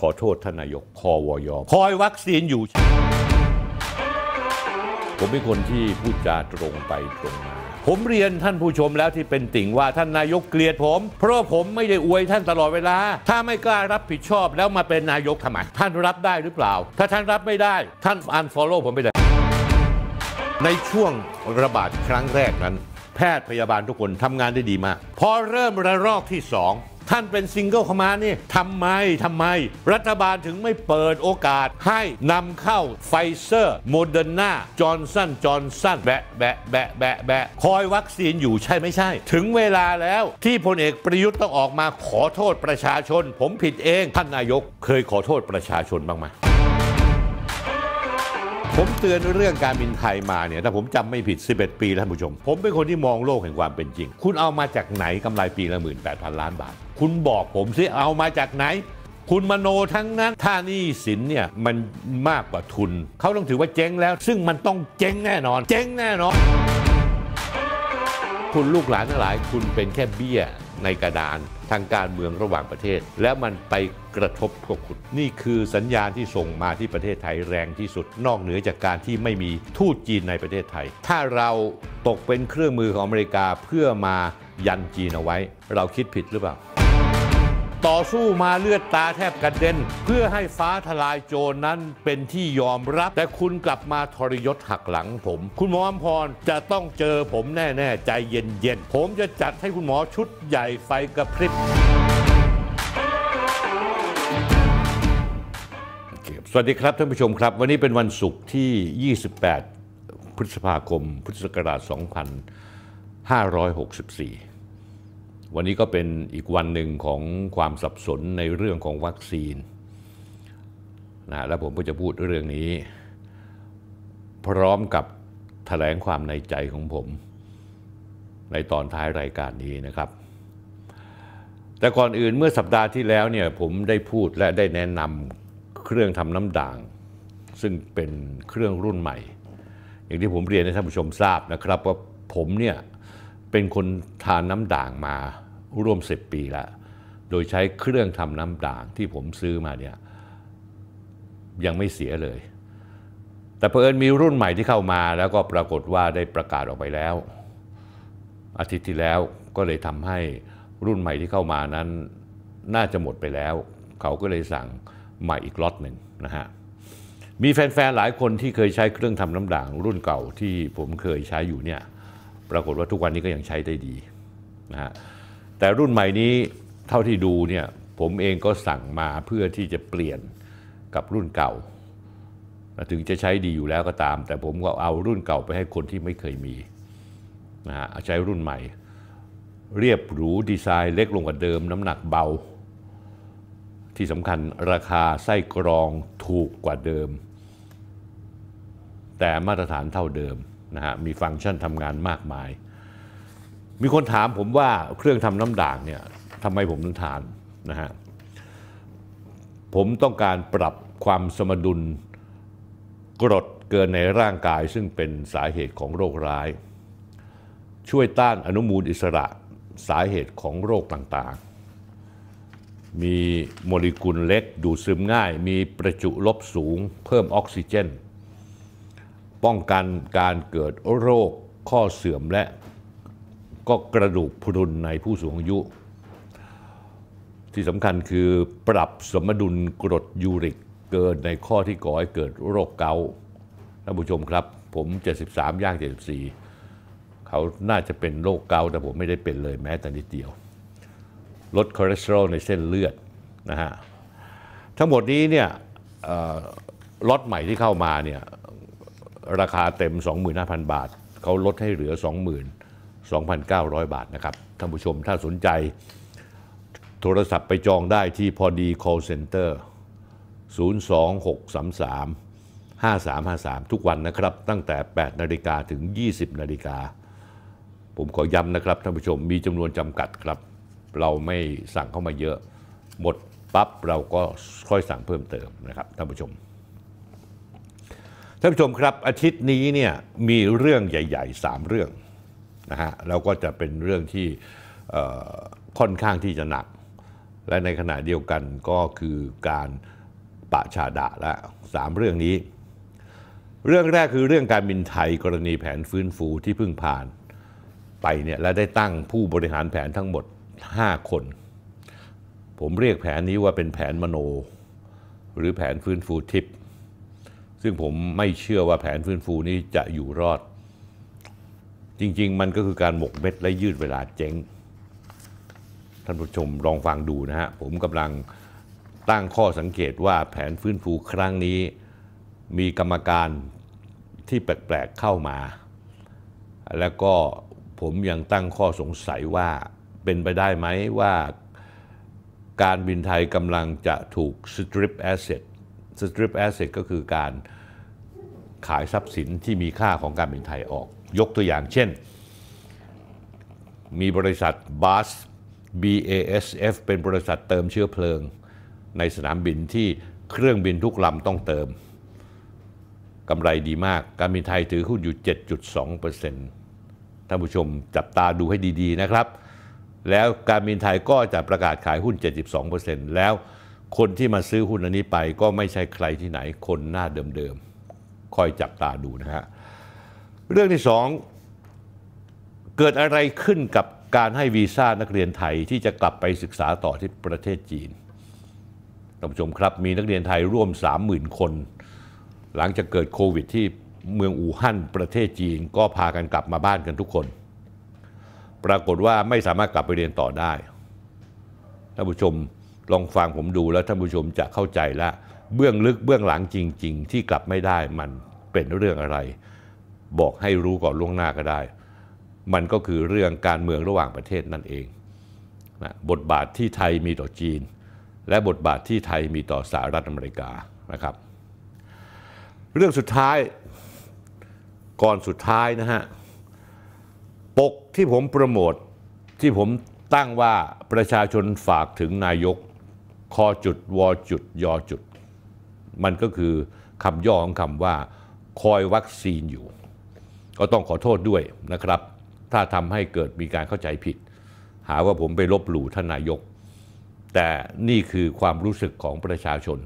ขอโทษท่านายกคอวยอคอยวัคซีนอยู่ผมเป็นคนที่พูดจาตรงไปตรงมาผมเรียนท่านผู้ชมแล้วที่เป็นติ่งว่าท่านนายกเกลียดผม เพราะผมไม่ได้อวยท่านตลอดเวลา ถ้าไม่กล้ารับผิดชอบแล้วมาเป็นนายกทำไมท่านรับได้หรือเปล่า ถ้าท่านรับไม่ได้ ท่านอันฟอลโล่ผมไปเลยในช่วงระบาดครั้งแรกนั้น แพทย์พยาบาลทุกคนทำงานได้ดีมากพอเริ่มระลอกที่สองท่านเป็นซิงเกิลคอมานี่ทำไมทำไม รัฐบาลถึงไม่เปิดโอกาสให้นำเข้าไฟเซอร์โมเดอร์นาจอร์นสันจอร์นสันแบะแบะแบะแบะแบะ คอยวัคซีนอยู่ใช่ไม่ใช่ ถึงเวลาแล้วที่พลเอกประยุทธ์ต้องออกมาขอโทษประชาชน ผมผิดเองท่านนายกเคยขอโทษประชาชนบ้างไหมผมเตือนเรื่องการบินไทยมาเนี่ยถ้าผมจำไม่ผิด 11 ปีท่านผู้ชม ผมเป็นคนที่มองโลกแห่งความเป็นจริง คุณเอามาจากไหนกำไรปีละหมื่นแปดพันล้านบาท คุณบอกผมสิเอามาจากไหน คุณมโนทั้งนั้นถ้านี่สินเนี่ยมันมากกว่าทุน เขาต้องถือว่าเจ๊งแล้วซึ่งมันต้องเจ๊งแน่นอนเจ๊งแน่นอน คุณลูกหลานทั้งหลาย คุณเป็นแค่เบี้ยในกระดาน ทางการเมืองระหว่างประเทศ แล้วมันไปกระทบพวกคุณนี่คือสัญญาณที่ส่งมาที่ประเทศไทยแรงที่สุดนอกเหนือจากการที่ไม่มีทูตจีนในประเทศไทย ถ้าเราตกเป็นเครื่องมือของอเมริกาเพื่อมายันจีนเอาไว้ เราคิดผิดหรือเปล่า ต่อสู้มาเลือดตาแทบกระเด็นเพื่อให้ฟ้าทลายโจรนั้นเป็นที่ยอมรับ แต่คุณกลับมาทรยศหักหลังผม คุณหมออมพรจะต้องเจอผมแน่ๆใจเย็นๆผมจะจัดให้คุณหมอชุดใหญ่ไฟกระพริบสวัสดีครับท่านผู้ชมครับ วันนี้เป็นวันศุกร์ที่ 28 พฤษภาคม พุทธศักราช2564 วันนี้ก็เป็นอีกวันหนึ่งของความสับสนในเรื่องของวัคซีนนะแล้วผมก็จะพูดเรื่องนี้ พร้อมกับถแถลงความในใจของผม ในตอนท้ายรายการนี้นะครับ แต่ก่อนอื่นเมื่อสัปดาห์ที่แล้วเนี่ยผมได้พูดและได้แนะนำเครื่องทำน้ำด่างซึ่งเป็นเครื่องรุ่นใหม่ อย่างที่ผมเรียนให้ท่านผู้ชมทราบนะครับ ว่าผมเนี่ยเป็นคนทานน้ำด่างมาร่วมสิบปีแล้ว โดยใช้เครื่องทำน้ำด่างที่ผมซื้อมาเนี่ยยังไม่เสียเลย แต่เเอิญมีรุ่นใหม่ที่เข้ามา แล้วก็ปรากฏว่าได้ประกาศออกไปแล้ว อาทิตย์ที่แล้วก็เลยทำให้รุ่นใหม่ที่เข้ามานั้นน่าจะหมดไปแล้ว เขาก็เลยสั่งใหม่อีกล็อตหนึ่งนะฮะมีแฟนๆหลายคนที่เคยใช้เครื่องทำน้ำด่างรุ่นเก่าที่ผมเคยใช้อยู่เนี่ยปรากฏว่าทุกวันนี้ก็ยังใช้ได้ดีนะฮะแต่รุ่นใหม่นี้เท่าที่ดูเนี่ยผมเองก็สั่งมาเพื่อที่จะเปลี่ยนกับรุ่นเก่า ถึงจะใช้ดีอยู่แล้วก็ตาม แต่ผมก็เอารุ่นเก่าไปให้คนที่ไม่เคยมีนะฮะใช้รุ่นใหม่เรียบหรูดีไซน์เล็กลงกว่าเดิม น้ำหนักเบาที่สำคัญราคาไส้กรองถูกกว่าเดิม แต่มาตรฐานเท่าเดิมนะฮะมีฟังก์ชันทำงานมากมาย มีคนถามผมว่าเครื่องทำน้ำด่างเนี่ยทำไมผมถึงทานนะฮะผมต้องการปรับความสมดุลกรดเกินในร่างกายซึ่งเป็นสาเหตุของโรคร้าย ช่วยต้านอนุมูลอิสระสาเหตุของโรคต่างมีโมเลกุลเล็กดูดซึมง่าย มีประจุลบสูง เพิ่มออกซิเจน ป้องกันการเกิดโรคข้อเสื่อมและ ก็กระดูกพรุนในผู้สูงอายุ ที่สำคัญคือปรับสมดุลกรดยูริกเกินในข้อที่ก่อให้เกิดโรคเกาต์ท่านผู้ชมครับ ผม 73 ย่าง 74 เขาน่าจะเป็นโรคเกาต์แต่ผมไม่ได้เป็นเลยแม้แต่นิดเดียวลดคอเลสเตอรอลในเส้นเลือดนะฮะทั้งหมดนี้เนี่ยล็อตใหม่ที่เข้ามาเนี่ยราคาเต็ม 25,000 บาทเขาลดให้เหลือ22,900 บาทนะครับท่านผู้ชมถ้าสนใจโทรศัพท์ไปจองได้ที่พอดี call center 02633 5353 ทุกวันนะครับ ตั้งแต่ 8นาฬิกาถึง 20นาฬิกาผมขอย้ำนะครับท่านผู้ชมมีจำนวนจำกัดครับเราไม่สั่งเข้ามาเยอะหมดปั๊บเราก็ค่อยสั่งเพิ่มเติมนะครับท่านผู้ชมท่านผู้ชมครับอาทิตย์นี้เนี่ยมีเรื่องใหญ่ๆ3เรื่องนะฮะแล้วก็จะเป็นเรื่องที่ค่อนข้างที่จะหนัก และในขณะเดียวกันก็คือการประชาดะละสามเรื่องนี้ เรื่องแรกคือเรื่องการบินไทยกรณีแผนฟื้นฟูที่เพิ่งผ่านไปเนี่ยและได้ตั้งผู้บริหารแผนทั้งหมดห้าคน ผมเรียกแผนนี้ว่าเป็นแผนมโน หรือแผนฟื้นฟู ทิพย์ซึ่งผมไม่เชื่อว่าแผนฟื้นฟูนี้จะอยู่รอด จริง ๆ มันก็คือการหมกเม็ดและยืดเวลาเจ๊งท่านผู้ชม ลองฟังดูนะฮะ ผมกำลังตั้งข้อสังเกตว่าแผนฟื้นฟูครั้งนี้ มีกรรมการที่แปลกๆเข้ามา แล้วก็ผมยังตั้งข้อสงสัยว่าเป็นไปได้ไหมว่าการบินไทยกำลังจะถูก strip asset strip asset ก็คือการขายทรัพย์สินที่มีค่าของการบินไทยออก ยกตัวอย่างเช่น มีบริษัท BAS BASF เป็นบริษัทเติมเชื้อเพลิง ในสนามบินที่เครื่องบินทุกลำต้องเติม กำไรดีมาก การบินไทยถือหุ้นอยู่ 7.2%ท่านผู้ชมจับตาดูให้ดีๆนะครับแล้วการบินไทยก็จะประกาศขายหุ้น 72%แล้วคนที่มาซื้อหุ้นอันนี้ไปก็ไม่ใช่ใครที่ไหนคนหน้าเดิมๆ คอยจับตาดูนะฮะ เรื่องที่สองเกิดอะไรขึ้นกับการให้วีซ่านักเรียนไทยที่จะกลับไปศึกษาต่อที่ประเทศจีน ท่านผู้ชมครับมีนักเรียนไทยร่วม 30,000 คน หลังจากเกิดโควิดที่เมืองอู่ฮั่นประเทศจีนก็พากันกลับมาบ้านกันทุกคนปรากฏว่าไม่สามารถกลับไปเรียนต่อได้ท่านผู้ชมลองฟังผมดูแล้วท่านผู้ชมจะเข้าใจละเบื้องลึกเบื้องหลังจริงๆ ที่กลับไม่ได้มันเป็นเรื่องอะไร บอกให้รู้ก่อนล่วงหน้าก็ได้ มันก็คือเรื่องการเมืองระหว่างประเทศนั่นเองนะบทบาทที่ไทยมีต่อจีน และบทบาทที่ไทยมีต่อสหรัฐอเมริกานะครับ เรื่องสุดท้ายก่อนสุดท้ายนะฮะปกที่ผมโปรโมทที่ผมตั้งว่าประชาชนฝากถึงนายกคอจุดวอจุดยอจุด มันก็คือคำย่อของคำว่า คอยวัคซีนอยู่ ก็ต้องขอโทษด้วยนะครับ ถ้าทำให้เกิดมีการเข้าใจผิด หาว่าผมไปลบหลู่ท่านนายก แต่นี่คือความรู้สึกของประชาชน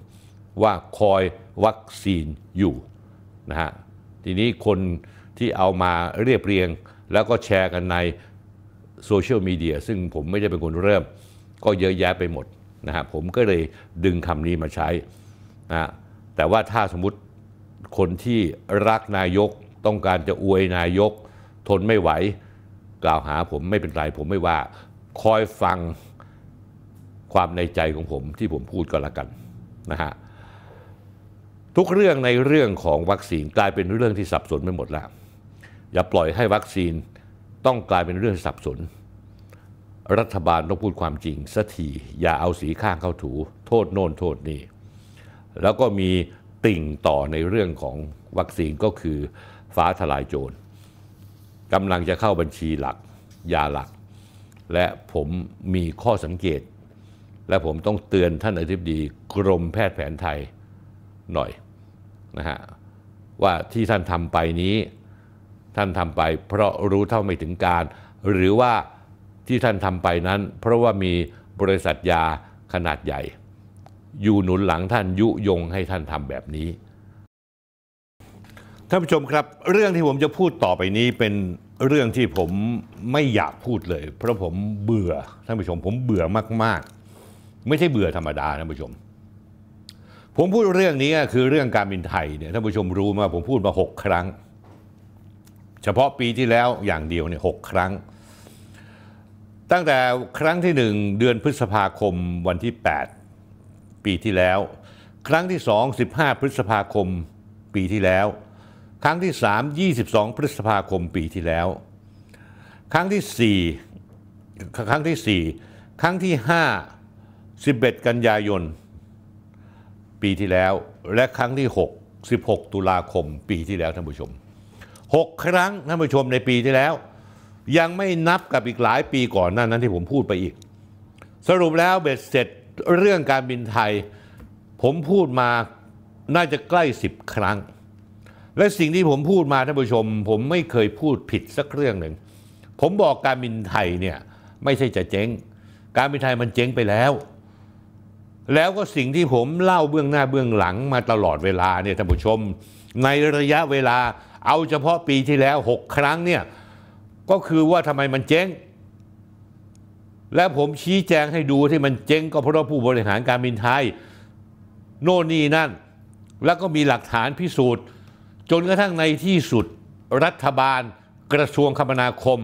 ว่าคอยวัคซีนอยู่นะฮะทีนี้คนที่เอามาเรียบเรียงแล้วก็แชร์กันในโซเชียลมีเดียซึ่งผมไม่ได้เป็นคนเริ่ม ก็เยอะแยะไปหมดนะฮะผมก็เลยดึงคำนี้มาใช้นะแต่ว่าถ้าสมมติคนที่รักนายกต้องการจะอวยนายก ทนไม่ไหว กล่าวหาผมไม่เป็นไร ผมไม่ว่าคอยฟังความในใจของผมที่ผมพูดก็แล้วกันนะฮะทุกเรื่องในเรื่องของวัคซีนกลายเป็นเรื่องที่สับสนไปหมดแล้วอย่าปล่อยให้วัคซีนต้องกลายเป็นเรื่องสับสน รัฐบาลต้องพูดความจริงสักที อย่าเอาสีข้างเข้าถู โทษโน่นโทษนี่ แล้วก็มีติ่งต่อในเรื่องของวัคซีนก็คือฟ้าทลายโจรกำลังจะเข้าบัญชีหลักยาหลัก และผมมีข้อสังเกต และผมต้องเตือนท่านอธิบดีกรมแพทย์แผนไทยหน่อย นะฮะว่าที่ท่านทำไปนี้ท่านทำไปเพราะรู้เท่าไม่ถึงการ หรือว่าที่ท่านทำไปนั้น เพราะว่ามีบริษัทยาขนาดใหญ่ อยู่หนุนหลังท่านยุยงให้ท่านทำแบบนี้ท่านผู้ชมครับ เรื่องที่ผมจะพูดต่อไปนี้เป็นเรื่องที่ผมไม่อยากพูดเลย เพราะผมเบื่อท่านผู้ชมผมเบื่อมากๆ ไม่ใช่เบื่อธรรมดาท่านผู้ชม ผมพูดเรื่องนี้คือเรื่องการบินไทยเนี่ยท่านผู้ชมรู้มาผมพูดมาหกครั้งเฉพาะปีที่แล้วอย่างเดียวเนี่ยหครั้ง ตั้งแต่ครั้งที่ 1 เดือนพฤษภาคมวันที่ 8 ปีที่แล้ว ครั้งที่ 2 15พฤษภาคมปีที่แล้ว ครั้งที่ 3 22 พฤษภาคมปีที่แล้ว ครั้งที่ 4 ครั้งที่ 4 ครั้งที่ 5 11 กันยายนปีที่แล้วและครั้งที่ 6 16 ตุลาคม ปีที่แล้วท่านผู้ชม6ครั้งท่านผู้ชมในปีที่แล้วยังไม่นับกับอีกหลายปีก่อนหน้านั้นที่ผมพูดไปอีก สรุปแล้วเบ็ดเสร็จเรื่องการบินไทยผมพูดมาน่าจะใกล้ 10 ครั้ง และสิ่งที่ผมพูดมาท่านผู้ชม ผมไม่เคยพูดผิดสักเรื่องหนึ่ง ผมบอกการบินไทยเนี่ยไม่ใช่จะเจ๊ง การบินไทยมันเจ๊งไปแล้ว แล้วก็สิ่งที่ผมเล่าเบื้องหน้าเบื้องหลังมาตลอดเวลาเนี่ยท่านผู้ชมในระยะเวลาเอาเฉพาะปีที่แล้ว 6 ครั้งเนี่ย ก็คือว่าทำไมมันเจ๊งและผมชี้แจงให้ดูที่มันเจ๊งก็เพราะผู้บริหารการบินไทย โน่นนี่นั่น แล้วก็มีหลักฐานพิสูจน์ จนกระทั่งในที่สุดรัฐบาลกระทรวงคมนาคม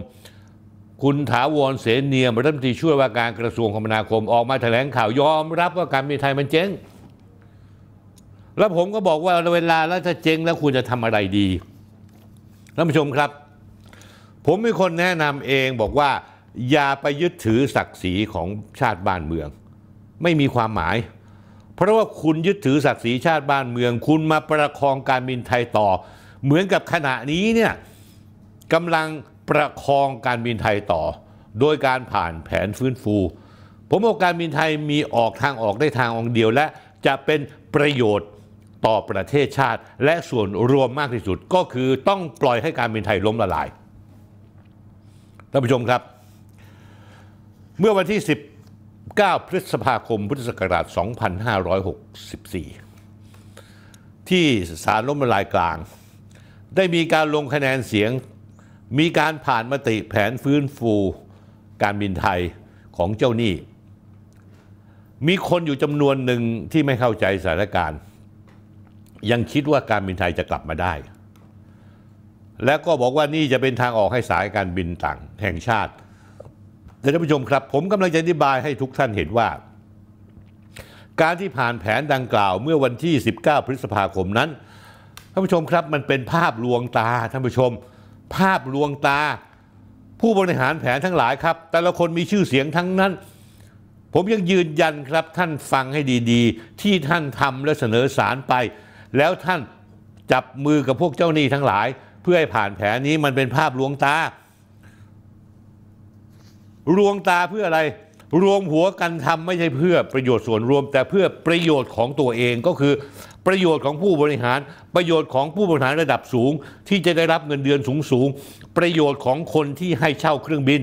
คุณถาวรเสนเนียม รัฐมนตรีช่วยว่าการกระทรวงคมนาคมออกมาแถลงข่าว ยอมรับว่าการบินไทยมันเจ๊งแล้วผมก็บอกว่าเวลาแล้วจะเจ๊งแล้วคุณจะทำอะไรดีท่านผู้ชมครับ ผมมีคนแนะนำเองบอกว่า อย่าไปยึดถือศักดิ์ศรีของชาติบ้านเมือง ไม่มีความหมาย เพราะว่าคุณยึดถือศักดิ์ศรีชาติบ้านเมือง คุณมาประคองการบินไทยต่อ เหมือนกับขณะนี้เนี่ยกำลังประคองการบินไทยต่อ โดยการผ่านแผนฟื้นฟู ผมบอกการบินไทยมีออกทางออกได้ทางองเดียวและจะเป็นประโยชน์ต่อประเทศชาติและส่วนรวมมากที่สุดก็คือต้องปล่อยให้การบินไทยล้มละลาย ท่านผู้ชมครับ เมื่อวันที่ 19 พฤษภาคมพุทธศักราช2564 ที่ศาลล้มละลายกลาง ได้มีการลงคะแนนเสียง มีการผ่านมติแผนฟื้นฟูการบินไทยของเจ้าหนี้ มีคนอยู่จำนวนหนึ่งที่ไม่เข้าใจสถานการณ์ยังคิดว่าการบินไทยจะกลับมาได้ แล้วก็บอกว่านี่จะเป็นทางออกให้สายการบินต่าง แห่งชาติท่านผู้ชมครับผมกำลังจะอธิบายให้ทุกท่านเห็นว่า การที่ผ่านแผนดังกล่าวเมื่อวันที่ 19 พฤษภาคมนั้นท่านผู้ชมครับมันเป็นภาพลวงตาท่านผู้ชม ภาพลวงตา ผู้บริหารแผนทั้งหลายครับ แต่ละคนมีชื่อเสียงทั้งนั้น ผมยังยืนยันครับท่านฟังให้ดีๆ ที่ท่านทำและ เสนอสารไปแล้วท่านจับมือกับพวกเจ้าหนี้ทั้งหลาย เพื่อให้ผ่านแผนนี้มันเป็นภาพลวงตาลวงตาเพื่ออะไร รวมหัวกันทำไม่ใช่เพื่อประโยชน์ส่วนรวมแต่เพื่อประโยชน์ของตัวเองก็คือประโยชน์ของผู้บริหาร ประโยชน์ของผู้บริหารระดับสูง ที่จะได้รับเงินเดือนสูงสูงประโยชน์ของคนที่ให้เช่าเครื่องบิน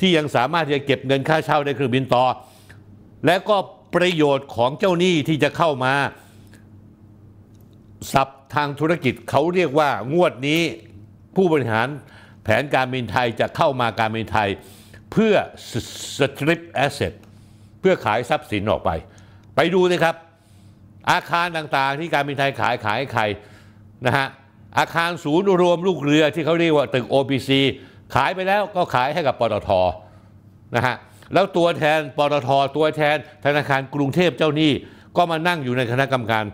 ที่ยังสามารถจะเก็บเงินค่าเช่าได้เครื่องบินต่อและก็ประโยชน์ของเจ้าหนี้ที่จะเข้ามาศัพท์ทางธุรกิจเขาเรียกว่างวดนี้ผู้บริหารแผนการบินไทยจะเข้ามาการบินไทยเพื่อสตริปแอสเซทเพื่อขายทรัพย์สินออกไป ไปดูเลยครับ อาคารต่างๆที่การบินไทยขายขายใครนะฮะอาคารศูนย์รวมลูกเรือที่เขาเรียกว่าตึก OPC ขายไปแล้วก็ขายให้กับปตทนะฮะแล้วตัวแทนปตทตัวแทนธนาคารกรุงเทพเจ้าหนี้ก็มานั่งอยู่ในคณะกรรมการ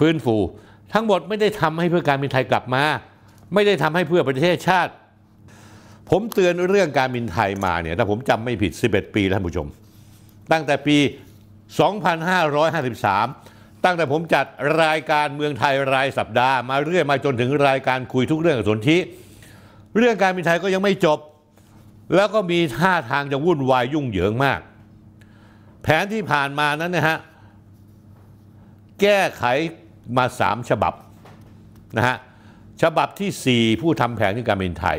ฟื้นฟูทั้งหมดไม่ได้ทำให้เพื่อการบินไทยกลับมา ไม่ได้ทำให้เพื่อประเทศชาติ ผมเตือนเรื่องการบินไทยมาเนี่ยถ้าผมจำไม่ผิด 11 ปีท่านผู้ชม ตั้งแต่ปี 2553 ตั้งแต่ผมจัดรายการเมืองไทยรายสัปดาห์ มาเรื่อยมาจนถึงรายการคุยทุกเรื่องกับสนธิเรื่องการบินไทยก็ยังไม่จบ แล้วก็มีท่าทางจะวุ่นวายยุ่งเหยิงมาก แผนที่ผ่านมานั้นนะฮะแก้ไขมาสามฉบับนะฮะฉบับที่ 4 ผู้ทำแผนที่การเือนไทย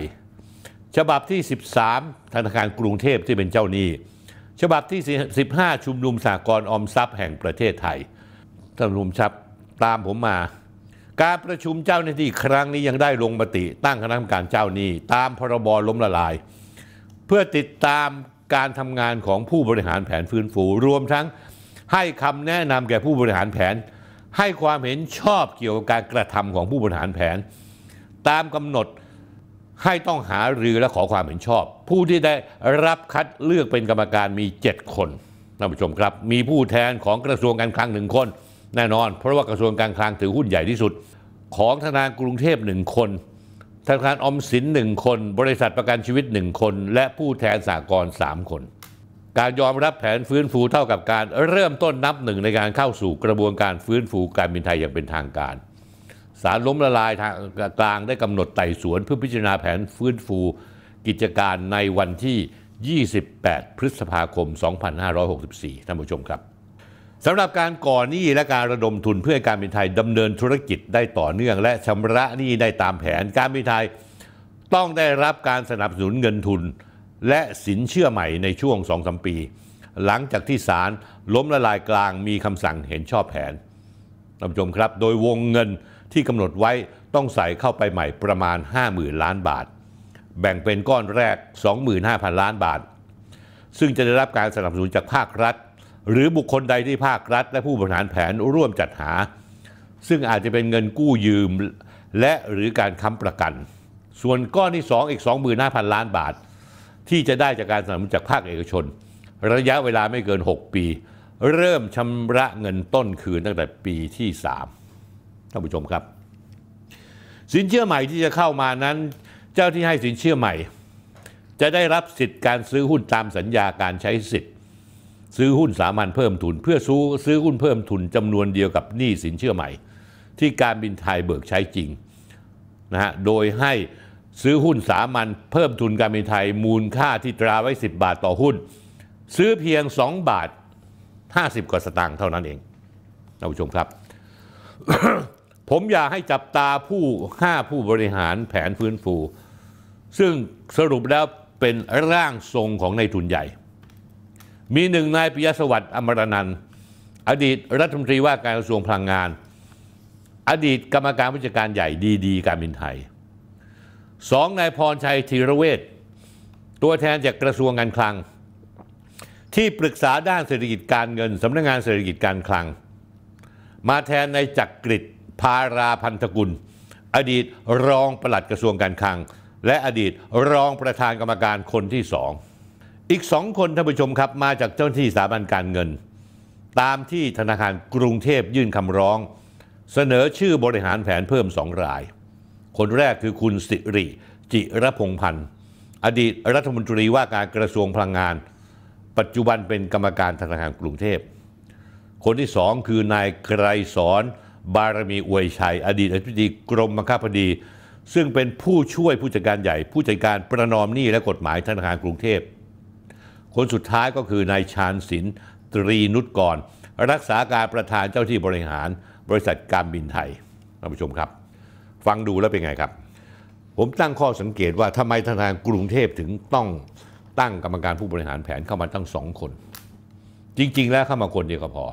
ฉบับที่ 13 ธนาคารกรุงเทพที่เป็นเจ้าหนี้ ฉบับที่15ชุมนุมสากลออมทรัพย์แห่งประเทศไทยท่านุมทรับตามผมมา การประชุมเจ้าหน้าที่ครั้งนี้ยังได้ลงมติตั้งคณะกรรมการเจ้าหนี้ตามพรบล้มละลาย เพื่อติดตามการทำงานของผู้บริหารแผนฟื้นฟูรวมทั้งให้คำแนะนำแก่ผู้บริหารแผนให้ความเห็นชอบเกี่ยวกับการกระทำของผู้บริหารแผน ตามกำหนดให้ต้องหารือและขอความเห็นชอบ ผู้ที่ได้รับคัดเลือกเป็นกรรมการมี 7 คนท่านผู้ชมครับ มีผู้แทนของกระทรวงการคลังหนึ่งคน แน่นอน เพราะว่ากระทรวงการคลังถือหุ้นใหญ่ที่สุด ของธนาคารกรุงเทพหนึ่งคนธนาคารอมสินหนึ่งคน บริษัทประกันชีวิตหนึ่งคนและผู้แทนสากลสามคนการยอมรับแผนฟื้นฟูเท่ากับการเริ่มต้นนับหนึ่งในการเข้าสู่กระบวนการฟื้นฟูการบินไทยอย่างเป็นทางการ สารล้มละลายทางกลางได้กำหนดไต่สวนเพื่อพิจารณาแผนฟื้นฟูกิจการในวันที่ 28 พฤษภาคม 2564 ท่านผู้ชมครับสำหรับการก่อหนี้และการระดมทุนเพื่อการบินไทยดำเนินธุรกิจได้ต่อเนื่องและชำระหนี้ได้ตามแผนการบินไทยต้องได้รับการสนับสนุนเงินทุนและสินเชื่อใหม่ในช่วงสองสมปี หลังจากที่ศาลล้มละลายกลางมีคำสั่งเห็นชอบแผนท่านผู้ชมครับโดยวงเงินที่กำหนดไว้ต้องใส่เข้าไปใหม่ประมาณ 50,000ล้านบาท แบ่งเป็นก้อนแรก 25,000 ล้านบาท ซึ่งจะได้รับการสนับสนุนจากภาครัฐ หรือบุคคลใดที่ภาครัฐ และผู้บริหารแผนร่วมจัดหา ซึ่งอาจจะเป็นเงินกู้ยืม และหรือการค้ำประกัน ส่วนก้อนที่2อีก25,000ล้านบาทที่จะได้จากการสนับสนุนจากภาคเอกชน ระยะเวลาไม่เกิน 6 ปี เริ่มชำระเงินต้นคืนตั้งแต่ปีที่3ท่านผู้ชมครับ สินเชื่อใหม่ที่จะเข้ามานั้นเจ้าที่ให้สินเชื่อใหม่ จะได้รับสิทธิ์การซื้อหุ้นตามสัญญาการใช้สิทธิ์ ซื้อหุ้นสามัญเพิ่มทุนเพื่อซื้อซื้อหุ้นเพิ่มทุนจำนวนเดียวกับหนี้สินเชื่อใหม่ ที่การบินไทยเบิกใช้จริงนะฮะโดยให้ซื้อหุ้นสามัญเพิ่มทุนการบินไทยมูลค่าที่ตราไว้ 10 บาทต่อหุ้น ซื้อเพียง 2 บาท 50กว่าสตางค์เท่านั้นเองท่านผู้ชมครับ ผมอยากให้จับตาผู้ห้าผู้บริหารแผนฟื้นฟู ซึ่งสรุปแล้วเป็นร่างทรงของนายทุนใหญ่ มีหนึ่งนายปิยสวัสดิ์อมรนันท์อดีตรัฐมนตรีว่าการกระทรวงพลังงาน อดีตกรรมการผู้จัดการใหญ่ดีดีการบินไทยสองนายพรชัยธีรเวชตัวแทนจากกระทรวงการคลัง ที่ปรึกษาด้านเศรษฐกิจการเงินสำนักงงานเศรษฐกิจการคลัง มาแทนนายจักกริดพาราพันธกุล อดีตรองปลัดกระทรวงการคลัง และอดีตรองประธานกรรมการคนที่สองอีกสองคนท่านผู้ชมครับมาจากเจ้าหน้าที่สถาบันการเงิน ตามที่ธนาคารกรุงเทพยื่นคำร้อง เสนอชื่อบริหารแผนเพิ่มสองรายคนแรกคือคุณสิริ จิรพงพันธ์อดีตรัฐมนตรีว่าการกระทรวงพลังงาน ปัจจุบันเป็นกรรมการธนาคารกรุงเทพคนที่สองคือนายไกรสอนบารมีอวยชัย อดีตอธิบดีกรมบังคับคดี ซึ่งเป็นผู้ช่วยผู้จัดการใหญ่ ผู้จัดการประนอมหนี้และกฎหมายธนาคารกรุงเทพคนสุดท้ายก็คือนายชาญศิลป์ตรีนุชกร รักษาการประธานเจ้าที่บริหาร บริษัทการบินไทยท่านผู้ชมครับฟังดูแล้วเป็นไงครับ ผมตั้งข้อสังเกตว่าทำไมธนาคารกรุงเทพถึงต้องตั้งกรรมการผู้บริหารแผนเข้ามาตั้งสองคน จริง ๆ แล้วเข้ามาคนเดียวก็พอ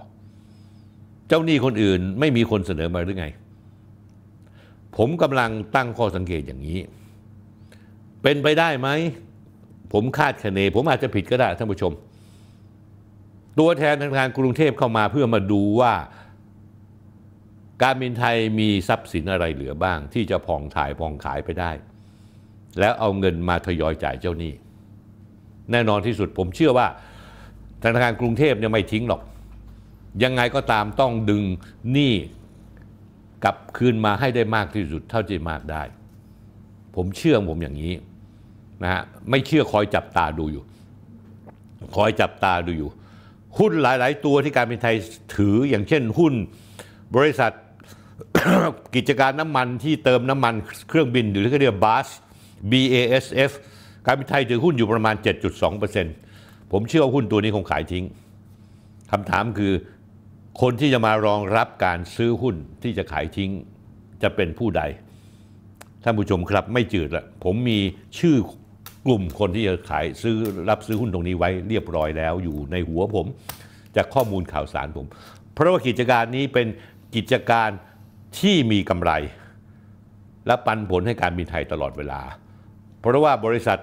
เจ้าหนี้คนอื่นไม่มีคนเสนอมาหรือไง ผมกำลังตั้งข้อสังเกตอย่างนี้ เป็นไปได้ไหมผมคาดคะเน ผมอาจจะผิดก็ได้ท่านผู้ชม ตัวแทนธนาคารกรุงเทพเข้ามาเพื่อมาดูว่าการบินไทยมีทรัพย์สินอะไรเหลือบ้าง ที่จะพองถ่ายพองขายไปได้ แล้วเอาเงินมาทยอยจ่ายเจ้าหนี้ แน่นอนที่สุดผมเชื่อว่าธนาคารกรุงเทพเนี่ยไม่ทิ้งหรอก ยังไงก็ตามต้องดึงหนี้กลับคืนมาให้ได้มากที่สุดเท่าที่มากได้ ผมเชื่อผมอย่างนี้นะฮะไม่เชื่อคอยจับตาดูอยู่ คอยจับตาดูอยู่ หุ้นหลาย ๆ ตัวที่การบินไทยถืออย่างเช่น หุ้นบริษัทกิจการน้ำมันที่เติมน้ำมันเครื่องบินหรือที่เรียกบัส BASF การบินไทยถือหุ้นอยู่ประมาณ 7.2%ผมเชื่อว่าหุ้นตัวนี้คงขายทิ้งคำถามคือคนที่จะมารองรับการซื้อหุ้นที่จะขายทิ้งจะเป็นผู้ใด ท่านผู้ชมครับไม่จืดละ ผมมีชื่อกลุ่มคนที่จะขายซื้อรับซื้อหุ้นตรงนี้ไว้ เรียบร้อยแล้วอยู่ในหัวผม จากข้อมูลข่าวสารผม เพราะว่ากิจการนี้เป็นกิจการที่มีกำไร และปันผลให้การบินไทยตลอดเวลา เพราะว่าบริษัท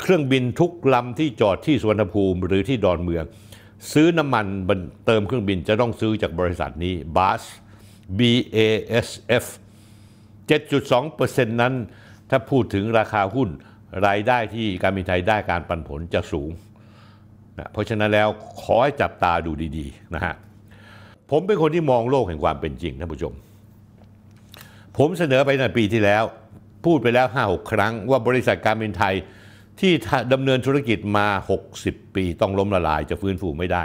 เครื่องบินทุกลำที่จอดที่สุวรรณภูมิหรือที่ดอนเมือง ซื้อน้ำมันเติมเครื่องบินจะต้องซื้อจากบริษัทนี้ BAS B A S F 7.2%นั้นถ้าพูดถึงราคาหุ้น รายได้ที่การบินไทยได้การปันผลจะสูงนะเพราะฉะนั้นแล้วขอให้จับตาดูดีๆนะฮะผมเป็นคนที่มองโลกแห่งความเป็นจริงท่านผู้ชมผมเสนอไปในปีที่แล้วพูดไปแล้ว 5-6 ครั้งว่าบริษัทการบินไทยที่ดำเนินธุรกิจมา 60 ปี ต้องล้มละลาย จะฟื้นฟูไม่ได้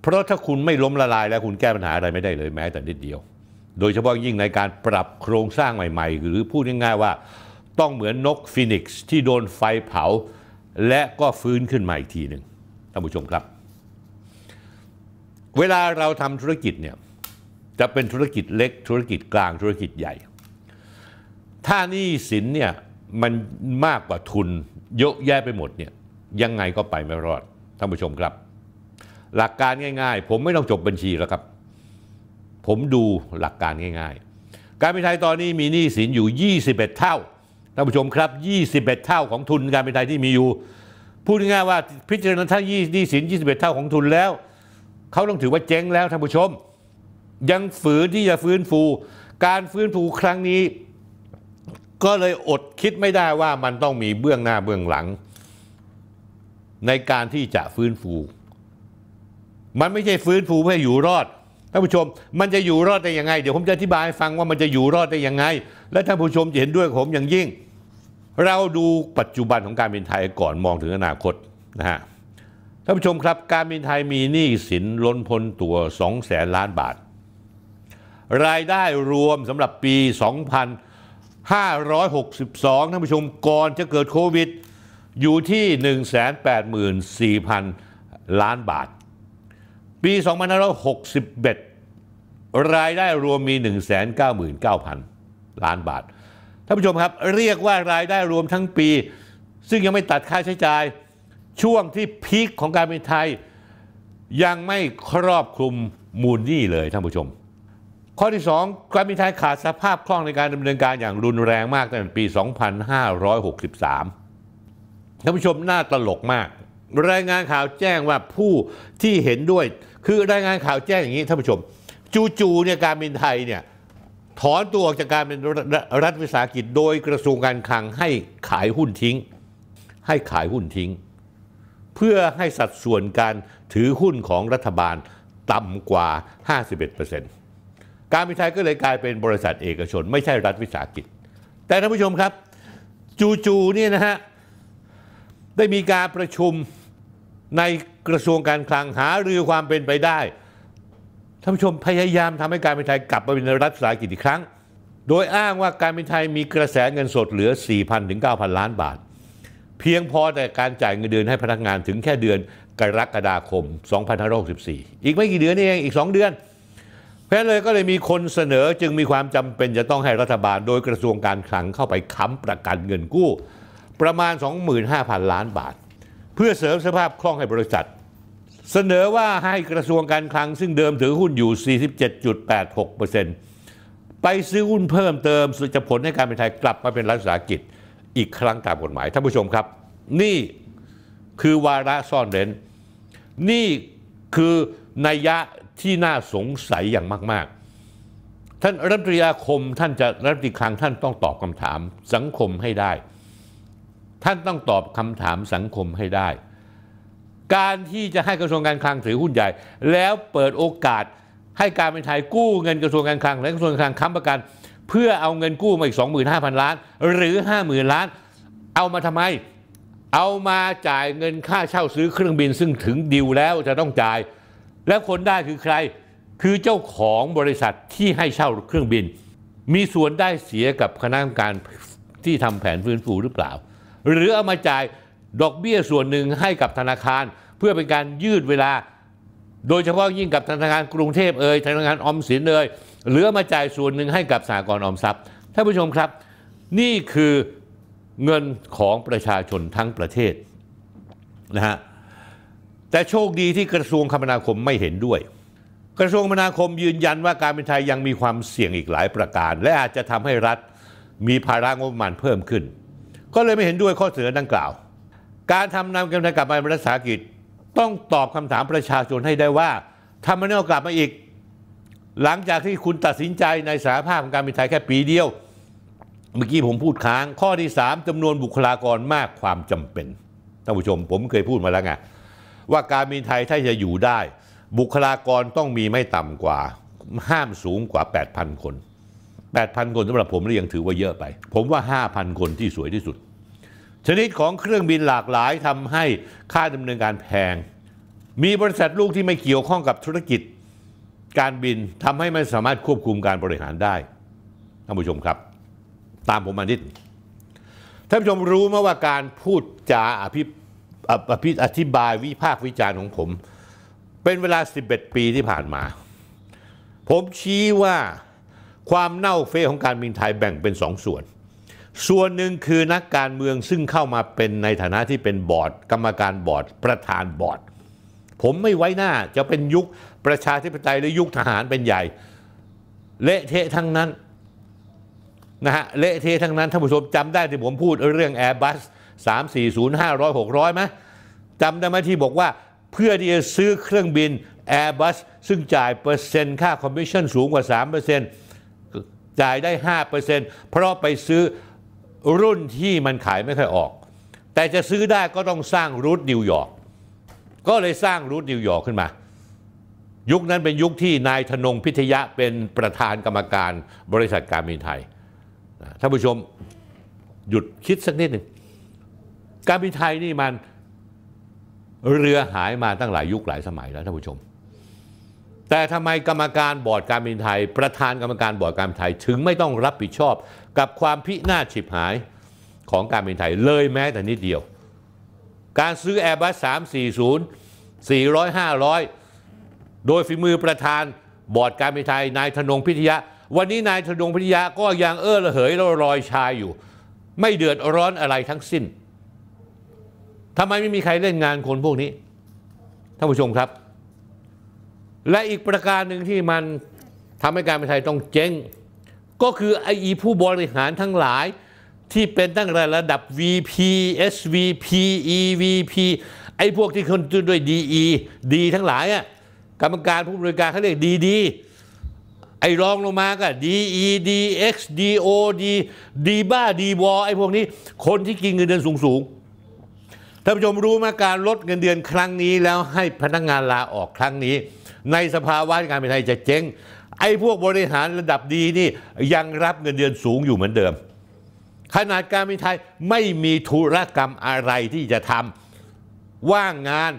เพราะถ้าคุณไม่ล้มละลายแล้วคุณแก้ปัญหาอะไรไม่ได้เลยแม้แต่นิดเดียว โดยเฉพาะยิ่งในการปรับโครงสร้างใหม่ๆ หรือพูดง่ายๆว่าต้องเหมือนนกฟีนิกซ์ที่โดนไฟเผา และก็ฟื้นขึ้นมาอีกทีหนึ่งท่านผู้ชมครับ เวลาเราทำธุรกิจเนี่ยจะเป็นธุรกิจเล็กธุรกิจกลางธุรกิจใหญ่ ถ้านี่สินเนี่ยมันมากกว่าทุนเยอะแยะไปหมดเนี่ยยังไงก็ไปไม่รอด ท่านผู้ชมครับ หลักการง่ายๆผมไม่ต้องจบบัญชีแล้วครับ ผมดูหลักการง่ายๆ การเือนไทยตอนนี้มีหนี้สินอยู่ 21 เท่าท่านผู้ชมครับ 21 เท่าของทุน การเือนไทยที่มีอยู่ พูดง่ายๆว่าพิจารณาถ้าหนี้สิน21 เท่าของทุนแล้วเขาต้องถือว่าเจ๊งแล้วท่านผู้ชมยังฝืนที่จะฟื้นฟู การฟื้นฟูครั้งนี้ ก็เลยอดคิดไม่ได้ว่ามันต้องมีเบื้องหน้าเบื้องหลัง ในการที่จะฟื้นฟู มันไม่ใช่ฟื้นฟูเพื่ออยู่รอดท่านผู้ชมมันจะอยู่รอดได้ยังไงเดี๋ยวผมจะอธิบายให้ฟังว่ามันจะอยู่รอดได้ยังไง และท่านผู้ชมจะเห็นด้วยผมอย่างยิ่ง เราดูปัจจุบันของการบินไทยก่อนมองถึงอนาคตนะฮะท่านผู้ชมครับการบินไทยมีหนี้สินล้นพ้นตัว2แสนล้านบาทรายได้รวมสำหรับปี 2562 ท่านผู้ชมก่อนจะเกิดโควิด อยู่ที่ 184,000 ล้านบาท ปี 2561 รายได้รวมมี 199,000 ล้านบาท ท่านผู้ชมครับเรียกว่ารายได้รวมทั้งปี ซึ่งยังไม่ตัดค่าใช้จ่าย ช่วงที่พีคของการเป็นไทย ยังไม่ครอบคลุมมูลนี่เลยท่านผู้ชมข้อที่2การบินไทยขาดสภาพคล่องในการดำเนินการอย่างรุนแรงมากตั้งแต่ปี 2563 ท่านผู้ชมน่าตลกมาก รายงานข่าวแจ้งว่าผู้ที่เห็นด้วย คือรายงานข่าวแจ้งอย่างนี้ท่านผู้ชม จู่ๆเนี่ยการบินไทยเนี่ยถอนตัวออกจากการเป็นรัฐวิสาหกิจโดยกระทรวงการคลังให้ขายหุ้นทิ้ง ให้ขายหุ้นทิ้ง เพื่อให้สัดส่วนการถือหุ้นของรัฐบาลต่ำกว่า 51%เปอร์เซ็นต์การบินไทยก็เลยกลายเป็นบริษัทเอกชน ไม่ใช่รัฐวิสาหกิจ แต่ท่านผู้ชมครับจู่ๆเนี่ยนะฮะ ได้มีการประชุมในกระทรวงการคลังหารือความเป็นไปได้ท่านผู้ชมพยายามทำให้การบินไทยกลับมาเป็นรัฐวิสาหกิจอีกครั้ง โดยอ้างว่าการบินไทยมีกระแสเงินสดเหลือ 4,000 ถึง 9,000 ล้านบาท เพียงพอแต่การจ่ายเงินเดือนให้พนักงานถึงแค่เดือนกรกฎาคม 2564 อีกไม่กี่เดือนนี่เองอีก 2 เดือนเพราะเลยก็เลยมีคนเสนอจึงมีความจำเป็นจะต้องให้รัฐบาลโดยกระทรวงการคลังเข้าไปค้ำประกันเงินกู้ ประมาณ 25,000 ล้านบาท เพื่อเสริมสภาพคล่องให้บริษัท เสนอว่าให้กระทรวงการคลังซึ่งเดิมถือหุ้นอยู่ 47.86%ไปซื้อหุ้นเพิ่มเติมสุจะผลให้การเป็นไทยกลับมาเป็นรัฐสากิจอีกครั้งตามกฎหมายท่านผู้ชมครับนี่คือวาระซ่อนเร้นนี่คือนัยยะที่น่าสงสัยอย่างมากๆ ท่านรัฐมนตรีอาคมท่านจะรัฐมนตรีคลังท่านต้องตอบคำถามสังคมให้ได้ ท่านต้องตอบคำถามสังคมให้ได้ การที่จะให้กระทรวงการคลังถือหุ้นใหญ่ แล้วเปิดโอกาสให้การเป็นไทยกู้เงินกระทรวงการคลังและกระทรวงการคลังค้ำประกันเพื่อเอาเงินกู้มาอีก 25,000ล้าน หรือ 50,000 ล้านเอามาทำไมเอามาจ่ายเงินค่าเช่าซื้อเครื่องบินซึ่งถึงดิวแล้วจะต้องจ่ายและคนได้คือใครคือเจ้าของบริษัทที่ให้เช่าเครื่องบิน มีส่วนได้เสียกับคณะกรรมการที่ทำแผนฟื้นฟูหรือเปล่า หรือเอามาจ่าย ดอกเบี้ยส่วนหนึ่งให้กับธนาคาร เพื่อเป็นการยืดเวลา โดยเฉพาะยิ่งกับธนาคารกรุงเทพเอ่ยธนาคารออมสินเอ่ยหรือมาจ่ายส่วนหนึ่งให้กับสากลออมทรัพย์ท่านผู้ชมครับ นี่คือเงินของประชาชนทั้งประเทศนะฮะแต่โชคดีที่กระทรวงคมนาคมไม่เห็นด้วย กระทรวงคมนาคมยืนยันว่าการบินไทยยังมีความเสี่ยงอีกหลายประการ และอาจจะทำให้รัฐมีภาระงบประมาณเพิ่มขึ้น ก็เลยไม่เห็นด้วยข้อเสนอดังกล่าว การทำนำการังกลับมาบนรัฐากิจต้องตอบคำถามประชาชนให้ได้ว่าทำม่นด้กลับมาอีก หลังจากที่คุณตัดสินใจในสาภาพของการบินไทยแค่ปีเดียว เมื่อกี้ผมพูดค้าง ข้อที่3จำนวนบุคลากรมากความจำเป็นท่านผู้ชมผมเคยพูดมาแล้วไงว่าการบินไทยถ้าจะอยู่ได้ บุคลากรต้องมีไม่ต่ำกว่าห้ามสูงกว่า 8,000 คน 8,000 คนสำหรับผมเรียงถือว่าเยอะไป ผมว่า 5,000 คนที่สวยที่สุด ชนิดของเครื่องบินหลากหลายทำให้ค่าดำเนินการแพง มีบริษัทลูกที่ไม่เกี่ยวข้องกับธุรกิจ การบินทำให้ไม่สามารถควบคุมการบริหารได้ท่านผู้ชมครับ ตามผมมานิดท่านผู้ชมรู้ไหมว่าการพูดจาอภิอภิอธิบายวิพากษ์วิจารณ์ของผม เป็นเวลา 11 ปีที่ผ่านมา ผมชี้ว่าความเน่าเฟะของการบินไทยแบ่งเป็นสองส่วน ส่วนหนึ่งคือนักการเมืองซึ่งเข้ามาเป็นในฐานะที่เป็นบอร์ด กรรมการบอร์ดประธานบอร์ด ผมไม่ไว้หน้าจะเป็นยุคประชาธิปไตยหรือยุคทหารเป็นใหญ่ เละเทะทั้งนั้น นะฮะเละเทะทั้งนั้นท่านผู้ชมจำได้ที่ผมพูดเรื่องแอร์บัสสามสี่ศูนย์ห้าร้อยหกร้อยไหมจำได้ไหมที่บอกว่าเพื่อที่จะซื้อเครื่องบิน Airbus ซึ่งจ่ายเปอร์เซ็นต์ค่าคอมมิชชั่นสูงกว่า 3%จ่ายได้ 5%เพราะไปซื้อรุ่นที่มันขายไม่ค่อยออก แต่จะซื้อได้ก็ต้องสร้างรูทนิวยอร์กก็เลยสร้างรูทนิวยอร์กขึ้นมา ยุคนั้นเป็นยุคที่นายธนงพิทยะเป็นประธานกรรมการบริษัทการบินไทยท่านผู้ชมหยุดคิดสักนิดหนึ่งการบินไทยนี่มันเรือหายมาตั้งหลายยุคหลายสมัยแล้วท่านผู้ชม แต่ทำไมกรรมการบอร์ดการบินไทย ประธานกรรมการบอร์ดการบินไทยถึงไม่ต้องรับผิดชอบกับความพินาศฉิบหายของการบินไทยเลยแม้แต่นิดเดียว การซื้อแ์สี่ร้340 400 500 โดยฝีมือประธานบอร์ดการบินไทยนายธนงพิทยะ วันนี้นายธนงพิทยะก็ยังเอ้อระเหยแลอยชายอยู่ ไม่เดือดร้อนอะไรทั้งสิ้นทำไมไม่มีใครเล่นงานคนพวกนี้ท่านผู้ชมครับ และอีกประการหนึ่งที่มันทำให้การเป็นไทยต้องเจ๊งก็คือไอีผู้บริหารทั้งหลาย ที่เป็นตั้งแต่ระดับ VP SVP EVP ไอ้พวกที่คนด้วย DE ดีทั้งหลายอ่ะกรรมการผู้บริการเขาเรียกดีดีไอ้รองลงมาก็ DE DX DO D D บ้า D ีวอไอ้พวกนี้คนที่กินเงินเดือนสูงๆท่านผู้ชมรู้มาการลดเงินเดือนครั้งนี้แล้วให้พนักงานลาออกครั้งนี้ ในสภาวะการเมืองไทยจะเจ๊งไอ้พวกบริหารระดับดีนี่ยังรับเงินเดือนสูงอยู่เหมือนเดิมขนาดการเมืองไทยไม่มีธุรกรรมอะไรที่จะทำว่างงาน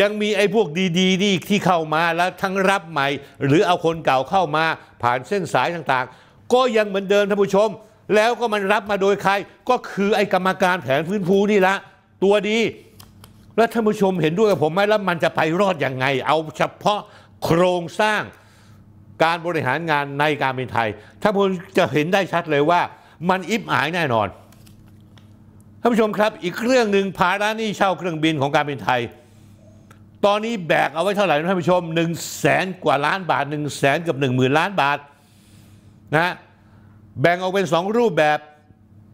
ยังมีไอ้พวกดีๆนี่ที่เข้ามาแล้วทั้งรับใหม่ หรือเอาคนเก่าเข้ามาผ่านเส้นสายต่าง ๆ ก็ยังเหมือนเดิมท่านผู้ชมแล้วก็มันรับมาโดยใคร ก็คือไอ้กรรมการแผนฟื้นฟูนี่ละตัวดี แล้วท่านผู้ชมเห็นด้วยกับผมไหมแล้วมันจะไปรอดอยังไง เอาเฉพาะโครงสร้างการบริหารงานในการเป็นไทยท่านผู้ชมจะเห็นได้ชัดเลยว่ามันอิบหายแน่นอนท่านผู้ชมครับ อีกเรื่องหนึ่งภาระนี่เช่าเครื่องบินของการเป็นไทย ตอนนี้แบกเอาไว้เท่าไหร่ท่านผู้ชม1นึ่งแสนกว่าล้านบาท1นึ่งแสนกับ1มื่นล้านบาทนะแบ่งออกเป็น 2 รูปแบบ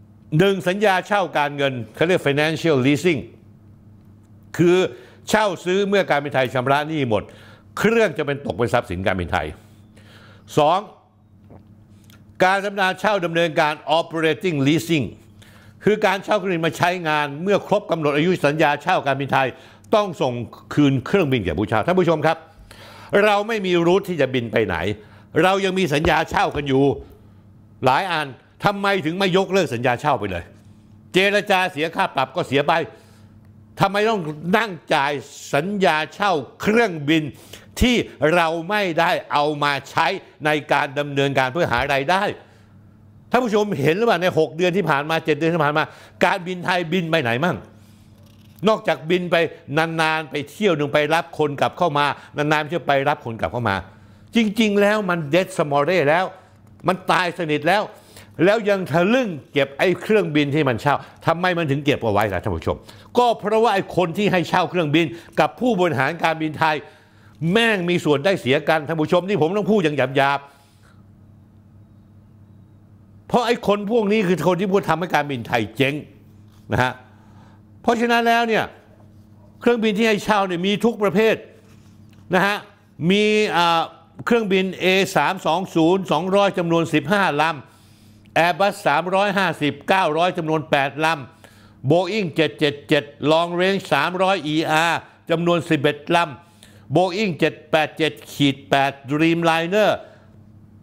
1 สัญญาเช่าการเงินเขาเรียก financial leasing คือเช่าซื้อเมื่อการบินไทยชำระหนี้หมด เครื่องจะเป็นตกเป็นทรัพย์สินการบินไทย 2. การดำเนินเช่าดำเนินการ operating leasing คือการเช่าเครื่องบินมาใช้งาน เมื่อครบกำหนดอายุสัญญาเช่าการบินไทยต้องส่งคืนเครื่องบินแก่ผู้เช่าท่านผู้ชมครับ เราไม่มีรูทที่จะบินไปไหน เรายังมีสัญญาเช่ากันอยู่หลายอันทำไมถึงไม่ยกเลิกสัญญาเช่าไปเลย เจรจาเสียค่าปรับก็เสียไปทำไมต้องนั่งจ่ายสัญญาเช่าเครื่องบินที่เราไม่ได้เอามาใช้ในการดำเนินการเพื่อหาไรายได้ท่านผู้ชมเห็นหรือเปล่าใน 6 เดือนที่ผ่านมา 7 เดือนที่ผ่านมา การบินไทยบินไปไหนมั่งนอกจากบินไปนานๆไปเที่ยวหนึ่งไปรับคนกลับเข้ามา นานๆเชื่อไปรับคนกลับเข้ามา จริง ๆ แล้วมันเดดสมอเร่แล้วมันตายสนิทแล้ว แล้วยังทะลึ่งเก็บไอ้เครื่องบินที่มันเช่า ทำไมมันถึงเก็บเอาไว้ล่ะท่านผู้ชม ก็เพราะว่าไอ้คนที่ให้เช่าเครื่องบินกับผู้บริหารการบินไทย แม่งมีส่วนได้เสียกันท่านผู้ชมนี่ผมต้องพูดอย่างหยาบๆเพราะไอ้คนพวกนี้คือคนที่พูดทำให้การบินไทยเจ๊งนะฮะเพราะฉะนั้นแล้วเนี่ยเครื่องบินที่ให้เช่าเนี่ยมีทุกประเภท นะฮะมีอ่าเครื่องบิน A320 200 จำนวน 15 ลำ Airbus 350 900 จำนวน 8 ลำ Boeing 777 Long Range 300 ER จำนวน 11 ลำ Boeing 787ขีด8 Dreamliner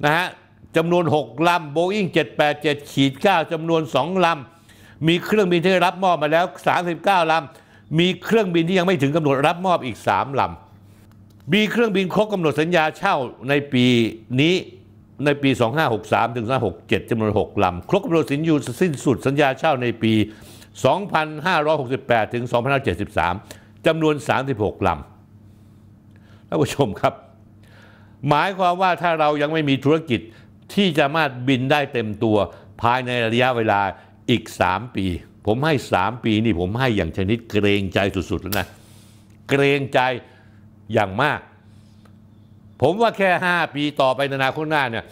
นะฮะจำนวน 6 ลำ Boeing 787ขีด9จำนวน 2 ลำ มีเครื่องบินที่รับมอบมาแล้ว 39 ลำ มีเครื่องบินที่ยังไม่ถึงกำหนดรับมอบอีก 3 ลำมีเครื่องบินครบกำหนดสัญญาเช่าในปีนี้ในปี 2563ถึง2567 จำนวน 6ลำครบกำหนดสินยูสิ้นสุดสัญญาเช่าในปี 2568ถึง2573 จำนวน 36 ลำท่านผู้ชมครับ หมายความว่าถ้าเรายังไม่มีธุรกิจที่จะมาบินได้เต็มตัวภายในระยะเวลาอีก 3 ปี ผมให้ 3 ปีนี่ผมให้อย่างชนิดเกรงใจสุดๆแล้วนะเกรงใจอย่างมาก ผมว่าแค่ 5 ปีต่อไปในอนาคตหน้าเนี่ย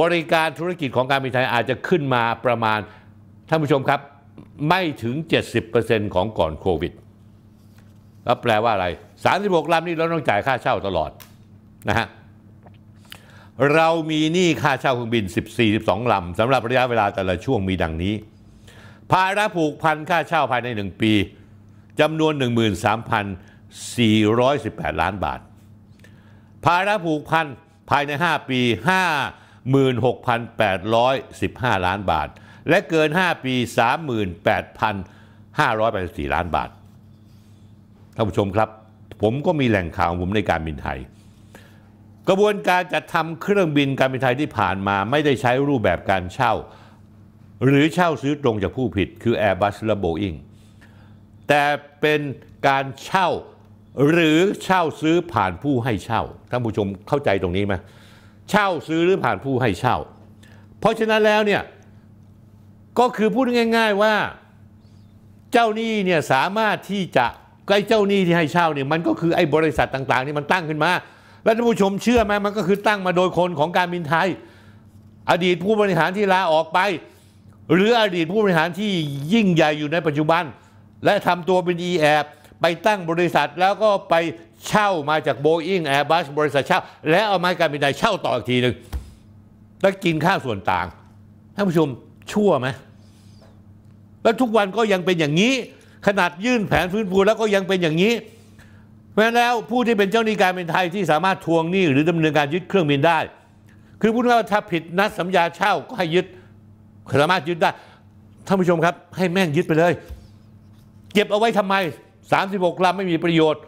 บริการธุรกิจของการบินไทย อาจจะขึ้นมาประมาณท่านผู้ชมครับไม่ถึง 70%ของก่อนโควิด แล้วแปลว่าอะไร 36 ลำนี้เราต้องจ่ายค่าเช่าตลอดนะฮะเรามีหนี้ค่าเช่าเครื่องบิน 14-12 ลำสำหรับระยะเวลาแต่ละช่วงมีดังนี้ภาระผูกพันค่าเช่าภายใน 1 ปีจำนวน 13,000 418 ล้านบาท ภาระผูกพันภายใน 5 ปี 56,815 ล้านบาท และเกิน 5 ปี 38,584 ล้านบาทท่านผู้ชมครับ ผมก็มีแหล่งข่าวผมในการบินไทย กระบวนการจัดทำเครื่องบินการบินไทยที่ผ่านมาไม่ได้ใช้รูปแบบการเช่า หรือเช่าซื้อตรงจากผู้ผิด คือ Airbus และ Boeing แต่เป็นการเช่าหรือเช่าซื้อผ่านผู้ให้เช่าท่านผู้ชมเข้าใจตรงนี้ไหมเช่าซื้อหรือผ่านผู้ให้เช่า เพราะฉะนั้นแล้วเนี่ยก็คือพูดง่ายๆว่าเจ้าหนี้เนี่ยสามารถที่จะไอ้เจ้าหนี้ที่ให้เช่าเนี่ยมันก็คือไอ้บริษัทต่างๆนี่มันตั้งขึ้นมา แล้วท่านผู้ชมเชื่อไหมมันก็คือตั้งมาโดยคนของการบินไทย อดีตผู้บริหารที่ลาออกไป หรืออดีตผู้บริหารที่ยิ่งใหญ่อยู่ในปัจจุบัน และทำตัวเป็นอีแอบไปตั้งบริษัทแล้วก็ไปเช่ามาจากโบอิงแอร์บัสบริษัทเช่า แล้วเอาไม้การบินไทยเช่าต่ออีกทีหนึ่งแล้วกินค่าส่วนต่างท่านผู้ชมชั่วไหมแล้วทุกวันก็ยังเป็นอย่างนี้ ขนาดยื่นแผนฟื้นฟูแล้วก็ยังเป็นอย่างนี้เพราะแล้วผู้ที่เป็นเจ้าหนี้การบินไทยที่สามารถทวงหนี้ หรือดำเนินการยึดเครื่องบินได้ คือพูดง่ายว่าถ้าผิดนัดสัญญาเช่าก็ให้ยึดสามารถยึดได้ท่านผู้ชมครับ ให้แม่งยึดไปเลย เก็บเอาไว้ทำไม36ลำไม่มีประโยชน์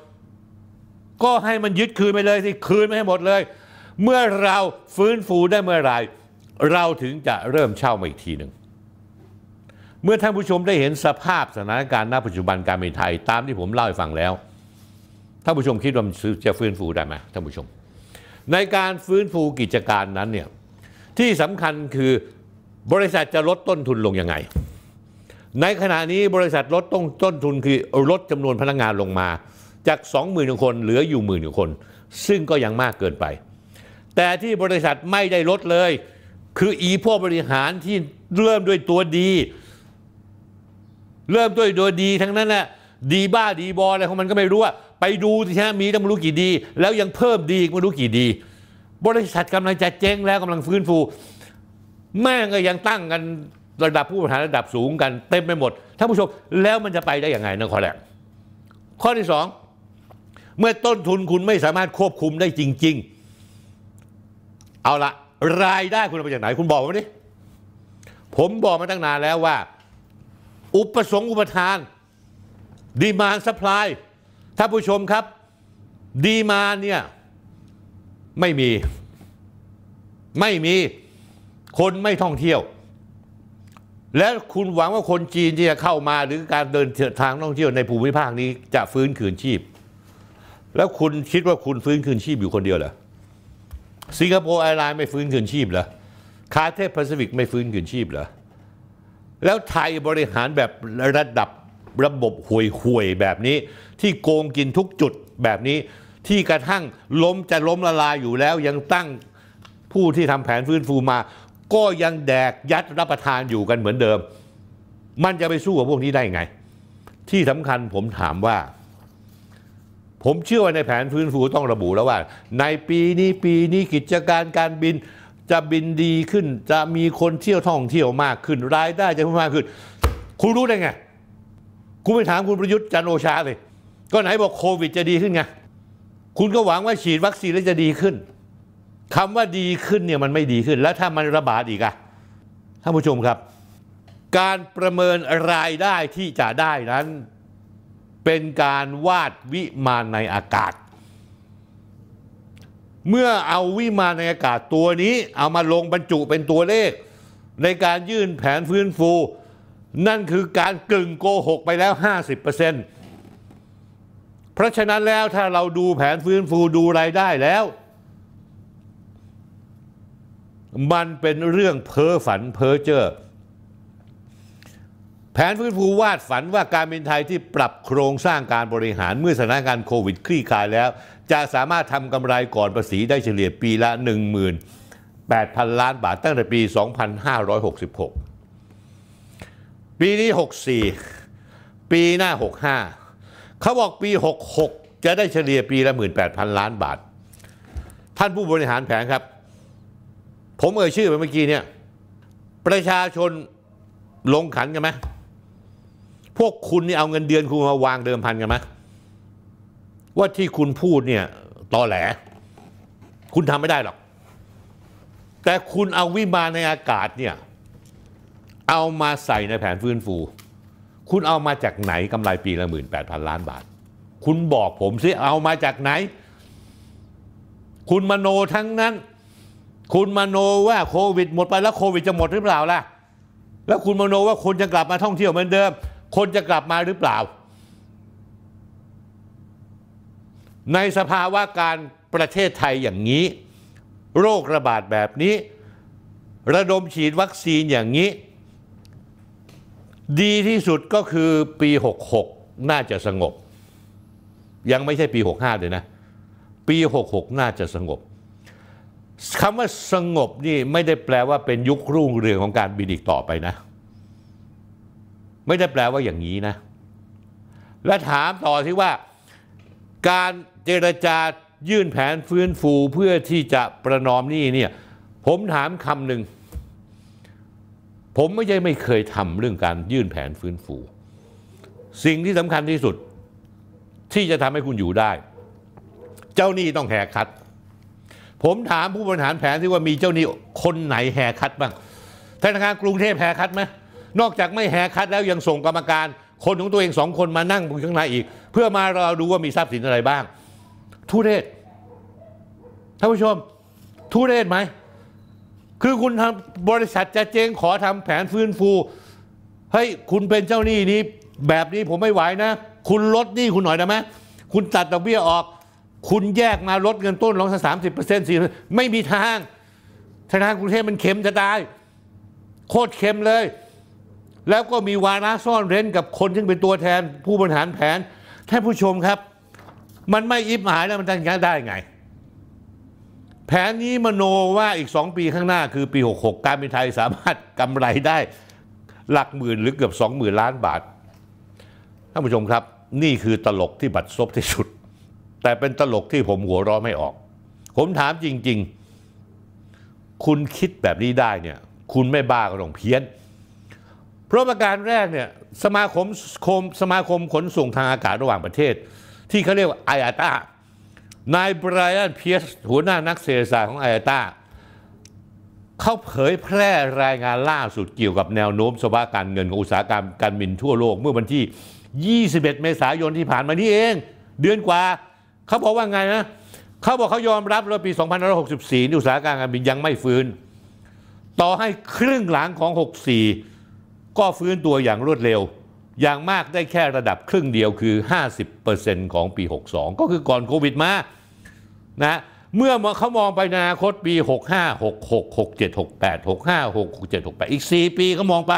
ก็ให้มันยึดคืนไปเลยสิคืนไม่ให้หมดเลย เมื่อเราฟื้นฟูได้เมื่อไรเราถึงจะเริ่มเช่ามาอีกทีหนึ่งเมื่อท่านผู้ชมได้เห็นสภาพสถานการณ์ณปัจจุบันการเมืองไทย ตามที่ผมเล่าให้ฟังแล้วท่านผู้ชมคิดว่าจะฟื้นฟูได้ไหมท่านผู้ชม ในการฟื้นฟูกิจการนั้นเนี่ยที่สำคัญคือบริษัทจะลดต้นทุนลงยังไงในขณะนี้บริษัทลดต้นต้นทุนคือลดจำนวนพนักงงานลงมา จาก 20,000 คนเหลืออยู่หมื่นคน ซึ่งก็ยังมากเกินไป แต่ที่บริษัทไม่ได้ลดเลย คืออีพวกบริหารที่เริ่มด้วยตัวดี เริ่มด้วยตัวดี ทั้งนั้นแหละดีบ้าดีบออะไรของมันก็ไม่รู้ว่าไปดูสิฮะมีตั้งไม่รู้กี่ดี แล้วยังเพิ่มดีอีกไม่รู้กี่ดี บริษัทกำลังจะเจ๊งแล้วกำลังฟื้นฟู แม่งก็ยังตั้งกันระดับผู้บริหารระดับสูงกันเต็มไปหมดท่านผู้ชมแล้วมันจะไปได้อย่างไงนะข้อแรกข้อที่สองเมื่อต้นทุนคุณไม่สามารถควบคุมได้จริงๆเอาละรายได้คุณมาจากไหนคุณบอกมาดิผมบอกมาตั้งนานแล้วว่าอุปสงค์อุปทานดีมานสป라이ท่านผู้ชมครับดีมานเนี่ยไม่มีไม่มีคนไม่ท่องเที่ยวและคุณหวังว่าคนจีนที่จะเข้ามาหรือการเดินทางท่องเที่ยวในภูมิภาคนี้จะฟื้นคืนชีพ แล้วคุณคิดว่าคุณฟื้นคืนชีพอยู่คนเดียวเหรอสิงคโปร์แอร์ไลน์ไม่ฟื้นคืนชีพเหรอคาเทสแปซิฟิกไม่ฟื้นคืนชีพเหรอแล้วไทยบริหารแบบระดับระบบห่วยห่วยแบบนี้ ที่โกงกินทุกจุดแบบนี้ที่กระทั่งล้มจะล้มละลายอยู่แล้ว ยังตั้งผู้ที่ทำแผนฟื้นฟูมาก็ยังแดกยัดรับประทานอยู่กันเหมือนเดิม มันจะไปสู้กับพวกนี้ได้ไง ที่สำคัญผมถามว่า ผมเชื่อว่าในแผนฟื้นฟูต้องระบุแล้วว่า ในปีนี้ปีนี้กิจการการบินจะบินดีขึ้น จะมีคนเที่ยวท่องเที่ยวมากขึ้น รายได้จะเพิ่มมากขึ้น คุณรู้ได้ไง คุณไปถามคุณประยุทธ์จันโอชาเลย ก็ไหนบอกโควิด จะดีขึ้นไง คุณก็หวังว่าฉีดวัคซีนแล้วจะดีขึ้นคำว่าดีขึ้นเนี่ยมันไม่ดีขึ้น แล้วถ้ามันระบาดอีกอะท่านผู้ชมครับ การประเมินรายได้ที่จะได้นั้น เป็นการวาดวิมานในอากาศ เมื่อเอาวิมานในอากาศตัวนี้ เอามาลงบรรจุเป็นตัวเลข ในการยื่นแผนฟื้นฟู นั่นคือการกลึงโกหกไปแล้ว 50%เพราะฉะนั้นแล้วถ้าเราดูแผนฟื้นฟูดูรายได้แล้วมันเป็นเรื่องเพ้อฝันเพ้อเจ้อแผนฟื้นฟูวาดฝันว่าการบินไทยที่ปรับโครงสร้างการบริหารเมื่อสถานการณ์โควิดคลี่คลายแล้ว จะสามารถทำกำไรก่อนภาษีได้เฉลี่ยปีละ18,000 ล้านบาทตั้งแต่ปี 2566 ปีนี้ 64 ปีหน้า 65 เขาบอกปี 66 จะได้เฉลี่ยปีละ18,000 ล้านบาท ท่านผู้บริหารแผนครับผมเอ่ยชื่อไปเมื่อกี้เนี่ยประชาชนลงขันกันไหมพวกคุณนี่เอาเงินเดือนคุณมาวางเดิมพันกันไหมว่าที่คุณพูดเนี่ยตอแหล คุณทำไม่ได้หรอกแต่คุณเอาวิมานในอากาศเนี่ยเอามาใส่ในแผนฟื้นฟู คุณเอามาจากไหนกำไรปีละหมื่นแปดพันล้านบาทคุณบอกผมสิเอามาจากไหน คุณมโนทั้งนั้นคุณมโนว่าโควิดหมดไปแล้วโควิดจะหมดหรือเปล่าล่ะ แล้วคุณมโนว่าคนจะกลับมาท่องเที่ยวเหมือนเดิม คนจะกลับมาหรือเปล่า ในสภาวะการประเทศไทยอย่างนี้ โรคระบาดแบบนี้ ระดมฉีดวัคซีนอย่างนี้ ดีที่สุดก็คือปี 66 น่าจะสงบ ยังไม่ใช่ปี65เลยนะปี66น่าจะสงบคำว่าสงบนี่ไม่ได้แปลว่าเป็นยุครุ่งเรืองของการบินอีกต่อไปนะ ไม่ได้แปลว่าอย่างนี้นะ และถามต่อที่ว่า การเจรจายื่นแผนฟื้นฟูเพื่อที่จะประนอมนี่เนี่ยผมถามคำหนึ่งผมไม่ใช่ไม่เคยทำเรื่องการยื่นแผนฟื้นฟู สิ่งที่สำคัญที่สุด ที่จะทำให้คุณอยู่ได้ เจ้าหนี้ต้องแหกคัดผมถามผู้บริหารแผนที่ว่ามีเจ้าหนี้คนไหนแหคัดบ้างธนาคารกรุงเทพแหคัดไหมนอกจากไม่แหคัดแล้วยังส่งกรรมการ คนของตัวเองสองคนมานั่งอยู่ข้างในอีก เพื่อมาเราดูว่ามีทรัพย์สินอะไรบ้าง ทุเรศท่านผู้ชมทุเรศไหมคือคุณทำบริษัทจะเจงขอทำแผนฟื้นฟูเฮ้ยคุณเป็นเจ้าหนี้นี้แบบนี้ผมไม่ไหวนะ คุณลดหนี้คุณหน่อยได้ไหมคุณตัดดอกเบี้ยออกคุณแยกมาลดเงินต้นลงสักสามสิบเปอร์เซ็นต์สี่ไม่มีทางธนาคารกรุงเทพมันเข็มจะตายโคตรเข็มเลย แล้วก็มีวาระซ่อนเร้นกับคนที่เป็นตัวแทนผู้บริหารแผนท่านผู้ชมครับ มันไม่อิบหายแล้วมันจะยังได้ไง แผนนี้มโนว่าอีกสองปีข้างหน้าคือปี 66การบินไทยสามารถกำไรได้ หลักหมื่นหรือเกือบสองหมื่นล้านบาท ท่านผู้ชมครับ นี่คือตลกที่บัดซบที่สุดแต่เป็นตลกที่ผมหัวเราะไม่ออก ผมถามจริงๆ คุณคิดแบบนี้ได้เนี่ย คุณไม่บ้าก็ต้องเพี้ยน เพราะประการแรกเนี่ยสมาคมคมสมาคมขนส่งทางอากาศระหว่างประเทศ ที่เขาเรียกว่าไออาตานายไบรอันเพียสหัวหน้านักเศรษฐศาสตร์ของไออาตาเขาเผยแพร่รายงานล่าสุดเกี่ยวกับแนวโน้มสภาพการเงินของอุตสาหกรรมการบินทั่วโลกเมื่อวันที่ 21 เมษายนที่ผ่านมานี้เอง เดือนกว่าเขาบอกว่าไงนะ เขาบอกเขายอมรับว่าปี2564อุตสาหการการบินยังไม่ฟื้น ต่อให้ครึ่งหลังของ 64 ก็ฟื้นตัวอย่างรวดเร็ว อย่างมากได้แค่ระดับครึ่งเดียวคือ 50%ของปี 62 ก็คือก่อนโควิดมา นะ เมื่อเขามองไปอนาคตปี 65 66 67 68 65 66 67 68 อีก 4 ปีเขามองไป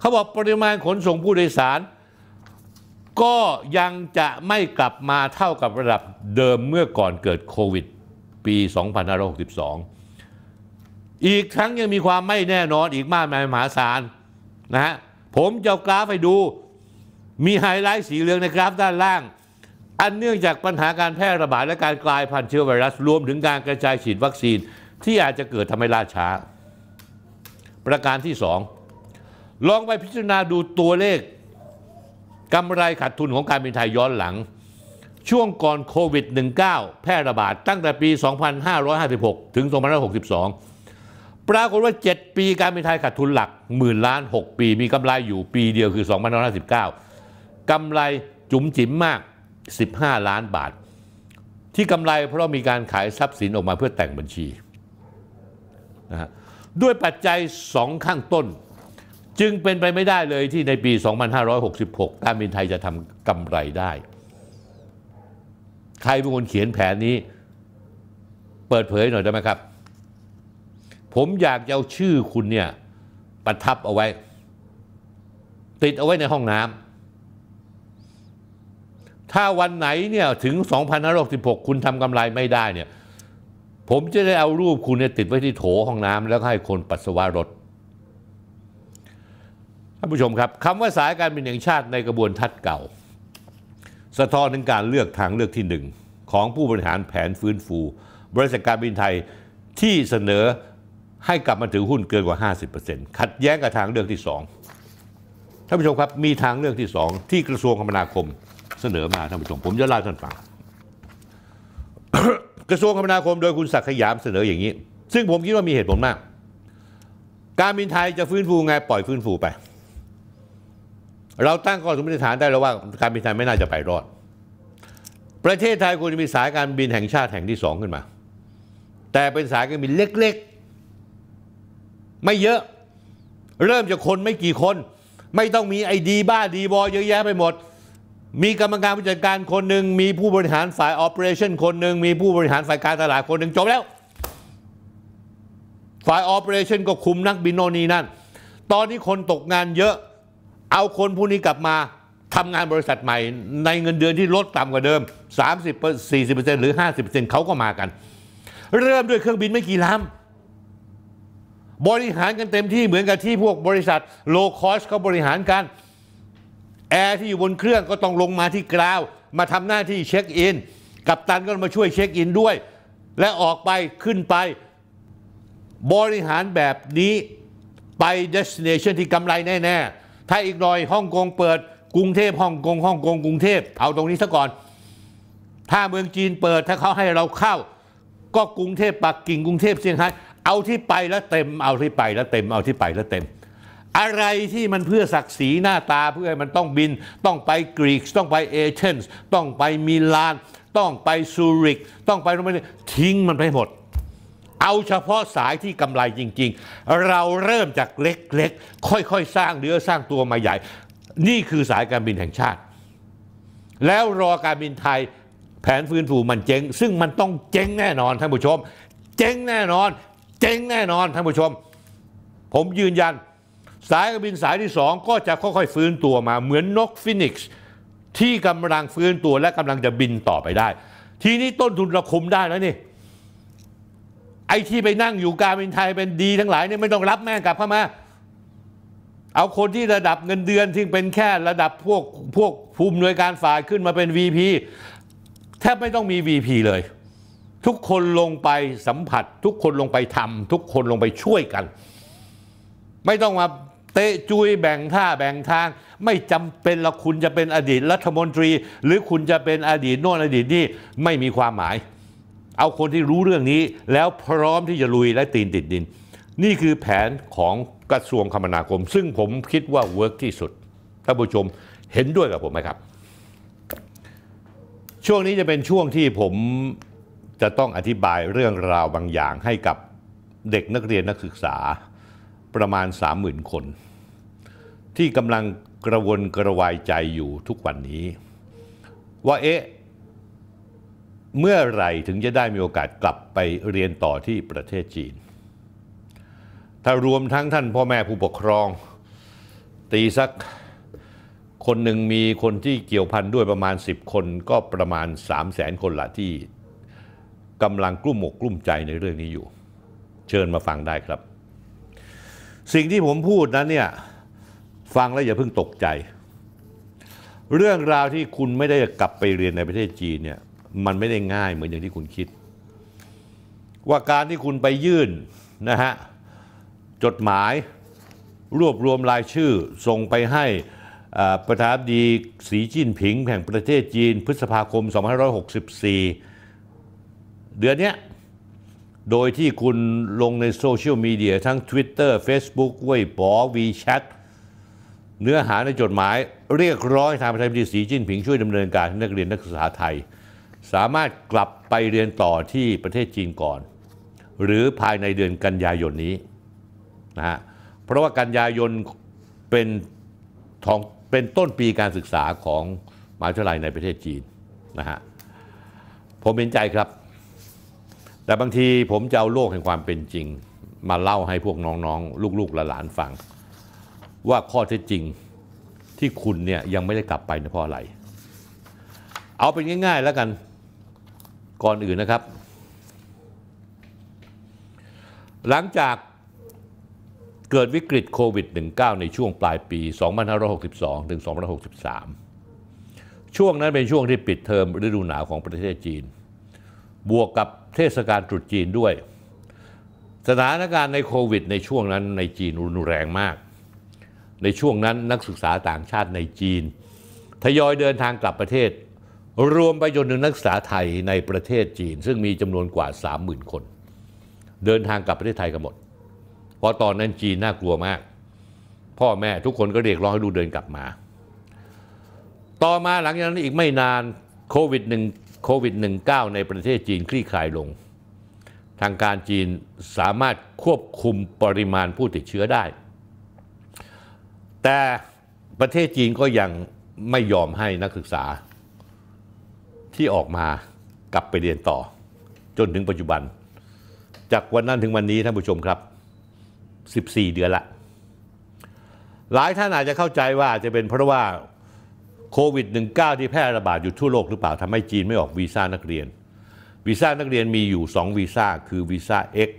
เขาบอกปริมาณขนส่งผู้โดยสารก็ยังจะไม่กลับมาเท่ากับระดับเดิมเมื่อก่อนเกิดโควิด ปี 2562 อีกครั้งยังมีความไม่แน่นอนอีกมากมายมหาศาลนะฮะผมจะกราฟให้ดู มีไฮไลท์สีเหลืองในกราฟด้านล่าง อันเนื่องจากปัญหาการแพร่ระบาดและการกลายพันธุ์เชื้อไวรัส รวมถึงการกระจายฉีดวัคซีนที่อาจจะเกิดทำให้ล่าช้า ประการที่ 2 ลองไปพิจารณาดูตัวเลขกำไรขาดทุนของการบินไทยย้อนหลังช่วงก่อนโควิด -19 แพร่ระบาดตั้งแต่ปี 2556 ถึง 2562 ปรากฏว่า 7 ปีการบินไทยขาดทุนหลักหมื่นล้าน 6 ปีมีกำไรอยู่ปีเดียวคือ 2559 กำไรจุ๋มจิ๋มมาก 15 ล้านบาท ที่กำไรเพราะมีการขายทรัพย์สินออกมาเพื่อแต่งบัญชีนะฮะด้วยปัจจัยสองข้างต้นจึงเป็นไปไม่ได้เลยที่ในปี 2566การบินไทยจะทำกำไรได้ ใครเป็นคนเขียนแผนนี้ เปิดเผยหน่อยได้ไหมครับ ผมอยากจะเอาชื่อคุณเนี่ยประทับเอาไว้ ติดเอาไว้ในห้องน้ำ ถ้าวันไหนเนี่ยถึง 2566 คุณทำกำไรไม่ได้เนี่ย ผมจะได้เอารูปคุณเนี่ยติดไว้ที่โถห้องน้ำแล้วให้คนปัสสาวะรถานผู้ชมครับคำว่าสายการบินแห่งชาติในกระบวนทัศน์เก่า สะท้อนถึงการเลือกทางเลือกที่หนึ่ง ของผู้บริหารแผนฟื้นฟู บริษัทการบินไทยที่เสนอให้กลับมาถือหุ้นเกินกว่า 50%ขัดแย้งกับทางเลือกที่สองท่านผู้ชมครับมีทางเลือกที่สองที่กระทรวงคมนาคมเสนอมาท่านผู้ชมผมจะเล่าท่านฟังกระทรวงคมนาคมโดยคุณศักดิ์ขยามเสนออย่างนี้ ซึ่งผมคิดว่ามีเหตุผลมาก การบินไทยจะฟื้นฟูไงปล่อยฟื้นฟูไปเราตั้งข้อสมมติฐานได้แล้วว่าการบินไทยไม่น่าจะไปรอด ประเทศไทยควรจะมีสายการบินแห่งชาติแห่งที่สองขึ้นมา แต่เป็นสายการบินเล็ก ๆ ไม่เยอะ เริ่มจากคนไม่กี่คน ไม่ต้องมีไอดีบ้าดีบอเยอะแยะไปหมด มีกรรมการผู้จัดการคนหนึ่ง มีผู้บริหารฝ่ายออปเปอเรชั่นคนหนึ่ง มีผู้บริหารฝ่ายการตลาดคนหนึ่งจบแล้วฝ่ายออปเปอเรชั่นก็คุมนักบินโนนีนั่น ตอนนี้คนตกงานเยอะเอาคนผู้นี้กลับมาทำงานบริษัทใหม่ ในเงินเดือนที่ลดต่ำกว่าเดิม30 40 หรือ 50เขาก็มากัน เริ่มด้วยเครื่องบินไม่กี่ลำบริหารกันเต็มที่เหมือนกับที่พวกบริษัทโลคอสเขาบริหารกันแอร์ที่อยู่บนเครื่องก็ต้องลงมาที่กราว มาทำหน้าที่เช็คอินกับตันก็มาช่วยเช็คอินด้วย และออกไปขึ้นไป บริหารแบบนี้ไปเดสติเนชันที่กำไรแน่ๆถ้าอีกหน่อยฮ่องกงเปิดกรุงเทพฮ่องกงฮ่องกงกรุงเทพเอาตรงนี้ซะก่อนถ้าเมืองจีนเปิดถ้าเขาให้เราเข้า ก็กรุงเทพปักกิ่งกรุงเทพเซี่ยงไฮ้เอาที่ไปแล้วเต็มเอาที่ไปแล้วเต็มเอาที่ไปแล้วเต็ม อะไรที่มันเพื่อศักดิ์ศรีหน้าตาเพื่อให้มันต้องบิน ต้องไปกรีกต้องไปเอเธนส์ต้องไปมิลานต้องไปซูริกต้องไปโรมาเนียทิ้งมันไปหมดเอาเฉพาะสายที่กำไรจริงๆ เราเริ่มจากเล็กๆ ค่อยๆสร้างเนื้อสร้างตัวมาใหญ่ นี่คือสายการบินแห่งชาติ แล้วรอการบินไทยแผนฟื้นฟูมันเจ๊ง ซึ่งมันต้องเจ๊งแน่นอนท่านผู้ชมเจ๊งแน่นอนเจ๊งแน่นอน ท่านผู้ชม ผมยืนยัน สายการบินสายที่สองก็จะค่อยๆ ฟื้นตัวมาเหมือนนกฟินิกซ์ที่กำลังฟื้นตัวและกำลังจะบินต่อไปได้ ทีนี้ต้นทุนเราคุมได้แล้วนี่ไอ้ที่ไปนั่งอยู่การเป็นไทยเป็นดีทั้งหลายเนี่ยไม่ต้องรับแม่กลับเข้ามาเอาคนที่ระดับเงินเดือนที่เป็นแค่ระดับพวกพวกภูมิหน่วยการฝ่ายขึ้นมาเป็น VP แทบไม่ต้องมี VP เลย ทุกคนลงไปสัมผัสทุกคนลงไปทำทุกคนลงไปช่วยกัน ไม่ต้องมาเตะจุยแบ่งท่าแบ่งทาง ไม่จำเป็นละคุณจะเป็นอดีตรัฐมนตรี หรือคุณจะเป็นอดีตโน่นอดีตนี่ไม่มีความหมายเอาคนที่รู้เรื่องนี้แล้วพร้อมที่จะลุยและตีนติดดิน นี่คือแผนของกระทรวงคมนาคม ซึ่งผมคิดว่าเวิร์กที่สุดท่านผู้ชมเห็นด้วยกับผมไหมครับ ช่วงนี้จะเป็นช่วงที่ผมจะต้องอธิบายเรื่องราวบางอย่างให้กับเด็กนักเรียนนักศึกษาประมาณ 30,000คน ที่กำลังกระวนกระวายใจอยู่ทุกวันนี้ ว่าเอ๊ะเมื่อไหร่ถึงจะได้มีโอกาสกลับไปเรียนต่อที่ประเทศจีน ถ้ารวมทั้งท่านพ่อแม่ผู้ปกครอง ตีสักคนหนึ่งมีคนที่เกี่ยวพันด้วยประมาณ 10 คน ก็ประมาณ 3 0 0แสนคนละที่กำลังกลุ้มหมกกลุ้มใจในเรื่องนี้อยู่ เชิญมาฟังได้ครับ สิ่งที่ผมพูดนั้นเนี่ยฟังแล้วอย่าเพิ่งตกใจ เรื่องราวที่คุณไม่ได้กลับไปเรียนในประเทศจีนเนี่ยมันไม่ได้ง่ายเหมือนอย่างที่คุณคิด ว่าการที่คุณไปยื่นนะฮะจดหมายรวบรวมรายชื่อ ส่งไปให้ประธานาธิบดีสีจิ้นผิงแห่งประเทศจีน พฤษภาคม2564 เดือนนี้โดยที่คุณลงในโซเชียลมีเดีย ทั้ง Twitter Facebook เว่ยป๋อ WeChat เนื้อหาในจดหมาย เรียกร้องให้ทางประธานาธิบดีสีจิ้นผิงช่วยดำเนินการนักเรียนนักศึกษาไทยสามารถกลับไปเรียนต่อที่ประเทศจีนก่อน หรือภายในเดือนกันยายนนี้นะฮะเพราะว่ากันยายนเป็นทองเป็นต้นปีการศึกษาของมหาวิทยาลัยในประเทศจีนนะฮะผมเห็นใจครับ แต่บางทีผมจะเอาโลกแห่งความเป็นจริง มาเล่าให้พวกน้อง ๆ ลูกๆหลานๆฟัง ว่าข้อเท็จจริงที่คุณเนี่ยยังไม่ได้กลับไปเนะเพราะอะไร เอาเป็นง่ายๆ แล้วกันก่อนอื่นนะครับ หลังจากเกิดวิกฤตโควิด -19 ในช่วงปลายปี 2562ถึง2563 ช่วงนั้นเป็นช่วงที่ปิดเทอมฤดูหนาวของประเทศจีน บวกกับเทศกาลตรุษจีนด้วย สถานการณ์ในโควิดในช่วงนั้นในจีนรุนแรงมาก ในช่วงนั้นนักศึกษาต่างชาติในจีน ทยอยเดินทางกลับประเทศรวมไปจนถึงนักศึกษาไทยในประเทศจีน ซึ่งมีจำนวนกว่า 30,000คน เดินทางกลับประเทศไทยกันหมดเพราะตอนนั้นจีนน่ากลัวมาก พ่อแม่ทุกคนก็เรียกร้องให้ลูกเดินกลับมา ต่อมาหลังจากนั้นอีกไม่นานโควิด1โควิด19ในประเทศจีนคลี่คลายลง ทางการจีนสามารถควบคุมปริมาณผู้ติดเชื้อได้ แต่ประเทศจีนก็ยังไม่ยอมให้นักศึกษาที่ออกมากลับไปเรียนต่อ จนถึงปัจจุบัน จากวันนั้นถึงวันนี้ท่านผู้ชมครับ 14 เดือนละ หลายท่านอาจจะเข้าใจว่าจะเป็นเพราะว่าโควิด -19 ที่แพร่ระบาดอยู่ทั่วโลกหรือเปล่าทำให้จีนไม่ออกวีซ่านักเรียน วีซ่านักเรียนมีอยู่ 2 วีซ่า คือวีซ่า X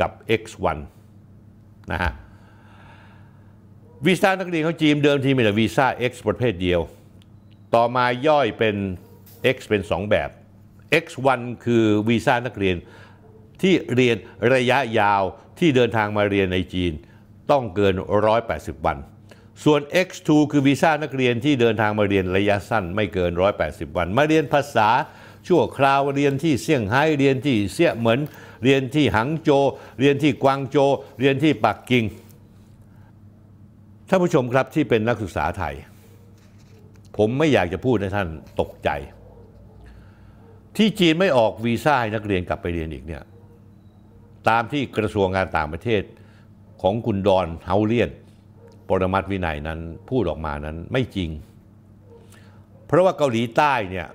กับ X1 นะฮะวีซ่านักเรียนของจีนเดิมทีมีแต่วีซ่า X ประเภทเดียว ต่อมาย่อยเป็น X เป็น 2 แบบ X1 คือวีซ่านักเรียน ที่เรียนระยะยาวที่เดินทางมาเรียนในจีน ต้องเกิน 180 วัน ส่วน X2 คือวีซ่านักเรียนที่เดินทางมาเรียนระยะสั้นไม่เกิน 180 วัน มาเรียนภาษาชั่วคราวเรียนที่เซี่ยงไฮ้เรียนที่เซี่ยเหมินเรียนที่หังโจเรียนที่กวางโจเรียนที่ปักกิ่ง ท่านผู้ชมครับที่เป็นนักศึกษาไทย ผมไม่อยากจะพูดให้ท่านตกใจที่จีนไม่ออกวีซ่าให้นักเรียนกลับไปเรียนอีกเนี่ยตามที่กระทรวงการต่างประเทศของคุณดอนเฮาเลียนปรมัตวินัยนั้นพูดออกมานั้นไม่จริง เพราะว่าเกาหลีใต้เนี่ย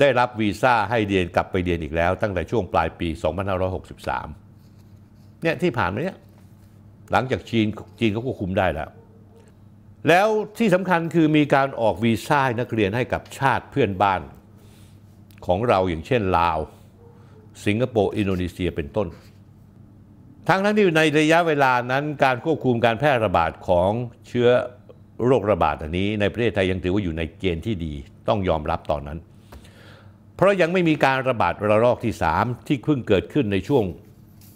ได้รับวีซ่าให้เรียนกลับไปเรียนอีกแล้วตั้งแต่ช่วงปลายปี 2563เนี่ยที่ผ่านมาเนี่ยหลังจากจีนจีนเขาควบคุมได้แล้ว แล้วที่สำคัญคือมีการออกวีซ่านักเรียนให้กับชาติเพื่อนบ้านของเราอย่างเช่น ลาวสิงคโปร์อินโดนีเซียเป็นต้น ทั้งทั้งที่ในระยะเวลานั้นการควบคุมการแพร่ระบาดของเชื้อโรคระบาดอันนี้ ในประเทศไทยยังถือว่าอยู่ในเกณฑ์ที่ดีต้องยอมรับตอนนั้น เพราะยังไม่มีการระบาดระลอกที่ 3 ที่เพิ่งเกิดขึ้นในช่วง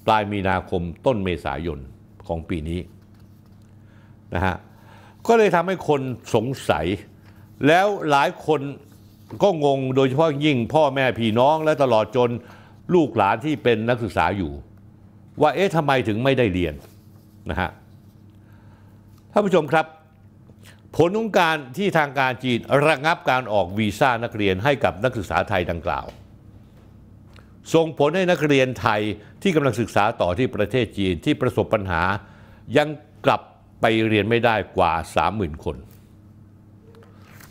ปลายมีนาคมต้นเมษายนของปีนี้นะฮะก็เลยทำให้คนสงสัยแล้วหลายคนก็งงโดยเฉพาะยิ่งพ่อแม่พี่น้องและตลอดจนลูกหลานที่เป็นนักศึกษาอยู่ ว่าเอ๊ะทำไมถึงไม่ได้เรียนนะฮะท่านผู้ชมครับ ผลของการที่ทางการจีนระงับการออกวีซ่านักเรียนให้กับนักศึกษาไทยดังกล่าวส่งผลให้นักเรียนไทยที่กำลังศึกษาต่อที่ประเทศจีนที่ประสบปัญหายังกลับไปเรียนไม่ได้กว่า 30,000 คน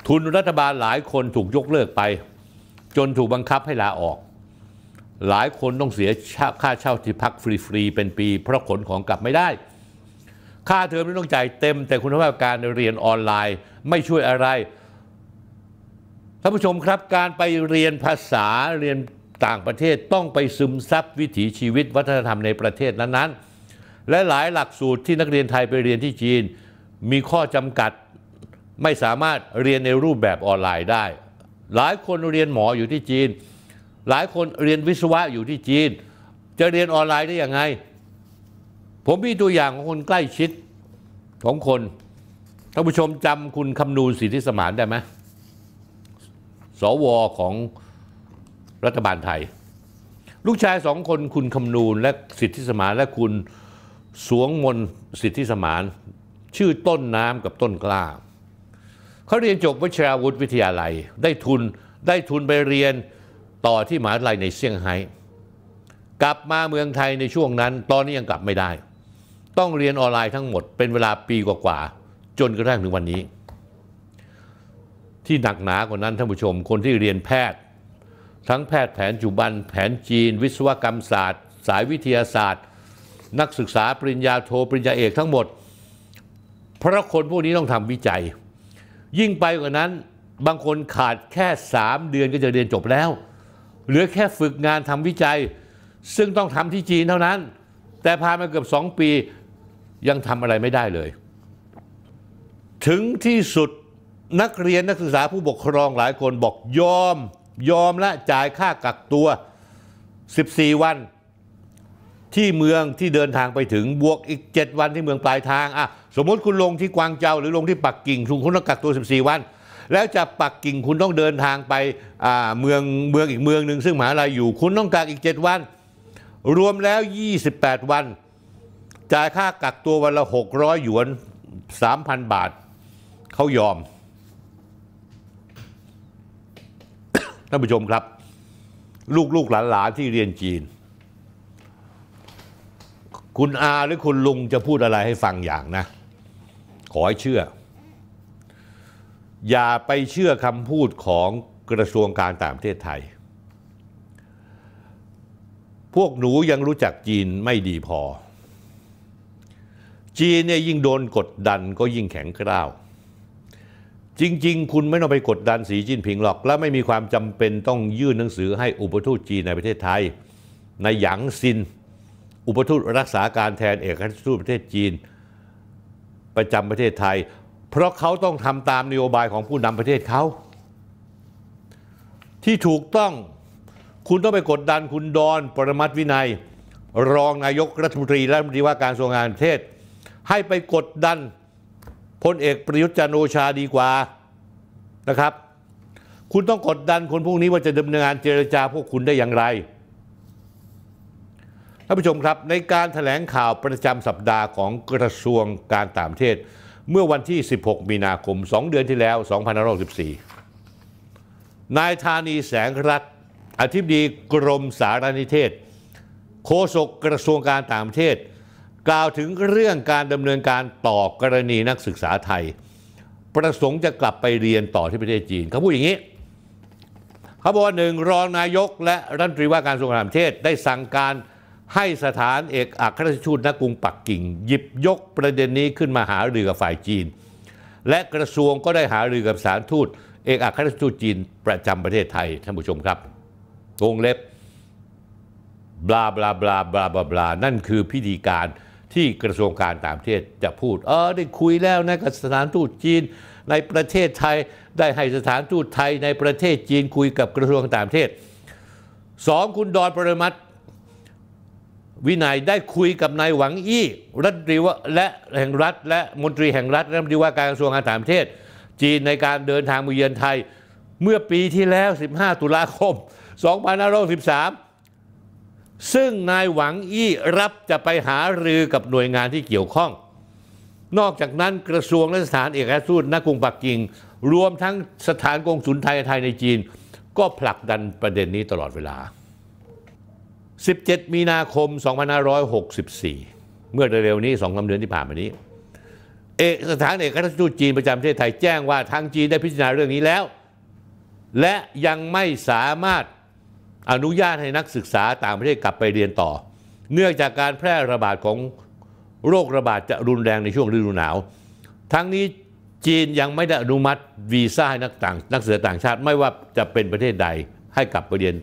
ทุนรัฐบาลหลายคนถูกยกเลิกไป จนถูกบังคับให้ลาออก หลายคนต้องเสียค่าเช่าที่พักฟรี ๆ เป็นปีเพราะขนของกลับไม่ได้ ค่าเทอมไี่ต้องจ่ายเต็ม แต่คุณภาพการเรียนออนไลน์ไม่ช่วยอะไรท่านผู้ชมครับการไปเรียนภาษาเรียนต่างประเทศต้องไปซึมซับวิถีชีวิตวัฒนธรรมในประเทศนั้นๆ และหลายหลักสูตรที่นักเรียนไทยไปเรียนที่จีนมีข้อจำกัดไม่สามารถเรียนในรูปแบบออนไลน์ได้ หลายคนเรียนหมออยู่ที่จีน หลายคนเรียนวิศวะอยู่ที่จีน จะเรียนออนไลน์ได้ยังไง ผมมีตัวอย่างของคนใกล้ชิดของคน ท่านผู้ชมจำคุณคำนูนสิทธิสมานได้ไหมสวของรัฐบาลไทย ลูกชายสองคนคุณคำนูนและสิทธิสมานและคุณสวงมนสิทธิสมาน ชื่อต้นน้ำกับต้นกล้าเขาเรียนจบวิชาวุฒิวิทยาลัย ได้ทุนได้ทุนไปเรียนต่อที่มหาวิทยาลัยในเซี่ยงไฮ้กลับมาเมืองไทยในช่วงนั้น ตอนนี้ยังกลับไม่ได้ ต้องเรียนออนไลน์ทั้งหมด เป็นเวลาปีกว่าๆจนกระทั่งถึงวันนี้ ที่หนักหนากว่านั้นท่านผู้ชมคนที่เรียนแพทย์ ทั้งแพทย์แผนจุบัน แผนจีน วิศวกรรมศาสตร์ สายวิทยาศาสตร์ นักศึกษาปริญญาโทปริญญาเอกทั้งหมดเพราะคนพวกนี้ต้องทำวิจัยยิ่งไปกว่านั้นบางคนขาดแค่ 3 เดือนก็จะเรียนจบแล้ว เหลือแค่ฝึกงานทำวิจัย ซึ่งต้องทำที่จีนเท่านั้น แต่ผ่านมาเกือบ 2 ปียังทำอะไรไม่ได้เลย ถึงที่สุดนักเรียนนักศึกษาผู้ปกครองหลายคนบอกยอม ยอมและจ่ายค่ากักตัว 14 วันที่เมืองที่เดินทางไปถึงบวกอีก 7 วันที่เมืองปลายทางอ่ะสมมติคุณลงที่กวางเจาหรือลงที่ปักกิ่งคุณต้องกักตัว 14 วัน แล้วจะปักกิ่งคุณต้องเดินทางไปเมืองเมืองอีกเมืองหนึ่งซึ่งมหาลัยอยู่คุณต้องกักอีก 7 วัน รวมแล้ว 28 วัน จ่ายค่ากักตัววันละ600หยวน 3,000 บาทเขายอมท่านผู้ชมครับลูกๆหลานๆที่เรียนจีนคุณอาหรือคุณลุงจะพูดอะไรให้ฟังอย่างนะ ขอให้เชื่อ อย่าไปเชื่อคำพูดของกระทรวงการต่างประเทศไทย พวกหนูยังรู้จักจีนไม่ดีพอ จีนเนี่ยยิ่งโดนกดดันก็ยิ่งแข็งกร้าวจริงๆคุณไม่ต้องไปกดดันสีจิ้นผิงหรอก และไม่มีความจำเป็นต้องยื่นหนังสือให้อุปทูตจีนในประเทศไทย ในหยางซินอุปทูตรักษาการแทนเอกอัครทูตประเทศจีน ประจำประเทศไทย เพราะเขาต้องทำตามนโยบายของผู้นำประเทศเขา ที่ถูกต้องคุณต้องไปกดดันคุณดอนปรมัตวินัย รองนายกรัฐมนตรีและรัฐมนตรีว่าการกระทรวงการประเทศ ให้ไปกดดันพลเอกประยุทธ์จันโอชาดีกว่านะครับ คุณต้องกดดันคนพวกนี้ว่าจะดำเนินงานเจรจาพวกคุณได้อย่างไรท่านผู้ชมครับ ในการถแถลงข่าวประจำสัปดาห์ของกระทรวงการต่างประเทศ เมื่อวันที่ 16 มีนาคม 2 เดือนที่แล้ว 2564 นายธานีแสงรัตอธิบดีกรมสารนิเทศ โฆษกกระทรวงการต่างประเทศ กล่าวถึงเรื่องการดำเนินการต่อกรณีนักศึกษาไทย ประสงค์จะกลับไปเรียนต่อที่ประเทศจีนเขาพูดอย่างนี้เขาบอกว่าหนึ่งรองนายกและรัฐมนตรีว่าการกระทรวงการต่างประเทศได้สั่งการให้สถานเอกอัครราชทูตณกรุงปักกิ่งหยิบยกประเด็นนี้ขึ้นมาหารือกับฝ่ายจีน และกระทรวงก็ได้หารือกับสถานทูต เอกอัครราชทูตจีนประจำประเทศไทยท่านผู้ชมครับวงเล็บบลาบลาบลาบลาบลาบลานั่นคือพิธีการที่กระทรวงการต่างประเทศจะพูดเออได้คุยแล้วนะกับสถานทูตจีนในประเทศไทยได้ให้สถานทูตไทยในประเทศจีนคุยกับกระทรวงต่างประเทศสองคุณดอนปรมัตถวินัยได้คุยกับนายหวังอี้ รัฐรีว่าและแห่งรัฐและมนตรีแห่งรัฐรัฐมนตรีว่าการกระทรวงการต่างประเทศ จีนในการเดินทางมาเยือนไทย เมื่อปีที่แล้ว 15 ตุลาคม 2563ซึ่งนายหวังอี้รับจะไปหารือกับหน่วยงานที่เกี่ยวข้อง นอกจากนั้นกระทรวงและสถานเอกอัครทูตณกรุงปักกิ่ง รวมทั้งสถานกงสุลไทยไทยในจีน ก็ผลักดันประเด็นนี้ตลอดเวลา17 มีนาคม2564 เมื่อเร็วๆนี้สองสาเดือนที่ผ่านมานี้เอกสถานเอกอัครราชทูตจีนประจำประเทศไทยแจ้งว่าทางจีนได้พิจารณาเรื่องนี้แล้ว และยังไม่สามารถอนุญาตให้นักศึกษาต่างประเทศกลับไปเรียนต่อ เนื่องจากการแพร่ระบาดของโรคระบาดจะรุนแรงในช่วงฤดูหนาว ทั้งนี้จีนยังไม่ได้อนุมัติวีซ่าให้นักต่างนักเสือต่างชาติไม่ว่าจะเป็นประเทศใดให้กลับไปเรียน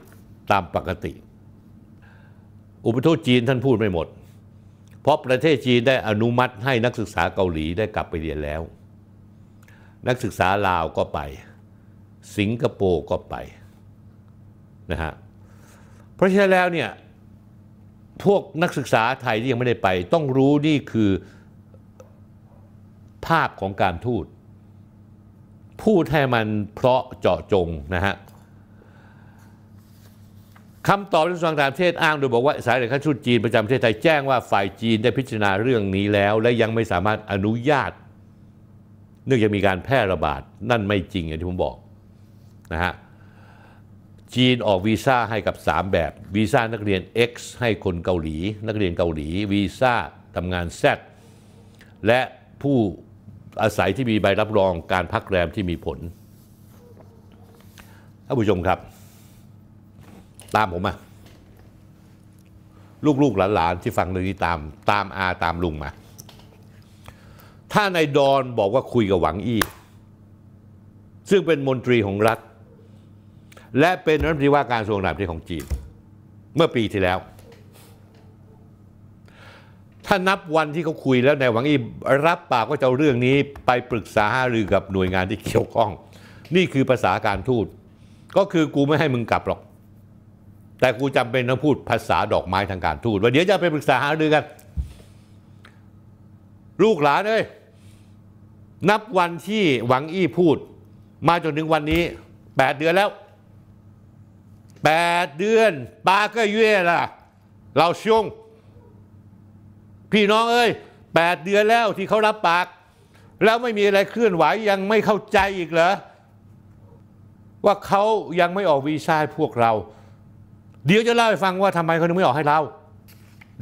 ตามปกติอุปทูตจีนท่านพูดไม่หมด เพราะประเทศจีนได้อนุมัติให้นักศึกษาเกาหลีได้กลับไปเรียนแล้ว นักศึกษาลาวก็ไป สิงคโปร์ก็ไปนะฮะเพราะฉะนั้นแล้วเนี่ยพวกนักศึกษาไทยที่ยังไม่ได้ไป ต้องรู้นี่คือภาพของการทูตพูดให้มันเพราะเจาะจงนะฮะคำตอบที่วงต่างประเทศอ้างโดยบอกว่า สายเ็กขั้นชุดจีนประจำประเทศไทยแจ้งว่า ฝ่ายจีนได้พิจารณาเรื่องนี้แล้ว และยังไม่สามารถอนุญาต เนื่องจากมีการแพร่ระบาดนั่นไม่จริงอย่างที่ผมบอกนะฮะจีนออกวีซ่าให้กับ 3 แบบ วีซ่านักเรียน X ให้คนเกาหลี นักเรียนเกาหลี วีซ่าทำงาน Z และผู้อาศัยที่มีใบรับรองการพักแรมที่มีผลท่านผู้ชมครับตามผมมาลูก ๆ หลาน ๆ ที่ฟังเรื่องนี้ตามตามอาตามลุงมา ถ้านายดอนบอกว่าคุยกับหวังอี้ซึ่งเป็นมนตรีของรัฐ และเป็นรัฐมนตรีว่าการกระทรวงต่างประเทศของจีนเมื่อปีที่แล้ว ถ้านับวันที่เขาคุยแล้วนายหวังอี้รับปากว่าจะเรื่องนี้ไปปรึกษาหารือกับหน่วยงานที่เกี่ยวข้อง นี่คือภาษาการทูตก็คือกูไม่ให้มึงกลับหรอกแต่กูจำเป็นต้องพูด ภาษาดอกไม้ทางการทูตว่าเดี๋ยวจะไปปรึกษาหารือกัน ลูกหลานเอ้ยนับวันที่หวังอี้พูด มาจนถึงวันนี้แปดเดือนแล้วแปดเดือนปาก็เย่ละเราช่งพี่น้องเอ้ยแปดเดือนแล้วที่เขารับปาก แล้วไม่มีอะไรเคลื่อนไหวยังไม่เข้าใจอีกเหรอ ว่าเขายังไม่ออกวีซ่าพวกเราเดี๋ยวจะเล่าให้ฟังว่าทำไมเขาถึงไม่ออกให้เรา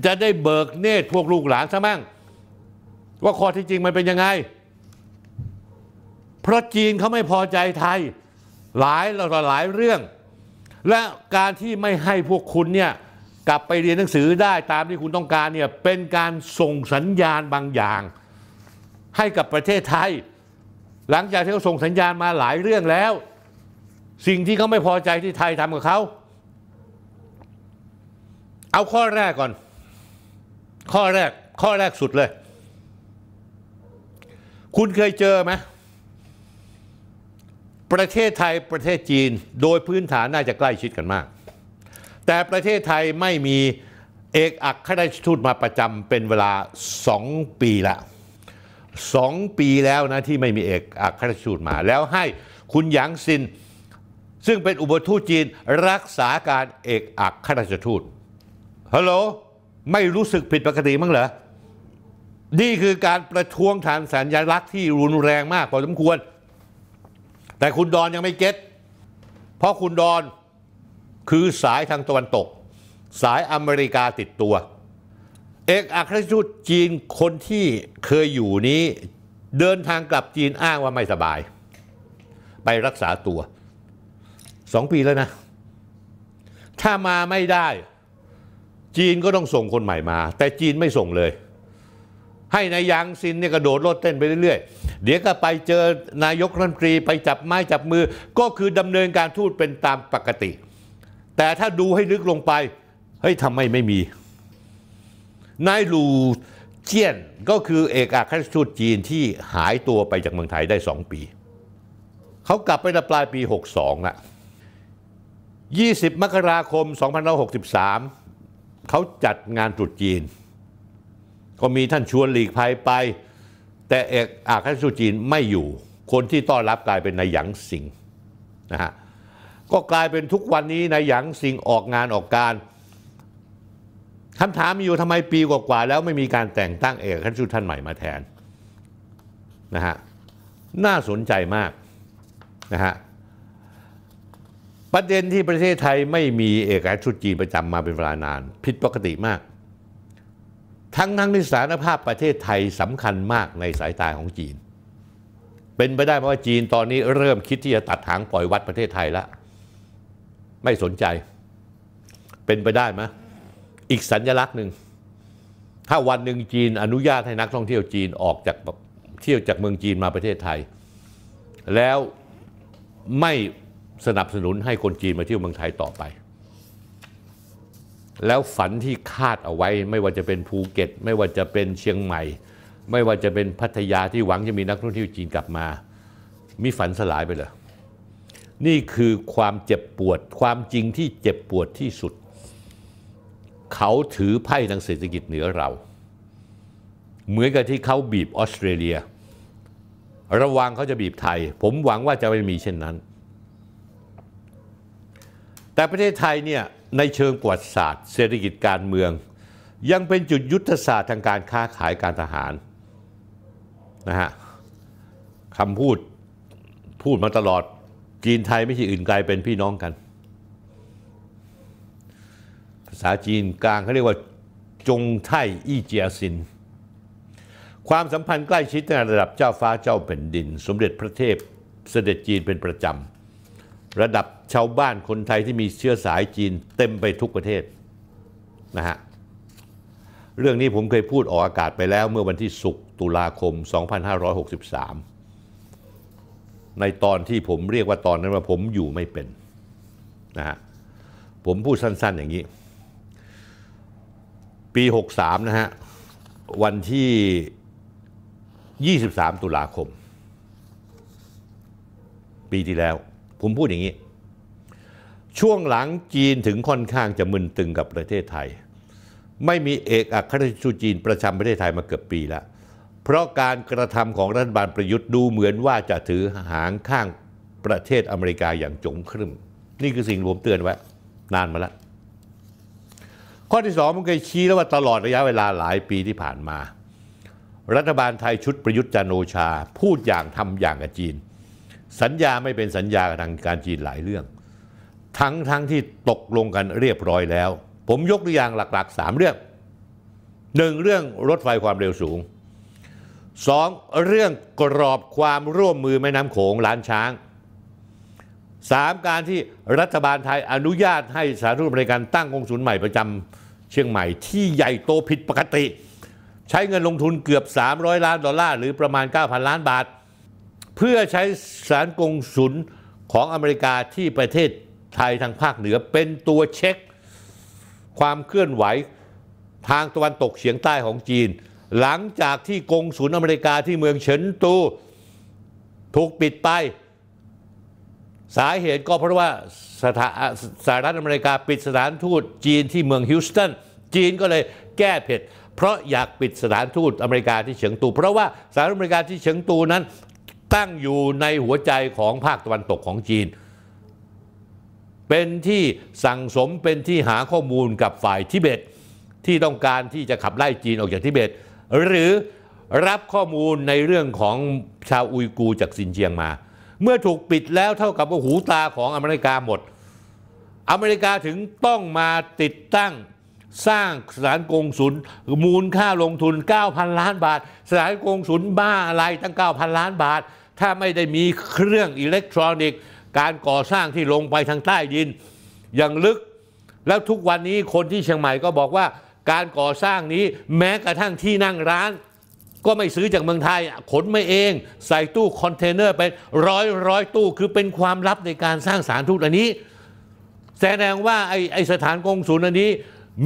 จะได้เบิกเนตรพวกลูกหลานซะมั่ง ว่าข้อที่จริงมันเป็นยังไง เพราะจีนเขาไม่พอใจไทยหลายต่อหลายเรื่อง และการที่ไม่ให้พวกคุณเนี่ยกลับไปเรียนหนังสือได้ตามที่คุณต้องการเนี่ยเป็นการส่งสัญญาณบางอย่างให้กับประเทศไทย หลังจากที่เขาส่งสัญญาณมาหลายเรื่องแล้ว สิ่งที่เขาไม่พอใจที่ไทยทำกับเขาเอาข้อแรกก่อน ข้อแรก ข้อแรกสุดเลย คุณเคยเจอไหม ประเทศไทยประเทศจีนโดยพื้นฐานน่าจะใกล้ชิดกันมาก แต่ประเทศไทยไม่มีเอกอัครราชทูตมาประจำเป็นเวลา 2 ปีละ 2 ปีแล้วนะที่ไม่มีเอกอัครราชทูตมา แล้วให้คุณหยางซิน ซึ่งเป็นอุปทูตจีนรักษาการเอกอัครราชทูตฮัลโหลไม่รู้สึกผิดปกติมั้งเหรอ นี่คือการประท้วงทางสัญลักษณ์ที่รุนแรงมากพอสมควร แต่คุณดอนยังไม่เก็ตเพราะคุณดอน คือสายทางตะวันตก สายอเมริกาติดตัว เอกอัครราชทูตจีนคนที่เคยอยู่นี้ เดินทางกลับจีนอ้างว่าไม่สบาย ไปรักษาตัวสองปีแล้วนะ ถ้ามาไม่ได้จีนก็ต้องส่งคนใหม่มา แต่จีนไม่ส่งเลย ให้นายยางซินเนี่ยกระโดดโลดเต้นไปเรื่อยๆเดี๋ยวก็ไปเจอนายกรัฐมนตรีไปจับไม้จับมือก็คือดำเนินการทูตเป็นตามปกติ แต่ถ้าดูให้ลึกลงไปเฮ้ยทำไมไม่มี นายหลูเจียนก็คือเอกอัครราชทูตจีนที่หายตัวไปจากเมืองไทยได้สองปี เขากลับไปในปลายปี 62ละ20มกราคม2563เขาจัดงานตรุษจีน ก็มีท่านชวนหลีกภัยไป แต่เอกอาคันสุจีนไม่อยู่ คนที่ต้อนรับกลายเป็นนายหยางสิงนะฮะก็กลายเป็นทุกวันนี้นายหยางสิงออกงานออกการคำถามมีอยู่ทำไมปีกว่าๆแล้วไม่มีการแต่งตั้งเอกขั้นชุดท่านใหม่มาแทนนะฮะน่าสนใจมากนะฮะประเด็นที่ประเทศไทยไม่มีเอกอัครทูตจีนประจำมาเป็นเวลานานผิดปกติมาก ทั้งทั้งที่สถานภาพประเทศไทยสำคัญมากในสายตาของจีน เป็นไปได้เพราะว่าจีนตอนนี้เริ่มคิดที่จะตัดหางปล่อยวัดประเทศไทยแล้ว ไม่สนใจเป็นไปได้ไหมอีกสัญญลักษณ์หนึ่งถ้าวันหนึ่งจีนอนุญาตให้นักท่องเที่ยวจีนออกจากเที่ยวจากเมืองจีนมาประเทศไทย แล้วไม่สนับสนุนให้คนจีนมาเที่ยวเมืองไทยต่อไป แล้วฝันที่คาดเอาไว้ ไม่ว่าจะเป็นภูเก็ต ไม่ว่าจะเป็นเชียงใหม่ ไม่ว่าจะเป็นพัทยาที่หวังจะมีนักท่องเที่ยวจีนกลับมา มีฝันสลายไปเลยนี่คือความเจ็บปวดความจริงที่เจ็บปวดที่สุด เขาถือไพ่ทางเศรษฐกิจเหนือเราเหมือนกับที่เขาบีบออสเตรเลีย ระวังเขาจะบีบไทย ผมหวังว่าจะไม่มีเช่นนั้นแต่ประเทศไทยเนี่ยในเชิงประวัติศาสตร์เศรษฐกิจการเมือง ยังเป็นจุดยุทธศาสตร์ทางการค้าขายการทหาร นะฮะคำพูดพูดมาตลอดจีนไทยไม่ใช่อื่นไกลเป็นพี่น้องกัน ภาษาจีนกลางเขาเรียกว่า จงไทอี้เจียซิน ความสัมพันธ์ใกล้ชิดในระดับเจ้าฟ้าเจ้าแผ่นดิน สมเด็จพระเทพเสด็จจีนเป็นประจำระดับชาวบ้านคนไทยที่มีเชื้อสายจีนเต็มไปทุกประเทศนะฮะเรื่องนี้ผมเคยพูดออกอากาศไปแล้วเมื่อวันที่ศุกร์ตุลาคม 2563 ในตอนที่ผมเรียกว่าตอนนั้นว่าผมอยู่ไม่เป็นนะฮะผมพูดสั้น ๆอย่างนี้ ปี 63 นะฮะวันที่ 23 ตุลาคม ปีที่แล้วผมพูดอย่างนี้ช่วงหลังจีนถึงค่อนข้างจะมึนตึงกับประเทศไทย ไม่มีเอกอัครราชทูตจีนประจำประเทศไทยมาเกือบปีแล้วเพราะการกระทำของรัฐบาลประยุทธ์ดูเหมือนว่าจะถือหางข้างประเทศอเมริกาอย่างจงครึมนี่คือสิ่งผมเตือนไว้นานมาแล้วข้อที่สองมันเคยชี้แล้วว่าตลอดระยะเวลาหลายปีที่ผ่านมา รัฐบาลไทยชุดประยุทธ์จันโอชาพูดอย่างทำอย่างกับจีน สัญญาไม่เป็นสัญญากับทางการจีนหลายเรื่องทั้งทั้งที่ตกลงกันเรียบร้อยแล้ว ผมยกตัวอย่างหลักๆ 3 เรื่องหนึ่งเรื่องรถไฟความเร็วสูง 2. เรื่องกรอบความร่วมมือแม่น้ำโขงล้านช้าง 3. การที่รัฐบาลไทยอนุญาตให้สาธารณอเริการตั้งกองศูนย์ใหม่ประจำเชียงใหม่ที่ใหญ่โตผิดปกติ ใช้เงินลงทุนเกือบ 300 ล้านดอลลาร์หรือประมาณ 9,000 ล้านบาท เพื่อใช้สารกงศูนย์ของอเมริกาที่ประเทศไทยทางภาคเหนือเป็นตัวเช็คความเคลื่อนไหวทางตะวันตกเฉียงใต้ของจีน หลังจากที่กงศูนย์อเมริกาที่เมืองเฉินตูถูกปิดไป สาเหตุก็เพราะว่าสหรัฐอเมริกาปิดสถานทูตจีนที่เมืองฮิวสตันจีนก็เลยแก้เผ็ด เพราะอยากปิดสถานทูตอเมริกาที่เฉียงตู เพราะว่าสหรัฐอเมริกาที่เฉียงตูนั้นตั้งอยู่ในหัวใจของภาคตะวันตกของจีนเป็นที่สั่งสมเป็นที่หาข้อมูลกับฝ่ายทิเบตที่ต้องการที่จะขับไล่จีนออกจากทิเบตหรือรับข้อมูลในเรื่องของชาวอุยกูจากซินเจียงมา เมื่อถูกปิดแล้วเท่ากับว่าหูตาของอเมริกาหมด อเมริกาถึงต้องมาติดตั้งสร้างสถานกงศุลมูลค่าลงทุน 9,000 ล้านบาท สถานกงศุลบ้าอะไรตั้ง9,000 ล้านบาท ถ้าไม่ได้มีเครื่องอิเล็กทรอนิกส์การก่อสร้างที่ลงไปทางใต้ดิน อย่างลึกแล้วทุกวันนี้คนที่เชียงใหม่ก็บอกว่าการก่อสร้างนี้แม้กระทั่งที่นั่งร้าน ก็ไม่ซื้อจากเมืองไทยขนมาเองใส่ตู้คอนเทนเนอร์ไปร้อยร้อยตู้ คือเป็นความลับในการสร้างสารทุกอันนี้ แสดงว่าไอ้ไอสถานกงศูนย์อันนี้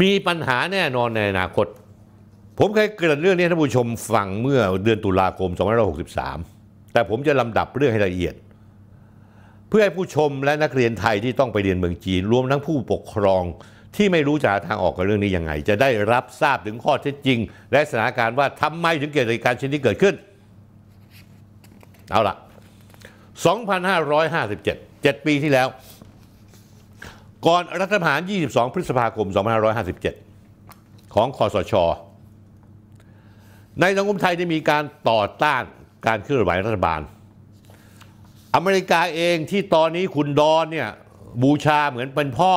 มีปัญหาแน่นอนในอนาคตผมเคยเกิดเรื่องนี้ท่านผู้ชมฟังเมื่อเดือนตุลาคม 2563 แต่ผมจะลำดับเรื่องให้ละเอียดเพื่อให้ผู้ชมและนักเรียนไทยที่ต้องไปเรียนเมืองจีน รวมทั้งผู้ปกครองที่ไม่รู้จะหาทางออกกับเรื่องนี้ยังไง จะได้รับทราบถึงข้อเท็จจริง และสถานการณ์ว่าทำไมถึงเกิดเหตุการณ์เช่นนี้เกิดขึ้น เอาล่ะ 2557 7ปีที่แล้ว ก่อนรัฐประหาร 22 พฤษภาคม 2557 ของคอสช ในสังคมไทยได้มีการต่อต้านการเคลื่อนไหวรัฐบาลอเมริกาเองที่ตอนนี้คุณดอนเนี่ยบูชาเหมือนเป็นพ่อ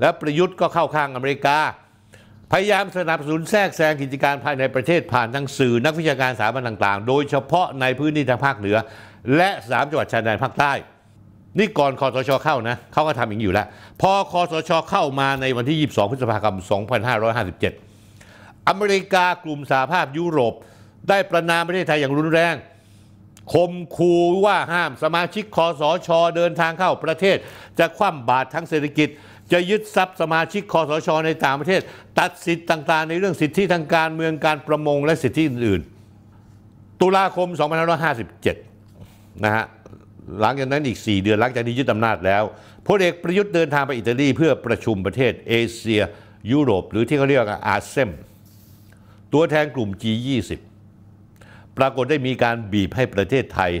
และประยุทธ์ก็เข้าข้างอเมริกา พยายามสนับสนุนแทรกแซงกิจการภายในประเทศผ่านทางสื่อ นักวิชาการสาบันต่างๆ โดยเฉพาะในพื้นที่ทางภาคเหนือและสามจังหวัดชายแดนภาคใต้ นี่ก่อนคอสชเข้านะเขาก็ทำอย่างนี้อยู่แล้ว พอคอสชเข้ามาในวันที่ 22พฤษภาคม2557 อเมริกากลุ่มสหภาพยุโรปได้ประนามประเทศไทยอย่างรุนแรงคมคูว่าห้ามสมาชิกคอสอชอเดินทางเข้าประเทศจะคว่ำบาตรทั้งเศรษฐกิจ จะยึดทรัพย์สมาชิกคอสอชอในต่างประเทศ ตัดสิทธิ์ต่าง ๆ ในเรื่องสิทธิทางการเมืองการประมงและสิทธิอื่นๆ ตุลาคม 2557นะฮะหลังจากนั้นอีก 4 เดือนหลังจากนี้ยึดอำนาจแล้วพลเอกประยุทธ์เดินทางไปอิตาลีเพื่อประชุมประเทศเอเชีย ยุโรป หรือที่เขาเรียกอาเซมตัวแทนกลุ่ม G20 ปรากฏได้มีการบีบให้ประเทศไทย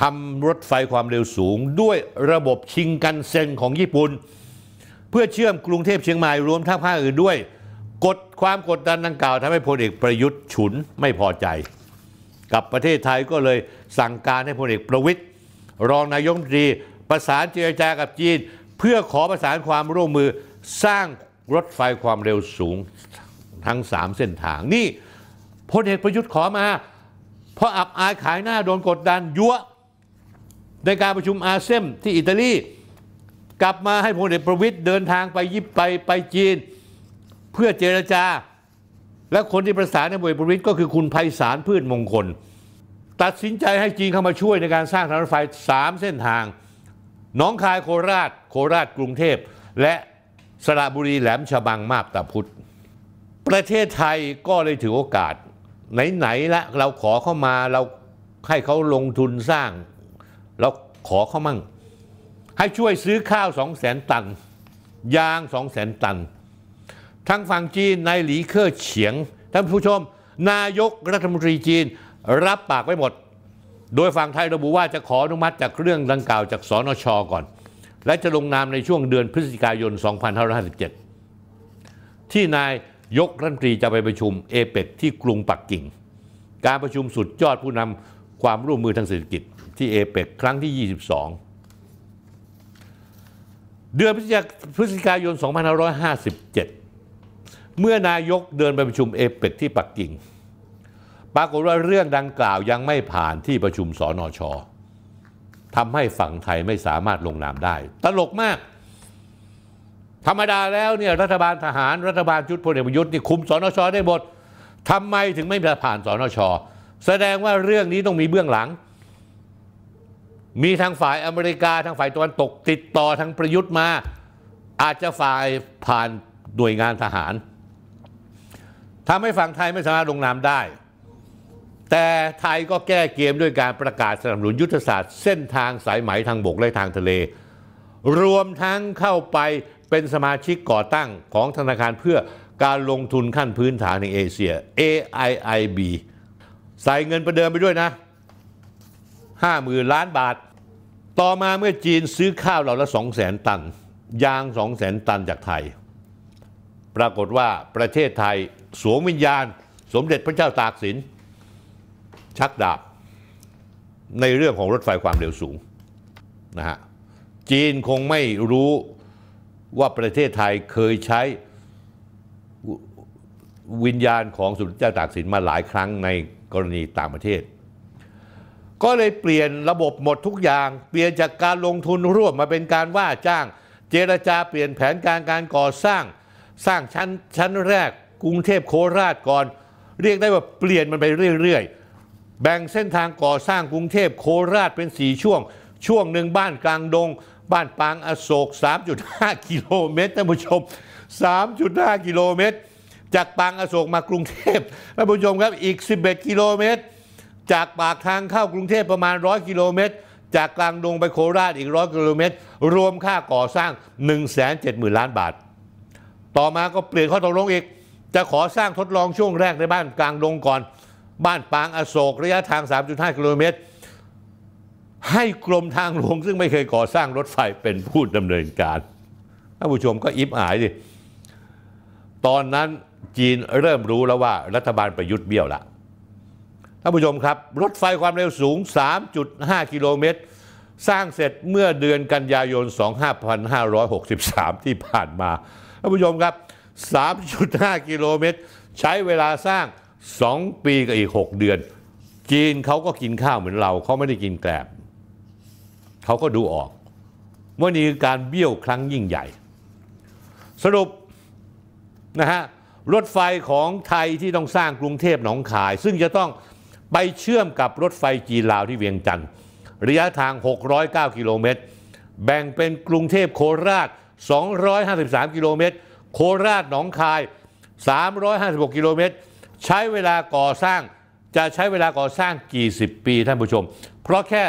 ทำรถไฟความเร็วสูงด้วยระบบชิงกันเซ็นของญี่ปุ่นเพื่อเชื่อมกรุงเทพเชียงใหม่รวมทั้งภาคอื่นด้วยกดความกดดันดังกล่าวทำให้พลเอกประยุทธ์ฉุนไม่พอใจ กับประเทศไทยก็เลยสั่งการให้พลเอกประวิทย์รองนายกรัฐมนตรีประสานเจรจากับจีนเพื่อขอประสานความร่วมมือสร้างรถไฟความเร็วสูงทั้ง 3 เส้นทางนี่พลเอกประยุทธ์ขอมา เพราะอับอายขายหน้าโดนกดดันยั่วในการประชุมอาเซียนที่อิตาลีกลับมาให้พลเอกประวิทย์เดินทางไปยิปไปไปจีนเพื่อเจรจา และคนที่ประสานในพลเอกประวิทย์ก็คือคุณไพศาลพืชมงคล ตัดสินใจให้จีนเข้ามาช่วยในการสร้างทางรถไฟสามเส้นทาง น้องคายโคราช โคราชกรุงเทพและสระบุรีแหลมฉบังมาบตาพุธประเทศไทยก็เลยถือโอกาสไหนๆละเราขอเข้ามาเราให้เขาลงทุนสร้าง เราขอเขามั่งให้ช่วยซื้อข้าวสองแสนตันยางสองแสนตันทั้งฝั่งจีนนายหลีเคอเฉียงท่านผู้ชม นายกรัฐมนตรีจีนรับปากไว้หมด โดยฝั่งไทยระบุว่าจะขออนุมัติจากเรื่องดังกล่าวจากสนชก่อน และจะลงนามในช่วงเดือนพฤศจิกายน 2557ที่นายยกรัฐมนตรีจะไปประชุมเอเปกที่กรุงปักกิ่ง การประชุมสุดยอดผู้นำความร่วมมือทางเศรษฐกิจที่เอเปกครั้งที่ 22 เดือนพฤศจิกายน 2557 เมื่อนายกเดินไปประชุมเอเปกที่ปักกิ่งปรากฏว่าเรื่องดังกล่าวยังไม่ผ่านที่ประชุมสนชทำให้ฝั่งไทยไม่สามารถลงนามได้ ตลกมากธรรมดาแล้วเนี่ยรัฐบาลทหาร รัฐบาลชุดพลเอกประยุทธ์นี่คุมสนชได้หมดทำไมถึงไม่ผ่านสนชแสดงว่าเรื่องนี้ต้องมีเบื้องหลัง มีทางฝ่ายอเมริกาทางฝ่ายตะวันตกติดต่อทางประยุทธ์มาอาจจะฝ่ายผ่านหน่วยงานทหารทำให้ฝั่งไทยไม่สามารถลงนามได้ แต่ไทยก็แก้เกมด้วยการประกาศสนับสนุนยุทธศาสตร์ เส้นทางสายไหมทางบกและทางทะเล รวมทั้งเข้าไปเป็นสมาชิกก่อตั้งของธนาคารเพื่อการลงทุนขั้นพื้นฐานในเอเชีย AIIB ใส่เงินประเดิมไปด้วยนะ5 0 0 0ล้านบาท ต่อมาเมื่อจีนซื้อข้าวเราละ200,000 ตัน ยาง2 0 0 0 0 ตันจากไทย ปรากฏว่าประเทศไทยสวมวิญญาณสมเด็จพระเจ้าตากสินชักดาบ ในเรื่องของรถไฟความเร็วสูงนะฮะ จีนคงไม่รู้ว่าประเทศไทยเคยใช้วิญญาณของสุดเจ้าตากสินมาหลายครั้งในกรณีต่างประเทศ ก็เลยเปลี่ยนระบบหมดทุกอย่าง เปลี่ยนจากการลงทุนร่วมมาเป็นการว่าจ้าง เจรจาเปลี่ยนแผนการการก่อสร้าง สร้างชั้นชั้นแรกกรุงเทพโคราชก่อน เรียกได้ว่าเปลี่ยนมันไปเรื่อยๆแบ่งเส้นทางก่อสร้างกรุงเทพโคราชเป็นสีช่วง ช่วงหนึ่งบ้านกลางดงบ้านปางอโศก 3.5 กิโลเมตรท่านผู้ชม 3.5กิโลเมตรจากปางอโศกมากรุงเทพท่านผู้ชมครับ อีก 11 กิโลเมตร จากปากทางเข้ากรุงเทพประมาณ 100กิโลเมตรจากกลางดงไปโคราชอีก 100 กิโลเมตร รวมค่าก่อสร้าง 170,000ล้านบาท ต่อมาก็เปลี่ยนข้อตกลงอีก จะขอสร้างทดลองช่วงแรกในบ้านกลางดงก่อน บ้านปางอโศกระยะทาง 3.5กิโลเมตรให้กรมทางหลวงซึ่งไม่เคยก่อสร้างรถไฟเป็นผู้ดำเนินการ ท่านผู้ชมก็อิบอายดิตอนนั้นจีนเริ่มรู้แล้วว่า รัฐบาลประยุทธ์เบี้ยวละ ท่านผู้ชมครับรถไฟความเร็วสูง 3.5 กิโลเมตร สร้างเสร็จเมื่อเดือนกันยายน 2563 ที่ผ่านมา ท่านผู้ชมครับ 3.5 กิโลเมตร ใช้เวลาสร้าง 2 ปีกับอีก 6 เดือน จีนเขาก็กินข้าวเหมือนเราเขาไม่ได้กินแกลบเขาก็ดูออกว่านี่คือการเบี้ยวครั้งยิ่งใหญ่ สรุปนะฮะ รถไฟของไทยที่ต้องสร้างกรุงเทพหนองคาย ซึ่งจะต้องไปเชื่อมกับรถไฟจีนลาวที่เวียงจันทร์ระยะทาง 609กิโลเมตร แบ่งเป็นกรุงเทพโคราช 253 กิโลเมตรโคราชหนองคาย 356 กิโลเมตร ใช้เวลาก่อสร้างจะใช้เวลาก่อสร้างกี่สิบปีท่านผู้ชม เพราะแค่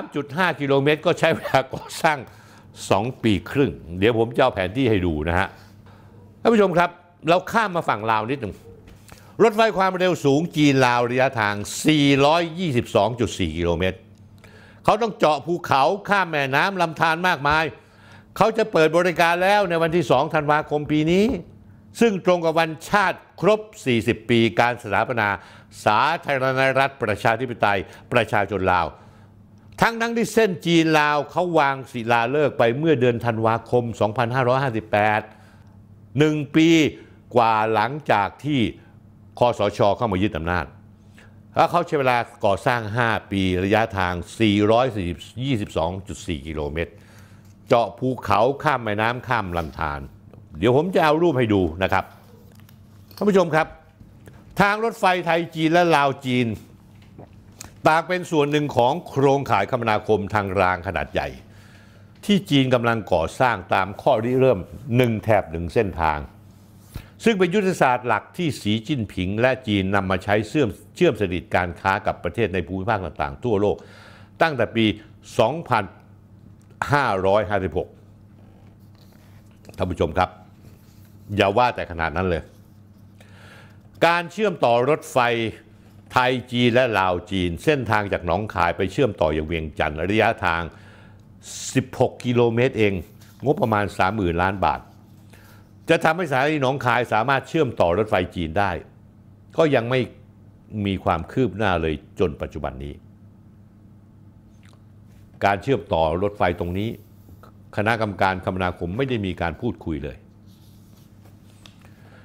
3.5 กิโลเมตรก็ใช้เวลาก่อสร้าง 2 ปีครึ่ง เดี๋ยวผมจะเอาแผนที่ให้ดูนะฮะ ท่านผู้ชมครับ เราข้ามมาฝั่งลาวนิดหนึ่ง รถไฟความเร็วสูงจีนลาวระยะทาง 422.4 กิโลเมตร เขาต้องเจาะภูเขาข้ามแม่น้ำลำธารมากมาย เขาจะเปิดบริการแล้วในวันที่ 2 ธันวาคมปีนี้ ซึ่งตรงกับวันชาติครบ 40 ปีการสถาปนาสาธารณรัฐประชาธิปไตยประชาชนลาว ทั้งทั้งที่เส้นจีนลาวเขาวางศิลาฤกษ์ไปเมื่อเดือนธันวาคม 2558หนึ่งปีกว่าหลังจากที่คอสช เข้ามายึดอำนาจ แล้วเขาใช้เวลาก่อสร้าง 5 ปีระยะทาง422.4 กิโลเมตร เจาะภูเขาข้ามแม่น้ำข้ามลำธารเดี๋ยวผมจะเอารูปให้ดูนะครับท่านผู้ชมครับทางรถไฟไทยจีนและลาวจีนต่างเป็นส่วนหนึ่งของโครงข่ายคมนาคมทางรางขนาดใหญ่ ที่จีนกำลังก่อสร้างตามข้อริเริ่มหนึ่งแถบหนึ่งเส้นทาง ซึ่งเป็นยุทธศาสตร์หลักที่สีจิ้นผิงและจีนนำมาใช้เชื่อมเชื่อมสนิทการค้ากับประเทศในภูมิภาคต่างๆ ทั่วโลก ตั้งแต่ปี 2556 ท่านผู้ชมครับ อย่าว่าแต่ขนาดนั้นเลยการเชื่อมต่อรถไฟไทยจีนและลาวจีน เส้นทางจากหนองคายไปเชื่อมต่ออย่างเวียงจันทร์ระยะทาง 16 กิโลเมตรเอง งบประมาณ 30,000ล้านบาท จะทำให้สายหนองคาย สามารถเชื่อมต่อรถไฟจีนได้ ก็ยังไม่มีความคืบหน้าเลยจนปัจจุบันนี้ การเชื่อมต่อรถไฟตรงนี้ คณะกรรมการคมนาคมไม่ได้มีการพูดคุยเลย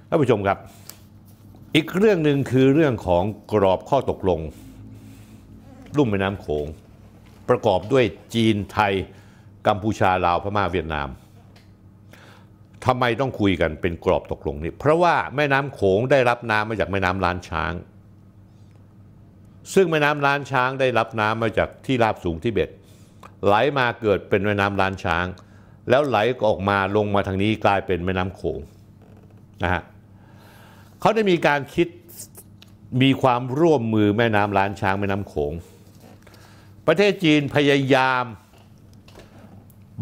ท่านผู้ชมครับอีกเรื่องหนึ่งคือเรื่องของกรอบข้อตกลง รุ่มแม่น้ำโขง ประกอบด้วยจีนไทยกัมพูชาลาวพม่าเวียดนามทำไมต้องคุยกันเป็นกรอบตกลงนี่เพราะว่าแม่น้ำโขงได้รับน้ำมาจากแม่น้ำล้านช้าง ซึ่งแม่น้ำล้านช้างได้รับน้ำมาจากที่ราบสูงที่เบ็ดไหลมาเกิดเป็นแม่น้ำล้านช้าง แล้วไหลออกมาลงมาทางนี้กลายเป็นแม่น้ำโขงนะฮะเขาได้มีการคิดมีความร่วมมือแม่น้ำล้านช้างแม่น้ำโขง ประเทศจีนพยายาม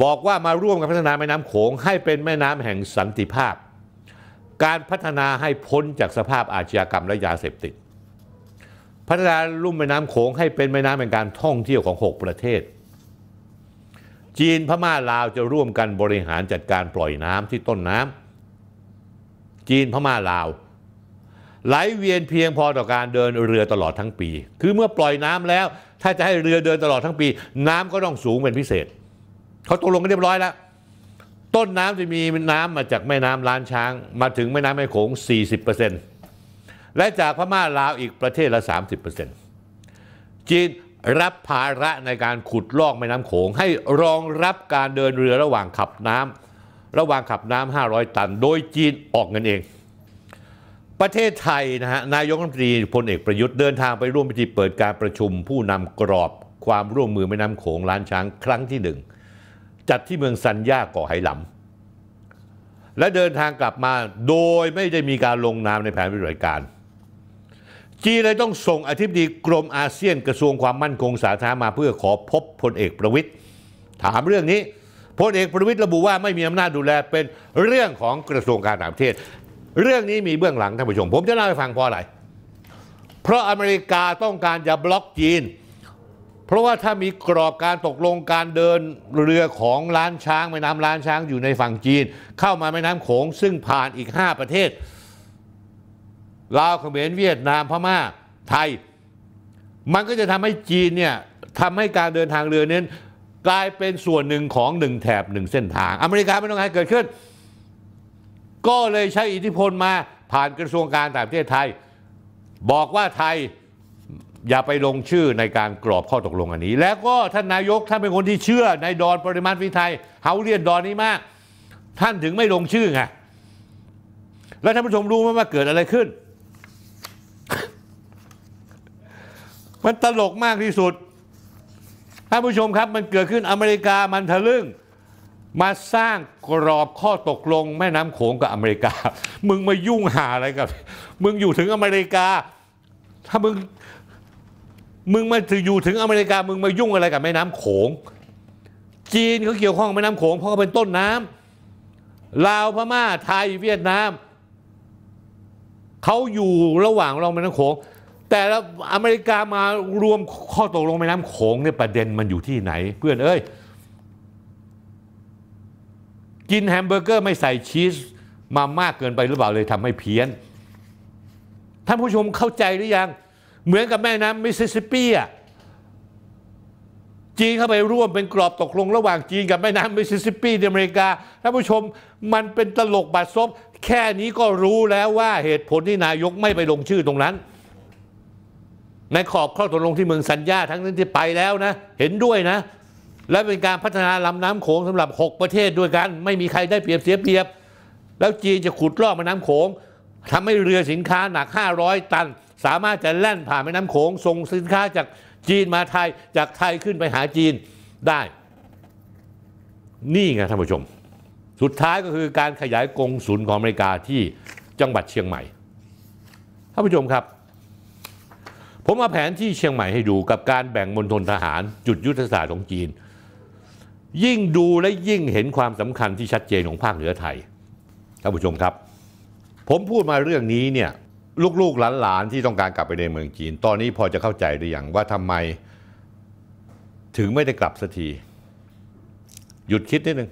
บอกว่ามาร่วมกันพัฒนาแม่น้ำโขงให้เป็นแม่น้ำแห่งสันติภาพ การพัฒนาให้พ้นจากสภาพอาชญากรรมและยาเสพติด พัฒนาลุ่มแม่น้ำโขงให้เป็นแม่น้ำแห่งการท่องเที่ยวของ6ประเทศ จีนพม่าลาวจะร่วมกันบริหารจัดการปล่อยน้ำที่ต้นน้ำจีนพม่าลาวไหลเวียนเพียงพอต่อการเดินเรือตลอดทั้งปี คือเมื่อปล่อยน้ำแล้วถ้าจะให้เรือเดินตลอดทั้งปี น้ำก็ต้องสูงเป็นพิเศษเขาตกลงกันเรียบร้อยแล้ว ต้นน้ำจะมีน้ำมาจากแม่น้ำล้านช้างมาถึงแม่น้ำแม่โขง40%และจากพม่าลาวอีกประเทศละ 30%จีนรับภาระในการขุดลอกแม่น้ำโขง ให้รองรับการเดินเรือระหว่างขับน้ำระหว่างขับน้ำ500ตันโดยจีนออกเงินเองประเทศไทยนะฮะนายกรัฐมนตรีพลเอกประยุทธ์เดินทางไปร่วมพิธีเปิดการประชุมผู้นำกรอบความร่วมมือแม่น้ำโขงล้านช้างครั้งที่หนึ่ง จัดที่เมืองซันย่ากาะไหหลำ และเดินทางกลับมาโดยไม่ได้มีการลงนามในแผนปฏิบัติการ จีนเลยต้องส่งอธิบดีกรมอาเซียนกระทรวงความมั่นคงสาธารณมาเพื่อขอพบพลเอกประวิทย์ถามเรื่องนี้พลเอกประวิทย์ระบุว่า ไม่มีอำนาจดูแลเป็นเรื่องของกระทรวงการต่างประเทศเรื่องนี้มีเบื้องหลังท่านผู้ชม ผมจะเล่าให้ฟังเพราะอะไร เพราะอเมริกาต้องการจะบล็อกจีน เพราะว่าถ้ามีกรอบการตกลงการเดินเรือของล้านช้างแม่น้ำล้านช้างอยู่ในฝั่งจีน เข้ามาแม่น้ำโขงซึ่งผ่านอีก 5 ประเทศลาวเขมรเวียดนามพม่าไทย มันก็จะทำให้จีนเนี่ยทำให้การเดินทางเรือเน้นกลายเป็นส่วนหนึ่งของหนึ่งแถบหนึ่งเส้นทาง อเมริกาไม่ต้องให้เกิดขึ้นก็เลยใช้อิทธิพลมาผ่านกระทรวงการต่างประเทศไทย บอกว่าไทยอย่าไปลงชื่อในการกรอบข้อตกลงอันนี้ แล้วก็ท่านนายกท่านเป็นคนที่เชื่อในดอนปริมาณวิไทยเฮาเรียนดอนนี้มาก ท่านถึงไม่ลงชื่อไงแล้วท่านผู้ชมรู้ไหมว่าเกิดอะไรขึ้น มันตลกมากที่สุด ท่านผู้ชมครับมันเกิดขึ้นอเมริกามันทะลึ่งมาสร้างกรอบข้อตกลงแม่น้ำโขงกับอเมริกา มึงมายุ่งหาอะไรกับ มึงอยู่ถึงอเมริกา ถ้ามึงมึงมาถึงอยู่ถึงอเมริกา มึงมายุ่งอะไรกับแม่น้ำโขง จีนเขาเกี่ยวข้องแม่น้ำโขงเพราะเขาเป็นต้นน้ำลาวพม่าไทยเวียดนามเขาอยู่ระหว่างรองแม่น้ำโขง แต่แล้วอเมริกามารวมข้อตกลงแม่น้ำโขงเนี่ยประเด็นมันอยู่ที่ไหน เพื่อนเอ้ยกินแฮมเบอร์เกอร์ไม่ใส่ชีสมามาก เกินไปหรือเปล่าเลยทำให้เพี้ยน ท่านผู้ชมเข้าใจหรือ ยัง เหมือนกับแม่น้ำมิสซิสซิปปีอ่ะจีนเข้าไปร่วมเป็นกรอบตกลงระหว่างจีนกับแม่น้ำมิสซิสซิปปีในอเมริกาท่านผู้ชมมันเป็นตลกบาดซบแค่นี้ก็รู้แล้วว่าเหตุผลที่นายกไม่ไปลงชื่อตรงนั้น ในขอบข้อตกลงที่เมืองสัญญา ทั้งนั้นที่ไปแล้วนะ เห็นด้วยนะและเป็นการพัฒนาลำน้ำโขงสำหรับ 6 ประเทศด้วยกัน ไม่มีใครได้เปรียบเสียเปรียบ แล้วจีนจะขุดลอกแม่น้ำโขงทำให้เรือสินค้าหนัก 500 ตัน สามารถจะแล่นผ่านแม่น้ำโขงส่งสินค้าจากจีนมาไทยจากไทยขึ้นไปหาจีนได้ นี่ไง ท่านผู้ชม สุดท้ายก็คือการขยายกงศูนย์ของอเมริกาที่จังหวัดเชียงใหม่ท่านผู้ชมครับ ผมเอาแผนที่เชียงใหม่ให้ดูกับการแบ่งมณฑลทหารจุดยุทธศาสตร์ของจีนยิ่งดูและยิ่งเห็นความสำคัญที่ชัดเจนของภาคเหนือไทยท่านผู้ชมครับ ผมพูดมาเรื่องนี้เนี่ยลูกๆ หลานๆ ที่ต้องการกลับไปในเมืองจีน ตอนนี้พอจะเข้าใจหรือยังว่าทำไมถึงไม่ได้กลับสักทีหยุดคิดนิดนึง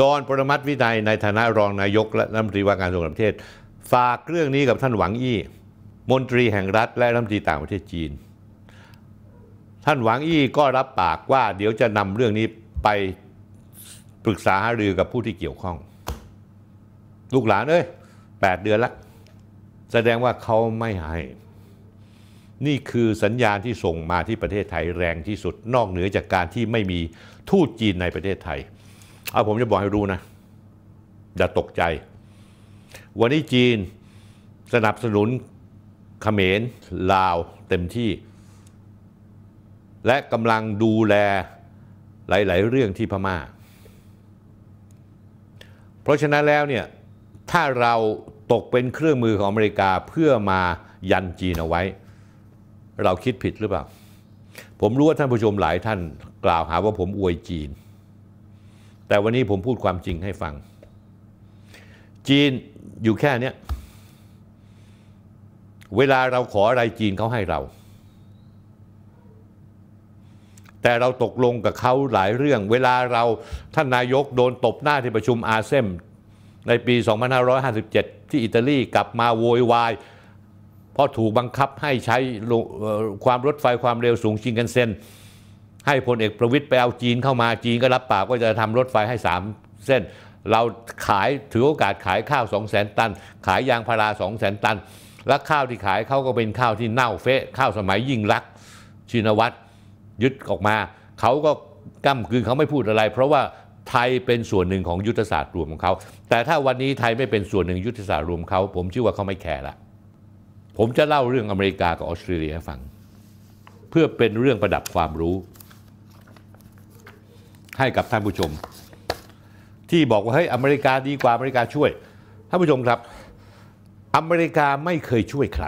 ดอนปรมัตวินัยในฐานะรองนายกและรัฐมนตรีว่าการกระทรวงต่างประเทศ ฝากเรื่องนี้กับท่านหวังอี้มนตรีแห่งรัฐและรัฐมนตรีต่างประเทศจีนท่านหวังอี้ก็รับปากว่าเดี๋ยวจะนำเรื่องนี้ไปปรึกษาหารือกับผู้ที่เกี่ยวข้อง ลูกหลานเอ้ยแปดเดือนละ แสดงว่าเขาไม่ให้นี่คือสัญญาณที่ส่งมาที่ประเทศไทยแรงที่สุด นอกเหนือจากการที่ไม่มีทูตจีนในประเทศไทย เอาผมจะบอกให้รู้นะอย่าตกใจ วันนี้จีนสนับสนุนเขมร ลาวเต็มที่และกำลังดูแลหลาย ๆ เรื่องที่พมา่า เพราะฉะนั้นแล้วเนี่ยถ้าเราตกเป็นเครื่องมือของอเมริกาเพื่อมายันจีนเอาไว้ เราคิดผิดหรือเปล่า ผมรู้ว่าท่านผู้ชมหลายท่านกล่าวหาว่าผมอวยจีน แต่วันนี้ผมพูดความจริงให้ฟัง จีนอยู่แค่นี้เวลาเราขออะไรจีนเขาให้เราแต่เราตกลงกับเขาหลายเรื่อง เวลาเราท่านนายกโดนตบหน้าที่ประชุมอาเซมในปี 2557 ที่อิตาลีกลับมาโวยวาย เพราะถูกบังคับให้ใช้ความรถไฟความเร็วสูงชิงกันเซนให้พลเอกประวิตยไปเอาจีนเข้ามาจีนก็รับปากว่าจะทำรถไฟให้ 3 เส้น เราขายถือโอกาสขายข้าว2 0 0 0 0ตัน ขายยางพารา2 0 0 0 0ตัน และข้าวที่ขายเขาก็เป็นข้าวที่เน่าเฟะข้าวสมัยยิ่งรักชินวัตรยึดออกมาเขาก็กั้มคืนเขาไม่พูดอะไร เพราะว่าไทยเป็นส่วนหนึ่งของยุทธศาสตร์รวมของเขา แต่ถ้าวันนี้ไทยไม่เป็นส่วนหนึ่งยุทธศาสตร์รวมเขา ผมเชื่อว่าเขาไม่แคร์ละผมจะเล่าเรื่องอเมริกากับออสเตรเลียให้ฟังเพื่อเป็นเรื่องประดับความรู้ ให้กับท่านผู้ชม ที่บอกว่าเฮ้ยอเมริกาดีกว่าอเมริกาช่วยท่านผู้ชมครับ อเมริกาไม่เคยช่วยใคร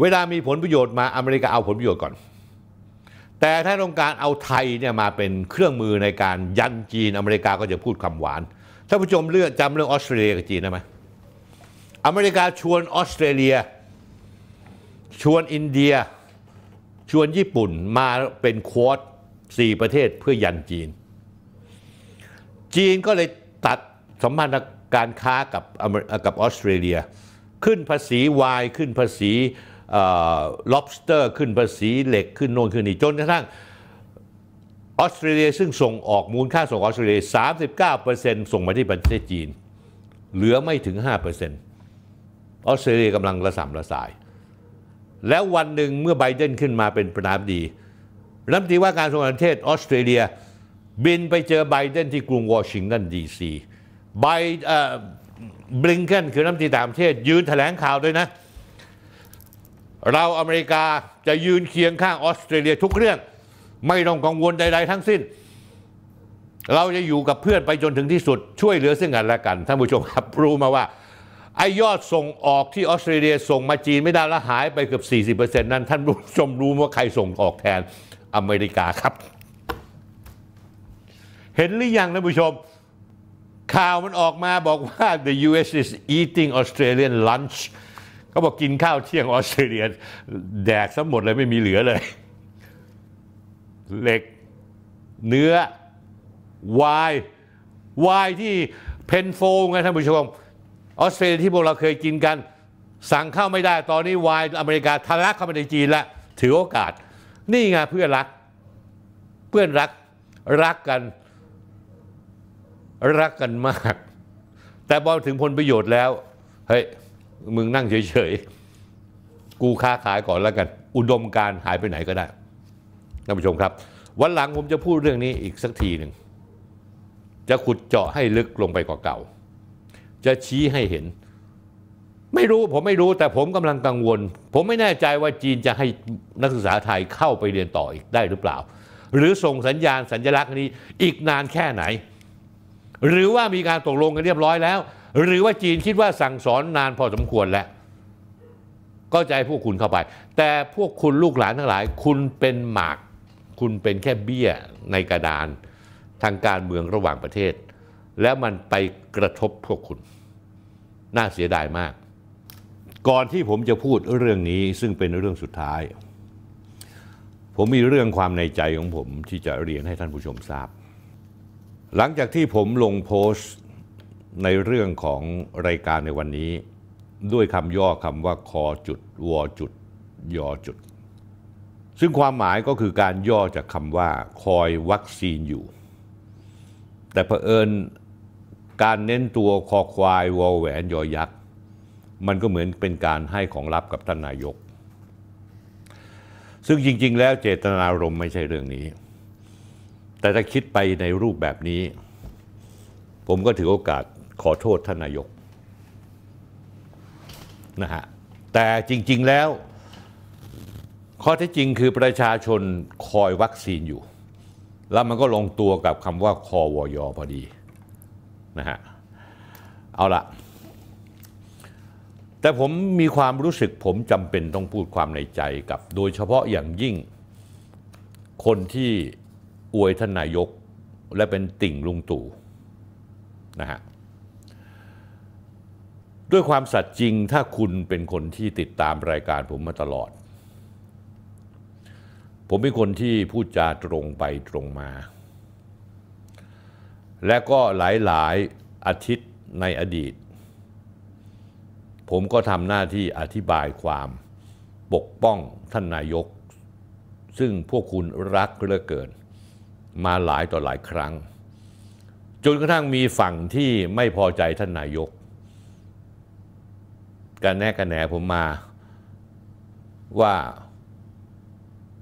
เวลามีผลประโยชน์มาอเมริกาเอาผลประโยชน์ก่อน แต่ถ้าต้องการเอาไทยเนี่ยมาเป็นเครื่องมือในการยันจีนอเมริกาก็จะพูดคำหวานท่านผู้ชมเลือกจำเรื่องออสเตรเลียกับจีนได้ไหมอเมริกาชวนออสเตรเลีย ชวนอินเดียชวนญี่ปุ่นมาเป็นควอดสี่ประเทศเพื่อยันจีน จีนก็เลยตัดสัมพันธ์การค้ากับกับออสเตรเลีย ขึ้นภาษีวายขึ้นภาษีล็อบสเตอร์ขึ้นภาษีเหล็กขึ้นโน่นขึ้นนี่จนกระทั่งออสเตรเลียซึ่งส่งออกมูลค่าส่งออสเตรเลีย 39 ส่งมาที่ประเทศจีน เหลือไม่ถึง 5 ออสเตรเลียกำลังระสำระสาย แล้ววันหนึ่งเมื่อไบเดนขึ้นมาเป็นประธานาธิบดีรัฐมนตรีว่าการกระทรวงต่างประเทศออสเตรเลียบินไปเจอไบเดนที่กรุงวอชิงตันดีซีไบเอ่อบลิงเกนคือรัฐมนตรีต่างประเทศยืนแถลงข่าวด้วยนะเราอเมริกาจะยืนเคียงข้างออสเตรเลียทุกเรื่องไม่ต้องกังวลใด ๆ ทั้งสิ้น เราจะอยู่กับเพื่อนไปจนถึงที่สุดช่วยเหลือซึ่งกันและกัน ท่านผู้ชมครับรู้มาว่าไอยอดส่งออกที่ออสเตรเลียส่งมาจีนไม่ได้และหายไปเกือบ40%นั้น ท่านผู้ชมรู้ว่าใครส่งออกแทนอเมริกาครับ เห็นหรือยังท่านผู้ชมข่าวมันออกมาบอกว่า the U.S. is eating Australian lunch เขาบอกกินข้าวเที่ยงออสเตรเลียแดกซะหมดเลยไม่มีเหลือเลยเหล็กเนื้อวายวายที่เพนโฟงไงท่านผู้ชมออสเตรเลียที่พวกเราเคยกินกัน สั่งเข้าไม่ได้ ตอนนี้วายอเมริกาทะลักเข้ามาในจีนละถือโอกาส นี่ไงเพื่อนรักเพื่อนรักรักกัน รักกันมาก แต่พอถึงผลประโยชน์แล้วเฮ้ยมึงนั่งเฉยๆ กูค้าขายก่อนแล้วกัน อุดมการหายไปไหนก็ได้ท่านผู้ชมครับ วันหลังผมจะพูดเรื่องนี้อีกสักทีหนึ่ง จะขุดเจาะให้ลึกลงไปกว่าเก่า จะชี้ให้เห็น ไม่รู้ผมไม่รู้แต่ผมกำลังกังวล ผมไม่แน่ใจว่าจีนจะให้นักศึกษาไทยเข้าไปเรียนต่ออีกได้หรือเปล่า หรือส่งสัญญาณสัญลักษณ์นี้อีกนานแค่ไหน หรือว่ามีการตกลงกันเรียบร้อยแล้วหรือว่าจีนคิดว่าสั่งสอนนานพอสมควรแล้วก็จะให้พวกคุณเข้าไป แต่พวกคุณลูกหลานทั้งหลายคุณเป็นหมาก คุณเป็นแค่เบี้ยในกระดาน ทางการเมืองระหว่างประเทศ แล้วมันไปกระทบพวกคุณ น่าเสียดายมาก ก่อนที่ผมจะพูดเรื่องนี้ซึ่งเป็นเรื่องสุดท้าย ผมมีเรื่องความในใจของผมที่จะเรียนให้ท่านผู้ชมทราบ หลังจากที่ผมลงโพสต์ในเรื่องของรายการในวันนี้ ด้วยคำย่อคำว่า คอจุดวอจุดยอจุด ซึ่งความหมายก็คือการย่อจากคำว่า คอยวัคซีนอยู่ แต่เผอิญการเน้นตัวคอควายวอแหวนยอยักษ์มันก็เหมือนเป็นการให้ของลับกับท่านนายก ซึ่งจริง ๆ แล้วเจตนารมณ์ไม่ใช่เรื่องนี้ แต่ถ้าคิดไปในรูปแบบนี้ ผมก็ถือโอกาสขอโทษท่านนายกนะฮะแต่จริง ๆแล้ว ข้อเท็จจริงคือประชาชนคอยวัคซีนอยู่ แล้วมันก็ลงตัวกับคำว่าคอวยอพอดีนะฮะเอาละแต่ผมมีความรู้สึกผมจำเป็นต้องพูดความในใจกับ โดยเฉพาะอย่างยิ่ง คนที่อวยท่านนายกและเป็นติ่งลุงตู่นะฮะด้วยความสัตย์จริงถ้าคุณเป็นคนที่ติดตามรายการผมมาตลอด ผมเป็นคนที่พูดจาตรงไปตรงมา และก็หลายๆอาทิตย์ในอดีต ผมก็ทำหน้าที่อธิบายความ ปกป้องท่านนายก ซึ่งพวกคุณรักเหลือเกิน มาหลายต่อหลายครั้ง จนกระทั่งมีฝั่งที่ไม่พอใจท่านนายกกันแน่กันแหนผมมาว่า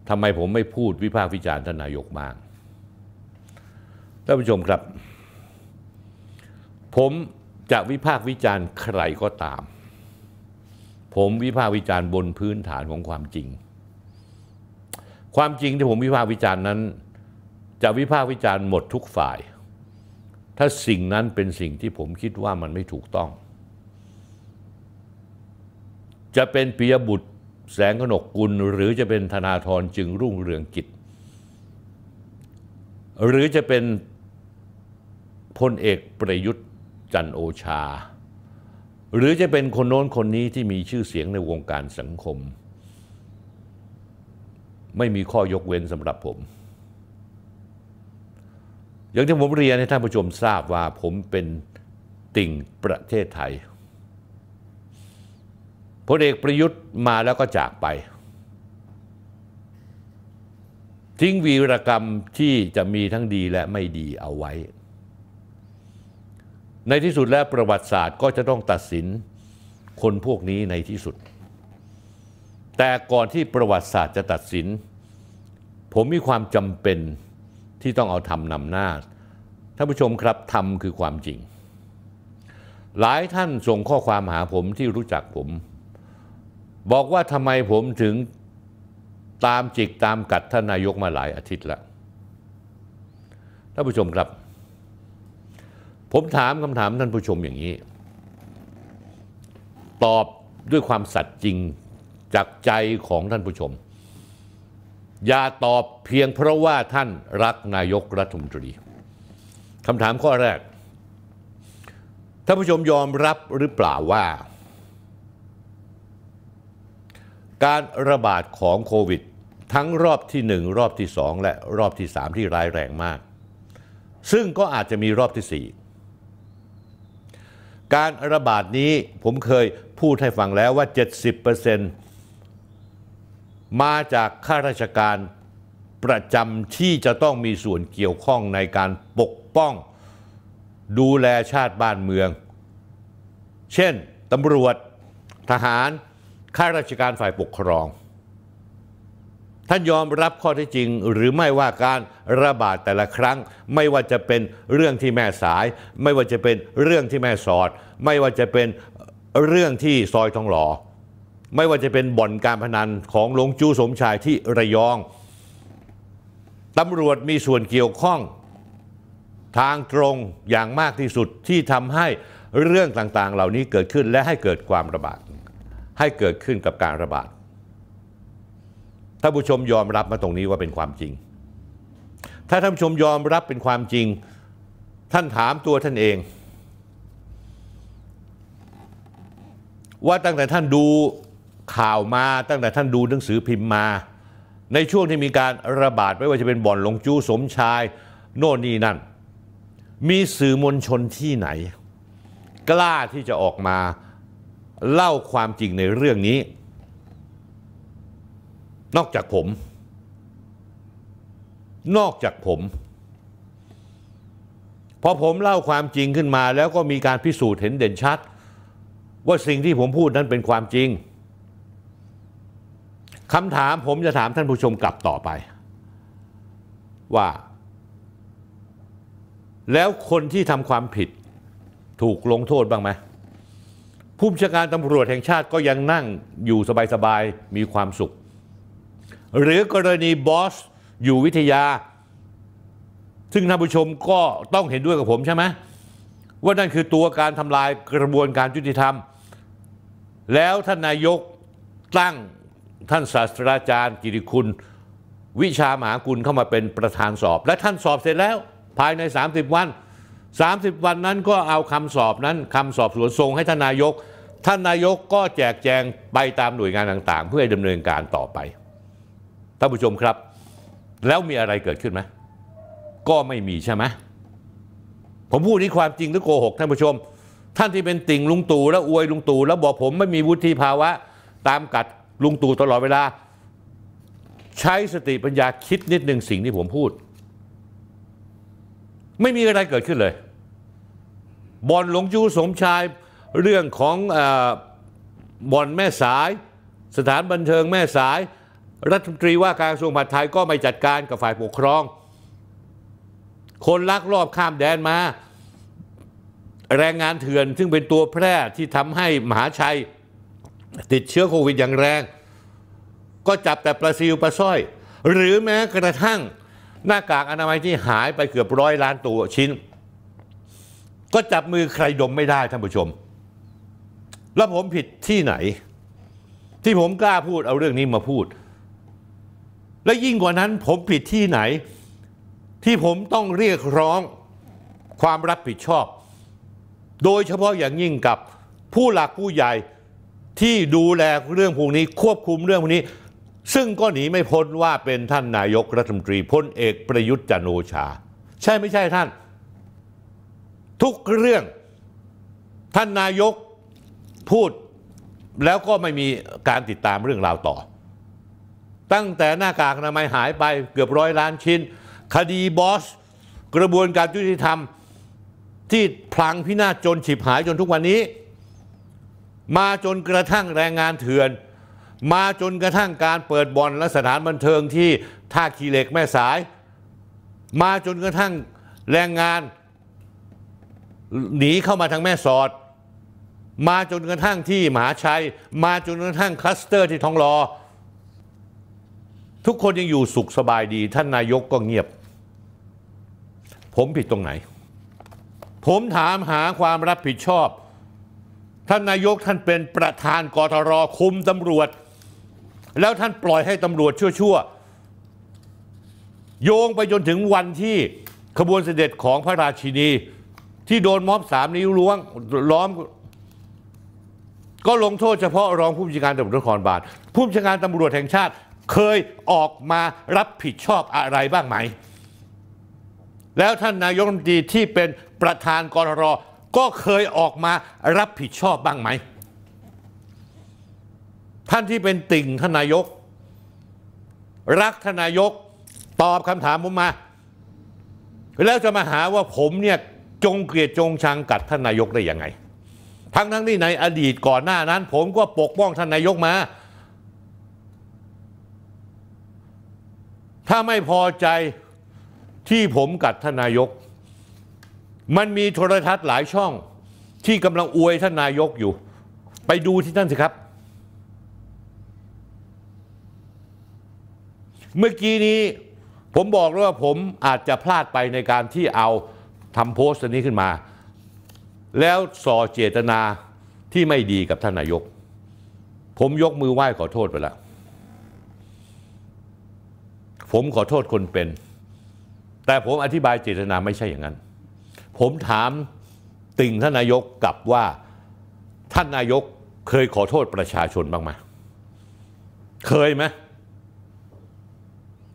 ทำไมผมไม่พูดวิพากษ์วิจารณ์ท่านนายกบ้างท่านผู้ชมครับ ผมจะวิพากษ์วิจารณ์ใครก็ตาม ผมวิพากษ์วิจารณ์บนพื้นฐานของความจริง ความจริงที่ผมวิพากษ์วิจารณ์นั้น จะวิพากษ์วิจารณ์หมดทุกฝ่าย ถ้าสิ่งนั้นเป็นสิ่งที่ผมคิดว่ามันไม่ถูกต้องจะเป็นปิยบุตรแสงกนกกุล หรือจะเป็นธนาธรจึงรุ่งเรืองกิจ หรือจะเป็นพลเอกประยุทธ์จันโอชา หรือจะเป็นคนโน้นคนนี้ที่มีชื่อเสียงในวงการสังคม ไม่มีข้อยกเว้นสำหรับผม อย่างที่ผมเรียนให้ท่านผู้ชมทราบว่าผมเป็นติ่งประเทศไทยพลเอกประยุทธ์มาแล้วก็จากไป ทิ้งวีรกรรมที่จะมีทั้งดีและไม่ดีเอาไว้ ในที่สุดแล้วประวัติศาสตร์ก็จะต้องตัดสินคนพวกนี้ในที่สุด แต่ก่อนที่ประวัติศาสตร์จะตัดสิน ผมมีความจำเป็นที่ต้องเอาธรรมนำหน้าท่านผู้ชมครับธรรมคือความจริง หลายท่านส่งข้อความหาผมที่รู้จักผมบอกว่าทำไมผมถึงตามจิกตามกัดท่านนายกมาหลายอาทิตย์แล้วท่านผู้ชมครับ ผมถามคำถามท่านผู้ชมอย่างนี้ ตอบด้วยความสัตย์จริงจากใจของท่านผู้ชม อย่าตอบเพียงเพราะว่าท่านรักนายกรัฐมนตรีคำถามข้อแรก ท่านผู้ชมยอมรับหรือเปล่าว่าการระบาดของโควิด ทั้งรอบที่ 1 รอบที่ 2 และรอบที่ 3 ที่ร้ายแรงมาก ซึ่งก็อาจจะมีรอบที่ 4 การระบาดนี้ผมเคยพูดให้ฟังแล้วว่า 70%มาจากข้าราชการประจำที่จะต้องมีส่วนเกี่ยวข้องในการปกป้อง ดูแลชาติบ้านเมือง เช่นตำรวจทหารข้าราชการฝ่ายปกครอง ท่านยอมรับข้อเท็จจริงหรือไม่ว่าการระบาดแต่ละครั้ง ไม่ว่าจะเป็นเรื่องที่แม่สาย ไม่ว่าจะเป็นเรื่องที่แม่สอด ไม่ว่าจะเป็นเรื่องที่ซอยทองหลอ ไม่ว่าจะเป็นบ่อนการพนันของหลวงจูสมชายที่ระยอง ตำรวจมีส่วนเกี่ยวข้อง ทางตรงอย่างมากที่สุดที่ทำให้เรื่องต่างๆเหล่านี้เกิดขึ้นและให้เกิดความระบาดให้เกิดขึ้นกับการระบาดท่านผู้ชมยอมรับมาตรงนี้ว่าเป็นความจริง ถ้าท่านผู้ชมยอมรับเป็นความจริง ท่านถามตัวท่านเอง ว่าตั้งแต่ท่านดูข่าวมา ตั้งแต่ท่านดูหนังสือพิมพ์มา ในช่วงที่มีการระบาดไม่ว่าจะเป็นบ่อนหลงจู้สมชาย โน่นนี่นั่น มีสื่อมวลชนที่ไหน กล้าที่จะออกมาเล่าความจริงในเรื่องนี้ นอกจากผม นอกจากผม พอผมเล่าความจริงขึ้นมาแล้วก็มีการพิสูจน์เห็นเด่นชัด ว่าสิ่งที่ผมพูดนั้นเป็นความจริงคำถามผมจะถามท่านผู้ชมกลับต่อไป ว่า แล้วคนที่ทำความผิด ถูกลงโทษบ้างไหมผู้บัญชาการตำรวจแห่งชาติก็ยังนั่งอยู่สบาย ๆ มีความสุข หรือกรณีบอสอยู่วิทยา ซึ่งท่านผู้ชมก็ต้องเห็นด้วยกับผมใช่ไหมว่านั่นคือตัวการทำลายกระบวนการยุติธรรม แล้วท่านนายกตั้งท่านศาสตราจารย์กิติคุณ วิชามหากุลเข้ามาเป็นประธานสอบ และท่านสอบเสร็จแล้วภายใน 30 วัน30วันนั้นก็เอาคำสอบนั้นคำสอบสวนส่งให้ท่านนายก ท่านนายกก็แจกแจงไปตามหน่วยงานต่าง ๆ เพื่อดำดำเนินการต่อไปท่านผู้ชมครับ แล้วมีอะไรเกิดขึ้นไหมก็ไม่มีใช่ไหมผมพูดนี้ความจริงหรือโกหกท่านผู้ชม ท่านที่เป็นติ่งลุงตู่แล้วอวยลุงตู่แล้วบอกผมไม่มีวุฒิภาวะตามกัดลุงตู่ตลอดเวลา ใช้สติปัญญาคิดนิดหนึ่งสิ่งที่ผมพูด ไม่มีอะไรเกิดขึ้นเลยบอนหลงจูสมชาย เรื่องของอบอนแม่สายสถานบันเทิงแม่สาย รัฐมนตรีว่าการกระทรวงมหาดไทยก็ไม่จัดการกับฝ่ายปกครอง คนลักลอบข้ามแดนมา แรงงานเถื่อนซึ่งเป็นตัวแพร่ที่ทำให้มหาชัยติดเชื้อโควิดอย่างแรง ก็จับแต่ปลาซิลปลาสร้อย หรือแม้กระทั่งหน้ากากอนามัยที่หายไปเกือบร้อยล้านตัวชิ้นก็จับมือใครดมไม่ได้ท่านผู้ชม แล้วผมผิดที่ไหน ที่ผมกล้าพูดเอาเรื่องนี้มาพูด และยิ่งกว่านั้นผมผิดที่ไหน ที่ผมต้องเรียกร้องความรับผิดชอบ โดยเฉพาะอย่างยิ่งกับผู้หลักผู้ใหญ่ที่ดูแลเรื่องพวกนี้ ควบคุมเรื่องพวกนี้ ซึ่งก็หนีไม่พ้นว่าเป็นท่านนายกรัฐมนตรีพลเอกประยุทธ์จันโอชา ใช่ไม่ใช่ท่านทุกเรื่องท่านนายกพูด แล้วก็ไม่มีการติดตามเรื่องราวต่อ ตั้งแต่หน้ากากอนามัยหายไปเกือบร้อยล้านชิ้น คดีบอสกระบวนการยุติธรรม ที่พลังพินาศจนฉิบหายจนทุกวันนี้ มาจนกระทั่งแรงงานเถื่อน มาจนกระทั่งการเปิดบ่อน และสถานบันเทิงที่ท่าขี้เหล็กแม่สาย มาจนกระทั่งแรงงานหนีเข้ามาทางแม่สอด มาจนกระทั่งที่มหาชัย มาจนกระทั่งคลัสเตอร์ที่ทองรอทุกคนยังอยู่สุขสบายดี ท่านนายกก็เงียบ ผมผิดตรงไหน ผมถามหาความรับผิดชอบ ท่านนายกท่านเป็นประธานกรทรคุมตำรวจ แล้วท่านปล่อยให้ตำรวจชั่วๆโยงไปจนถึงวันที่ขบวนเสด็จของพระราชินีที่โดนม็อบสามนิ้วล้วงล้อม ก็ลงโทษเฉพาะรองผู้บัญชาการตำรวจนครบาลผู้บัญชาการตำรวจแห่งชาติ เคยออกมารับผิดชอบอะไรบ้างไหม แล้วท่านนายกรัฐมนตรีที่เป็นประธานกรรก็เคยออกมารับผิดชอบบ้างไหม ท่านที่เป็นติ่งท่านนายก รักท่านนายกตอบคำถามผมมา แล้วจะมาหาว่าผมเนี่ยจงเกลียดจงชังกัดท่านนายกได้ยังไง ทั้งทั้งที่ในอดีตก่อนหน้านั้น ผมก็ปกป้องท่านนายกมาถ้าไม่พอใจที่ผมกัดท่านนายก มันมีโทรทัศน์หลายช่องที่กำลังอวยท่านนายกอยู่ ไปดูที่นั่นสิครับ เมื่อกี้นี้ผมบอกแล้วว่าผมอาจจะพลาดไปในการที่เอาทำโพสต์นี้ขึ้นมา แล้วส่อเจตนาที่ไม่ดีกับท่านนายก ผมยกมือไหว้ขอโทษไปแล้วผมขอโทษคนเป็น แต่ผมอธิบายเจตนาไม่ใช่อย่างนั้น ผมถามติ่งท่านนายกกลับว่าท่านนายกเคยขอโทษประชาชนบ้างไหมเคยไหม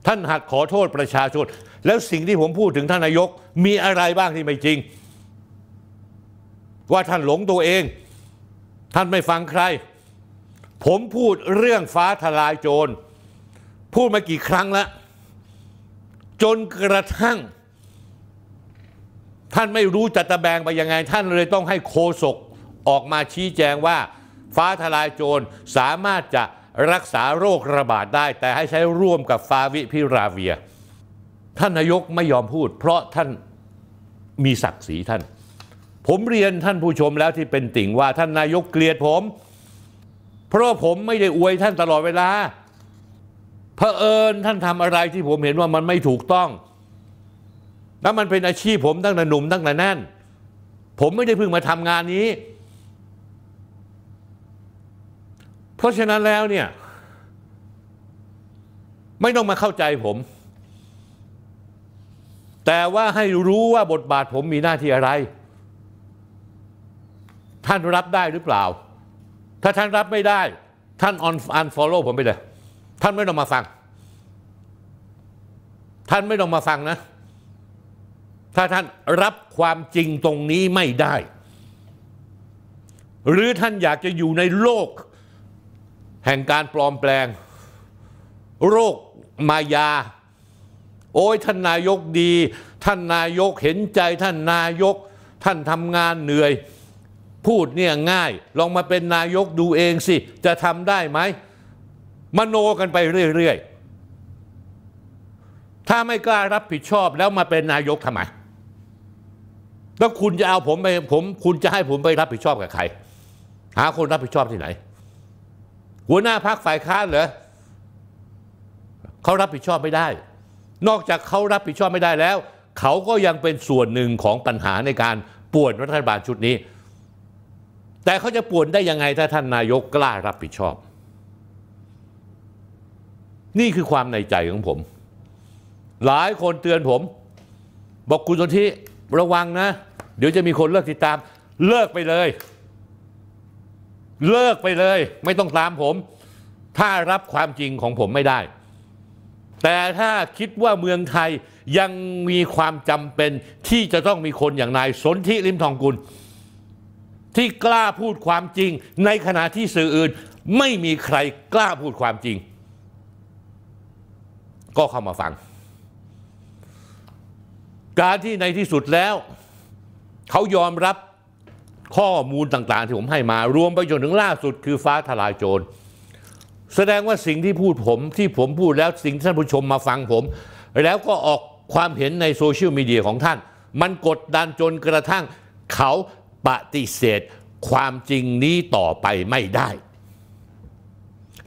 ท่านหัดขอโทษประชาชน แล้วสิ่งที่ผมพูดถึงท่านนายกมีอะไรบ้างที่ไม่จริง ว่าท่านหลงตัวเอง ท่านไม่ฟังใคร ผมพูดเรื่องฟ้าทลายโจร พูดมากี่ครั้งแล้ว จนกระทั่ง ท่านไม่รู้จัตะแบงไปยังไง ท่านเลยต้องให้โคศกออกมาชี้แจงว่า ฟ้าทลายโจรสามารถจะรักษาโรคระบาดได้ แต่ให้ใช้ร่วมกับฟาวิพิราเวียท่านนายกไม่ยอมพูดเพราะท่านมีศักดิ์ศรีท่าน ผมเรียนท่านผู้ชมแล้วที่เป็นติ่งว่าท่านนายกเกลียดผม เพราะผมไม่ได้อวยท่านตลอดเวลาเผอิญท่านทำอะไรที่ผมเห็นว่ามันไม่ถูกต้อง แล้วมันเป็นอาชีพผมตั้งแต่หนุ่มตั้งแต่นั่น ผมไม่ได้เพิ่งมาทำงานนี้ เพราะฉะนั้นแล้วเนี่ย ไม่ต้องมาเข้าใจผมแต่ว่าให้รู้ว่าบทบาทผมมีหน้าที่อะไร ท่านรับได้หรือเปล่า ถ้าท่านรับไม่ได้ ท่านออนอันฟอลโล่ผมไปเลยท่านไม่ต้องมาฟังท่านไม่ต้องมาฟังนะ ถ้าท่านรับความจริงตรงนี้ไม่ได้ หรือท่านอยากจะอยู่ในโลก แห่งการปลอมแปลงโรคมายาโอ้ย ท่านนายกดี ท่านนายกเห็นใจท่านนายก ท่านทำงานเหนื่อย พูดเนี่ยง่าย ลองมาเป็นนายกดูเองสิ จะทำได้ไหม มโนกันไปเรื่อย ๆ ถ้าไม่กล้ารับผิดชอบแล้วมาเป็นนายกทำไม แล้วคุณจะเอาผมไปผม คุณจะให้ผมไปรับผิดชอบกับใคร หาคนรับผิดชอบที่ไหน หัวหน้าพักฝ่ายค้านเหรอเขารับผิดชอบไม่ได้นอกจากเขารับผิดชอบไม่ได้แล้ว เขาก็ยังเป็นส่วนหนึ่งของปัญหาในการป่วนรัฐบาลชุดนี้ แต่เขาจะป่วนได้ยังไงถ้าท่านนายกกล้ารับผิดชอบ นี่คือความในใจของผม หลายคนเตือนผม บอกคุณสนท่ระวังนะ เดี๋ยวจะมีคนเลิกติดตาม เลิกไปเลย เลิกไปเลยไม่ต้องตามผม ถ้ารับความจริงของผมไม่ได้แต่ถ้าคิดว่าเมืองไทยยังมีความจำเป็นที่จะต้องมีคนอย่างนายสนธิลิมทองกุล ที่กล้าพูดความจริงในขณะที่สื่ออื่นไม่มีใครกล้าพูดความจริง ก็เข้ามาฟัง การที่ในที่สุดแล้ว เขายอมรับข้อมูลต่างๆที่ผมให้มา รวมไปจนถึงล่าสุดคือฟ้าทลายโจรแสดงว่าสิ่งที่พูดผม ที่ผมพูดแล้วสิ่งท่านผู้ชมมาฟังผม แล้วก็ออกความเห็นในโซเชียลมีเดียของท่าน มันกดดันจนกระทั่ง เขาปฏิเสธความจริงนี้ต่อไปไม่ได้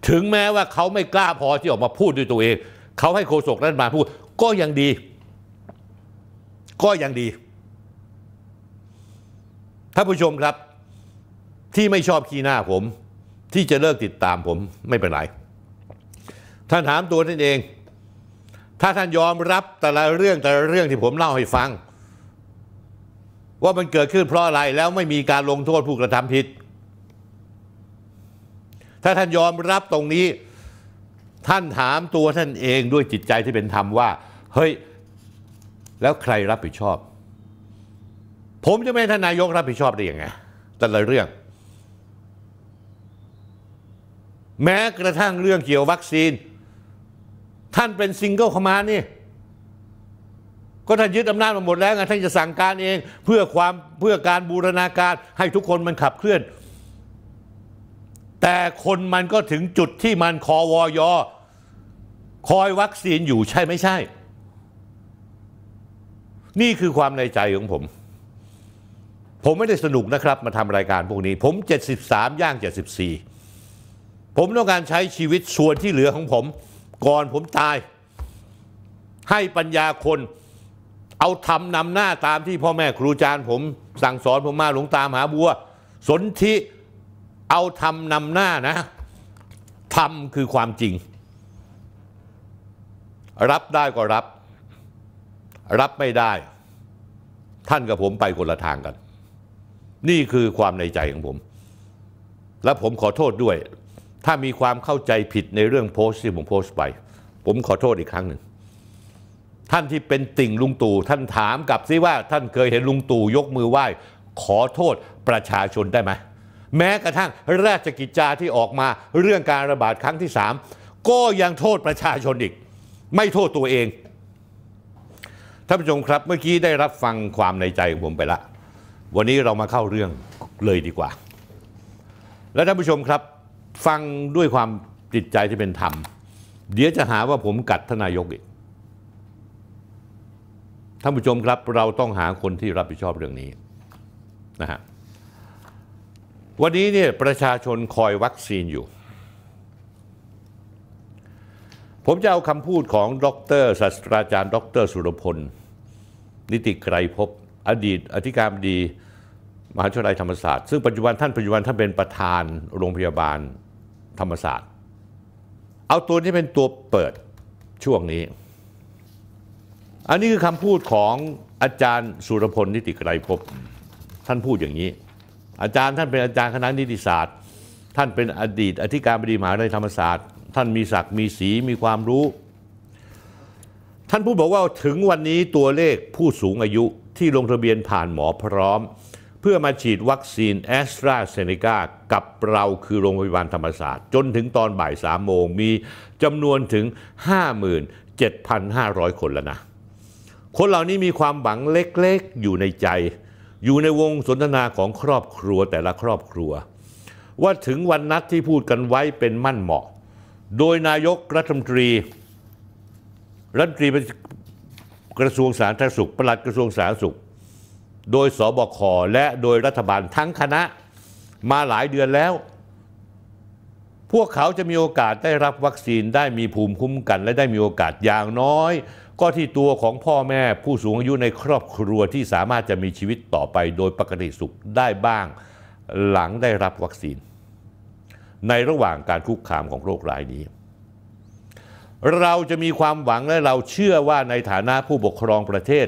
ถึงแม้ว่าเขาไม่กล้าพอที่ออกมาพูดด้วยตัวเอง เขาให้โฆษกรัฐบาลพูดก็ยังดี ก็ยังดีท่านผู้ชมครับที่ไม่ชอบขี้หน้าผมที่จะเลิกติดตามผมไม่เป็นไร ท่านถามตัวท่านเอง ถ้าท่านยอมรับแต่ละเรื่องแต่ละเรื่องที่ผมเล่าให้ฟัง ว่ามันเกิดขึ้นเพราะอะไรแล้วไม่มีการลงโทษผู้กระทำผิด ถ้าท่านยอมรับตรงนี้ ท่านถามตัวท่านเองด้วยจิตใจที่เป็นธรรมว่าเฮ้ยแล้วใครรับผิดชอบ ผมจะไม่ท่านนายกรับผิดชอบได้ยังไงแต่ละเรื่องแม้กระทั่งเรื่องเกี่ยววัคซีน ท่านเป็นซิงเกิลคอมานนี่ ก็ท่านยึดอำนาจมาหมดแล้วไงท่านจะสั่งการเองเพื่อความเพื่อการบูรณาการให้ทุกคนมันขับเคลื่อน แต่คนมันก็ถึงจุดที่มันคอวอยอ คอยวัคซีนอยู่ใช่ไม่ใช่ นี่คือความในใจของผม ผมไม่ได้สนุกนะครับมาทำรายการพวกนี้ ผม 73 ย่าง 74ผมต้องการใช้ชีวิตส่วนที่เหลือของผม ก่อนผมตาย ให้ปัญญาคนเอาทำนำหน้าตามที่พ่อแม่ครูอาจารย์ผม สั่งสอนผมมาหลวงตามหาบัวสนธิเอาทำนำหน้านะทำคือความจริง รับได้ก็รับ รับไม่ได้ ท่านกับผมไปคนละทางกัน นี่คือความในใจของผม และผมขอโทษด้วยถ้ามีความเข้าใจผิดในเรื่องโพสต์ที่ผมโพสต์ไป ผมขอโทษอีกครั้งหนึ่ง ท่านที่เป็นติ่งลุงตู่ท่านถามกลับซิว่า ท่านเคยเห็นลุงตู่ยกมือไหว้ ขอโทษประชาชนได้ไหมแม้กระทั่งราชกิจจาที่ออกมา เรื่องการระบาดครั้งที่สามก็ยังโทษประชาชนอีก ไม่โทษตัวเอง ท่านผู้ชมครับ เมื่อกี้ได้รับฟังความในใจของผมไปละ วันนี้เรามาเข้าเรื่องเลยดีกว่า และท่านผู้ชมครับฟังด้วยความจิตใจที่เป็นธรรม เดี๋ยวจะหาว่าผมกัดทนายกอีก ท่านผู้ชมครับเราต้องหาคนที่รับผิดชอบเรื่องนี้นะฮะวันนี้เนี่ยประชาชนคอยวัคซีนอยู่ ผมจะเอาคำพูดของดรศาสตราจารย์ ดร สุรพล นิติไกรภพอดีต อธิการบดีมหาวิทยาลัยธรรมศาสตร์ ซึ่งปัจจุบันท่านปัจจุบันท่านเป็นประธานโรงพยาบาลธรรมศาสตร์ เอาตัวนี้เป็นตัวเปิดช่วงนี้ อันนี้คือคำพูดของอาจารย์สุรพลนิติไกรภพท่านพูดอย่างนี้ อาจารย์ท่านเป็นอาจารย์คณะนิติศาสตร์ ท่านเป็นอดีต อธิการบดีมหาวิทยาลัยธรรมศาสตร์ท่านมีศักดิ์มีสีมีความรู้ ท่านพูดบอกว่าถึงวันนี้ตัวเลขผู้สูงอายุที่ลงทะเบียนผ่านหมอพร้อมเพื่อมาฉีดวัคซีนแอสตราเซเนกากับเราคือโรงพยาบาลธรรมศาสตร์ จนถึงตอนบ่ายสามโมงมีจำนวนถึง 57,500 คนแล้วนะ คนเหล่านี้มีความหวังเล็กๆอยู่ในใจ อยู่ในวงสนทนาของครอบครัวแต่ละครอบครัว ว่าถึงวันนัดที่พูดกันไว้เป็นมั่นเหมาะ โดยนายกรัฐมนตรี รัฐมนตรีกระทรวงสาธารณสุขประหลัดกระทรวงสาธารณสุขโดยสบคและโดยรัฐบาลทั้งคณะมาหลายเดือนแล้ว พวกเขาจะมีโอกาสได้รับวัคซีนได้มีภูมิคุ้มกัน และได้มีโอกาสอย่างน้อย ก็ที่ตัวของพ่อแม่ผู้สูงอายุในครอบครัวที่สามารถจะมีชีวิตต่อไป โดยปกติสุขได้บ้างหลังได้รับวัคซีน ในระหว่างการคุกคามของโรคร้ายนี้ เราจะมีความหวังและเราเชื่อว่าในฐานะผู้ปกครองประเทศ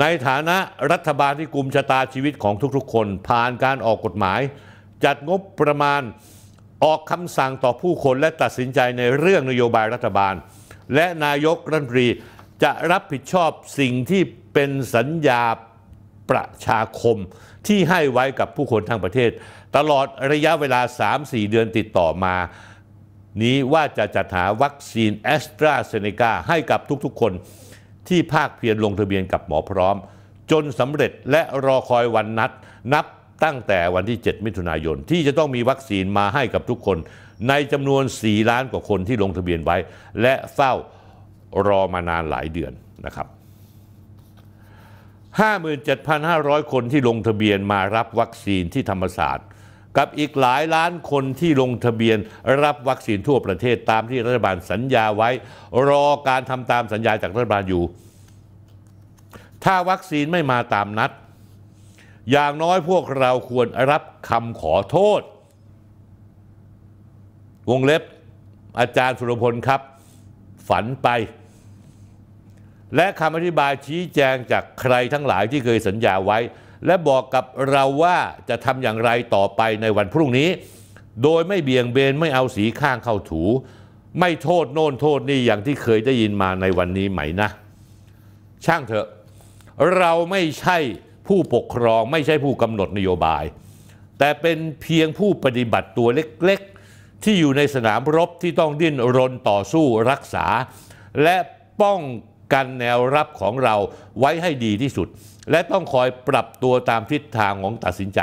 ในฐานะรัฐบาลที่กลุ่มชะตาชีวิตของทุกๆคนผ่านการออกกฎหมาย จัดงบประมาณออกคำสั่งต่อผู้คนและตัดสินใจในเรื่องนโยบายรัฐบาล และนายกรัฐมนตรี จะรับผิดชอบสิ่งที่เป็นสัญญาประชาคมที่ให้ไว้กับผู้คนทั้งประเทศ ตลอดระยะเวลา 3-4 เดือนติดต่อมา นี้ว่าจะจัดหาวัคซีนแอสตราเซเนกา ให้กับทุกๆ คนที่ภาคเพียรลงทะเบียนกับหมอพร้อม จนสำเร็จและรอคอยวันนัดนับตั้งแต่วันที่ 7 มิถุนายน ที่จะต้องมีวัคซีนมาให้กับทุกคน ในจำนวน 4 ล้านกว่าคนที่ลงทะเบียนไว้ และเฝ้ารอมานานหลายเดือนนะครับ 57,500 คนที่ลงทะเบียนมารับวัคซีนที่ธรรมศาสตร์กับอีกหลายล้านคนที่ลงทะเบียนรับวัคซีนทั่วประเทศตามที่รัฐบาลสัญญาไว้ รอการทำตามสัญญาจากรัฐบาลอยู่ ถ้าวัคซีนไม่มาตามนัด อย่างน้อยพวกเราควรรับคำขอโทษ วงเล็บอาจารย์สุรพลครับฝันไป และคำอธิบายชี้แจงจากใครทั้งหลายที่เคยสัญญาไว้และบอกกับเราว่าจะทำอย่างไรต่อไปในวันพรุ่งนี้ โดยไม่เบี่ยงเบนไม่เอาสีข้างเข้าถู ไม่โทษโน่นโทษนี่อย่างที่เคยได้ยินมาในวันนี้ไหมนะ ช่างเถอะ เราไม่ใช่ผู้ปกครองไม่ใช่ผู้กำหนดนโยบาย แต่เป็นเพียงผู้ปฏิบัติตัวเล็กๆ ที่อยู่ในสนามรบที่ต้องดิ้นรนต่อสู้รักษา และป้องกันแนวรับของเราไว้ให้ดีที่สุดและต้องคอยปรับตัวตามทิศทางของตัดสินใจ